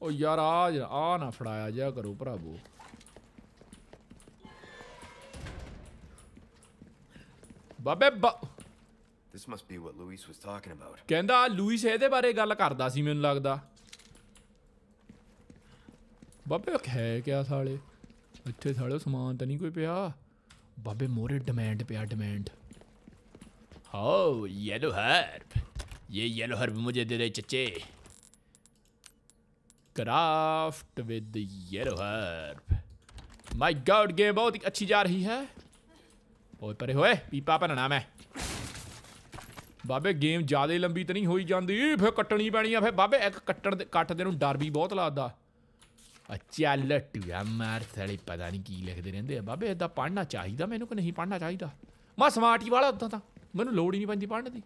ਓ ਯਾਰ ਆ ਆ ਨਾ ਫੜਾਇਆ ਜਾ ਕਰੋ ਭਰਾਵੋ ਬਾਬੇ ਬਾ This must be what Luis was talking about. ਕਹਿੰਦਾ ਲੂਈਸ ਇਹਦੇ ਬਾਰੇ ਗੱਲ ਕਰਦਾ ਸੀ ਮੈਨੂੰ ਲੱਗਦਾ ਬਾਬੇ ਹੈ ਕਿਆ ਸਾਲੇ ਇੱਥੇ ਸਾਲੇ ਸਮਾਨ ਤਾਂ ਨਹੀਂ ਕੋਈ ਪਿਆ ਬਾਬੇ ਮੋਰੇ ਡਿਮਾਂਡ ਪਿਆ ਡਿਮਾਂਡ ਹਾਓ ਯੈਲੋ ਹਰਬ ਇਹ ਯੈਲੋ ਹਰਬ ਮੁਝੇ ਦੇ ਦੇ ਚੱਚੇ craft with yellow herb my god game बहुत ही अच्छी जा रही है ओए परे होए पीपा पर नाम है ਬਾਬੇ ਗੇਮ ਜ਼ਿਆਦਾ ਲੰਬੀ ਤਾਂ ਨਹੀਂ ਹੋਈ ਜਾਂਦੀ ਫੇ ਕੱਟਣੀ ਪੈਣੀ ਆ ਫੇ ਬਾਬੇ ਇੱਕ ਕੱਟਣ ਦੇ ਕੱਟ ਦੇ ਨੂੰ ਡਰ ਵੀ ਬਹੁਤ ਲੱਗਦਾ ਅੱਛਾ ਲੱਟੂਆ ਮਾਰ ਥੜੀ ਪਤਾ ਨਹੀਂ ਕੀ ਲਿਖਦੇ ਰਹਿੰਦੇ ਆ ਬਾਬੇ ਇਦਾਂ ਪੜਨਾ ਚਾਹੀਦਾ ਮੈਨੂੰ ਕਿ ਨਹੀਂ ਪੜਨਾ ਚਾਹੀਦਾ ਮੈਂ ਸਮਾਰਟੀ ਵਾਲਾ ਉਦਾਂ ਤਾਂ ਮੈਨੂੰ ਲੋੜ ਹੀ ਨਹੀਂ ਪੈਂਦੀ ਪੜਨ ਦੀ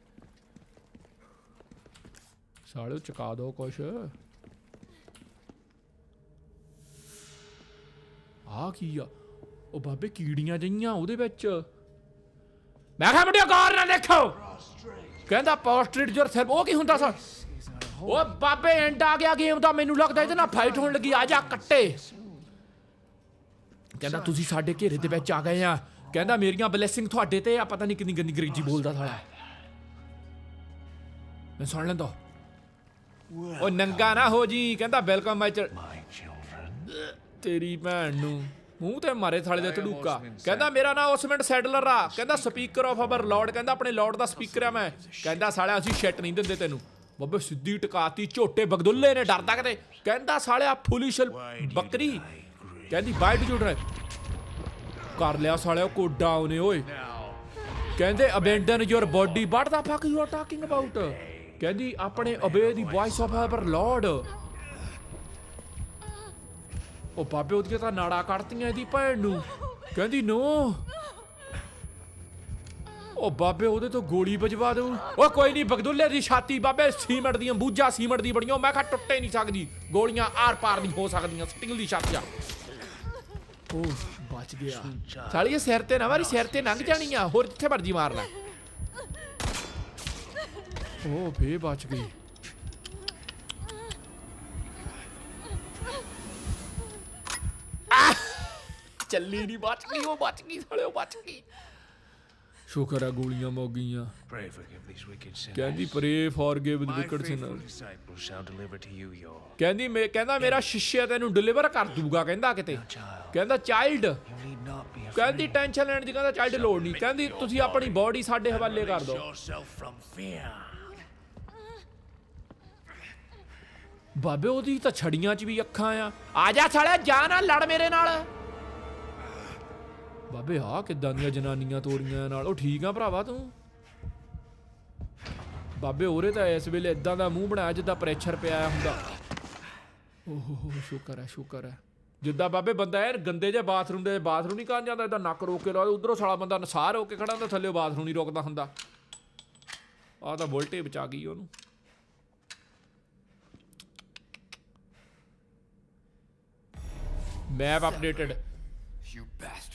ਸਾਲੋ ਚੁਕਾ ਦੋ ਕੁਛ ਆ ਕੀ ਆ ਉਹ ਬਾਬੇ ਕੀੜੀਆਂ ਜਈਆਂ ਉਹਦੇ ਵਿੱਚ ਮੈਂ ਕਿਹਾ ਮੁੰਡਿਓ ਗੌਰ ਨਾਲ ਦੇਖੋ ਕਹਿੰਦਾ ਪ੍ਰੋਸਟ੍ਰੇਟ ਜੋਰ ਸਿਰ ਉਹ ਕੀ ਹੁੰਦਾ ਸਰ ਉਹ ਬਾਬੇ ਐਂਡ ਆ ਗਿਆ ਗੇਮ ਦਾ ਮੈਨੂੰ ਲੱਗਦਾ ਇਹਦੇ ਨਾਲ ਫਾਈਟ ਹੋਣ ਲੱਗੀ ਆ ਜਾ ਕੱਟੇ ਕਹਿੰਦਾ ਤੁਸੀਂ ਸਾਡੇ ਘੇਰੇ ਦੇ ਵਿੱਚ ਆ ਗਏ ਆ ਕਹਿੰਦਾ ਮੇਰੀਆਂ ਬਲੇਸਿੰਗ ਤੁਹਾਡੇ ਤੇ ਆ ਪਤਾ ਨਹੀਂ ਕਿੰਨੀ ਗੰਦੀ ਗਰੀਜੀ ਬੋਲਦਾ ਸਾਲਾ ਮੈਂ ਸੁਣ ਲੈਂਦਾ ਉਹ ਨੰਗਾ ਨਾ ਹੋ ਜੀ ਕਹਿੰਦਾ ਵੈਲਕਮ ਮਾਈ ਚਿਲਡਰਨ ਤੇਰੀ ਭੈਣ ਨੂੰ ਮੂੰਹ ਤੇ ਮਾਰੇ ਥਾਲੇ ਦੇ ਧੜੂਕਾ ਕਹਿੰਦਾ ਮੇਰਾ ਨਾਮ ਉਸਮੈਂਟ ਸੈਟਲਰ ਆ ਕਹਿੰਦਾ ਸਪੀਕਰ ਆਫ ਅਵਰ ਲਾਰਡ ਕਹਿੰਦਾ ਆਪਣੇ ਲਾਰਡ ਦਾ ਸਪੀਕਰ ਆ ਮੈਂ ਕਹਿੰਦਾ ਸਾਲਿਆ ਅਸੀਂ ਸ਼ਿਟ ਨਹੀਂ ਦਿੰਦੇ ਤੈਨੂੰ ਬੱਬੇ ਸਿੱਧੀ ਟਕਾਤੀ ਝੋਟੇ ਬਗਦੁੱਲੇ ਨੇ ਡਰਦਾ ਕਦੇ ਕਹਿੰਦਾ ਸਾਲਿਆ ਫੁਲੀਸ਼ਲ ਬੱਕਰੀ ਕਹਿੰਦੀ ਬਾਈਟ ਜੁੜ ਰਿਹਾ ਕਰ ਲਿਆ ਸਾਲਿਆ ਕੋਡਾ ਉਹਨੇ ਓਏ ਕਹਿੰਦੇ abandon your body what the fuck you are talking about ਕਹਿੰਦੀ ਆਪਣੇ obey the voice of her lord ਉਹ ਬਾਬੇ ਉਹਦੀਆਂ ਤਾਂ ਨਾੜਾ ਕੱਢਤੀਆਂ ਇਹਦੀ ਭੈਣ ਨੂੰ ਕਹਿੰਦੀ ਨੋ ਉਹ ਬਾਬੇ ਉਹਦੇ ਤੋਂ ਗੋਲੀ ਵਜਵਾ ਦਊ ਉਹ ਕੋਈ ਨਹੀਂ ਬਗਦੁੱਲੇ ਦੀ ਛਾਤੀ ਬਾਬੇ ਸੀਮਟ ਦੀਆਂ ਬੂਝਾ ਸੀਮਟ ਦੀ ਬੜੀਆਂ ਮੈਂ ਕਿਹਾ ਟੁੱਟੇ ਨਹੀਂ ਸਕਦੀ ਗੋਲੀਆਂ ਆਰ ਪਾਰ ਨਹੀਂ ਹੋ ਸਕਦੀਆਂ ਸਟਿੰਗ ਦੀ ਛਾਤੀ ਆ ਉਹ ਬਚ ਗਿਆ ਛਾਲੀਏ ਸਿਰ ਤੇ ਨਾ ਵਾਰੀ ਸਿਰ ਤੇ ਲੰਘ ਜਾਣੀ ਆ ਹੋਰ ਜਿੱਥੇ ਮਰਜੀ ਮਾਰ ਲੈ ਉਹ ਫੇ ਬਚ ਗਈ ਚੱਲੀ ਨਹੀਂ ਬਚ ਗਈ ਉਹ ਬਚ ਗਈ ਉਹ ਬਚ ਗਈ ਸ਼ੁਕਰ ਆ ਗੋਲੀਆਂ ਮੋ ਗਈਆਂ ਕਹਿੰਦੀ pray forgive My wicked faithful ਕੈਂਦੀ ਕਹਿੰਦੀ ਮੈਂ ਕਹਿੰਦਾ ਮੇਰਾ ਸ਼ਿਸ਼ਿਆ ਤੈਨੂੰ ਡਿਲੀਵਰ ਕਰ ਦੂਗਾ ਕਹਿੰਦਾ ਕਿਤੇ ਕਹਿੰਦਾ ਚਾਈਲਡ ਕੈਂਦੀ ਕਹਿੰਦੀ ਟੈਨਸ਼ਨ ਲੈਣ ਦੀ ਕਹਿੰਦਾ ਚਾਈਲਡ ਲੋੜ ਨਹੀਂ ਕਹਿੰਦੀ ਤੁਸੀਂ ਆਪਣੀ ਬਾਡੀ ਸਾਡੇ ਹਵਾਲੇ ਕਰ ਦਿਓ ਬਾਬੇ ਉਹਦੀ ਤਾਂ ਛੜੀਆਂ 'ਚ ਵੀ ਅੱਖਾਂ ਆ ਆ ਜਾ ਛੜਿਆ ਜਾ ਨਾ ਲੜ ਮੇਰੇ ਨਾਲ ਬਾਬੇ ਆ ਕਿਦਾਂ ਦੀਆਂ ਜਨਾਨੀਆਂ ਤੋਰੀਆਂ ਨਾਲ ਉਹ ਠੀਕ ਆ ਭਰਾਵਾ ਤੂੰ ਬਾਬੇ ਹੋਰੇ ਤਾਂ ਇਸ ਵੇਲੇ ਇਦਾਂ ਦਾ ਮੂੰਹ ਬਣਾਇਆ ਜਿੱਦਾਂ ਪ੍ਰੈਸ਼ਰ ਪਿਆ ਹੁੰਦਾ ਓਹੋ ਸ਼ੁਕਰ ਹੈ ਸ਼ੁਕਰ ਹੈ ਜਿੱਦਾਂ ਬਾਬੇ ਬੰਦਾ ਯਾਰ ਗੰਦੇ ਜੇ ਬਾਥਰੂਮ ਦੇ ਬਾਥਰੂਮ ਨਹੀਂ ਕਾਂ ਜਾਂਦਾ ਇਦਾਂ ਨੱਕ ਰੋਕ ਕੇ ਲਾਉਂਦਾ ਉਧਰੋਂ ਸਾਲਾ ਬੰਦਾ ਨਸਾਰ ਹੋ ਕੇ ਖੜਾ ਹੁੰਦਾ ਥੱਲੇ ਬਾਥਰੂਮ ਨਹੀਂ ਰੋਕਦਾ ਹੁੰਦਾ ਆ ਤਾਂ ਬੋਲਟੇ ਬਚਾ ਗਈ ਉਹਨੂੰ map updated you best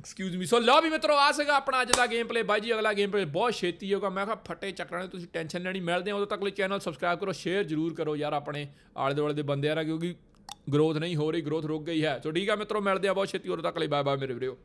excuse me so lobby ਵੀ ਮਿੱਤਰੋ ਆ ਸੀਗਾ ਆਪਣਾ ਅੱਜ ਦਾ ਗੇਮ ਪਲੇ ਬਾਈ ਜੀ ਅਗਲਾ ਗੇਮ ਪਲੇ ਬਹੁਤ ਛੇਤੀ ਹੋਗਾ ਮੈਂ ਕਿਹਾ ਫੱਟੇ ਚੱਕਰਾਂ ਨੇ ਤੁਸੀਂ ਟੈਨਸ਼ਨ ਲੈਣੀ ਮਿਲਦੇ ਆ ਉਦੋਂ ਤੱਕ ਲਈ ਚੈਨਲ ਸਬਸਕ੍ਰਾਈਬ ਕਰੋ ਸ਼ੇਅਰ ਜ਼ਰੂਰ ਕਰੋ ਯਾਰ ਆਪਣੇ ਆਲੇ ਦੁਆਲੇ ਦੇ ਬੰਦਿਆਂ ਨਾਲ ਕਿਉਂਕਿ ਗਰੋਥ ਨਹੀਂ ਹੋ ਰਹੀ ਗਰੋਥ ਰੁਕ ਗਈ ਹੈ ਸੋ ਠੀਕ ਆ ਮਿੱਤਰੋ ਮਿਲਦੇ ਆ ਬਹੁਤ ਛੇਤੀ ਉਦੋਂ ਤੱਕ ਲਈ ਬਾਏ ਬਾਏ ਮੇਰੇ ਵੀਰੋ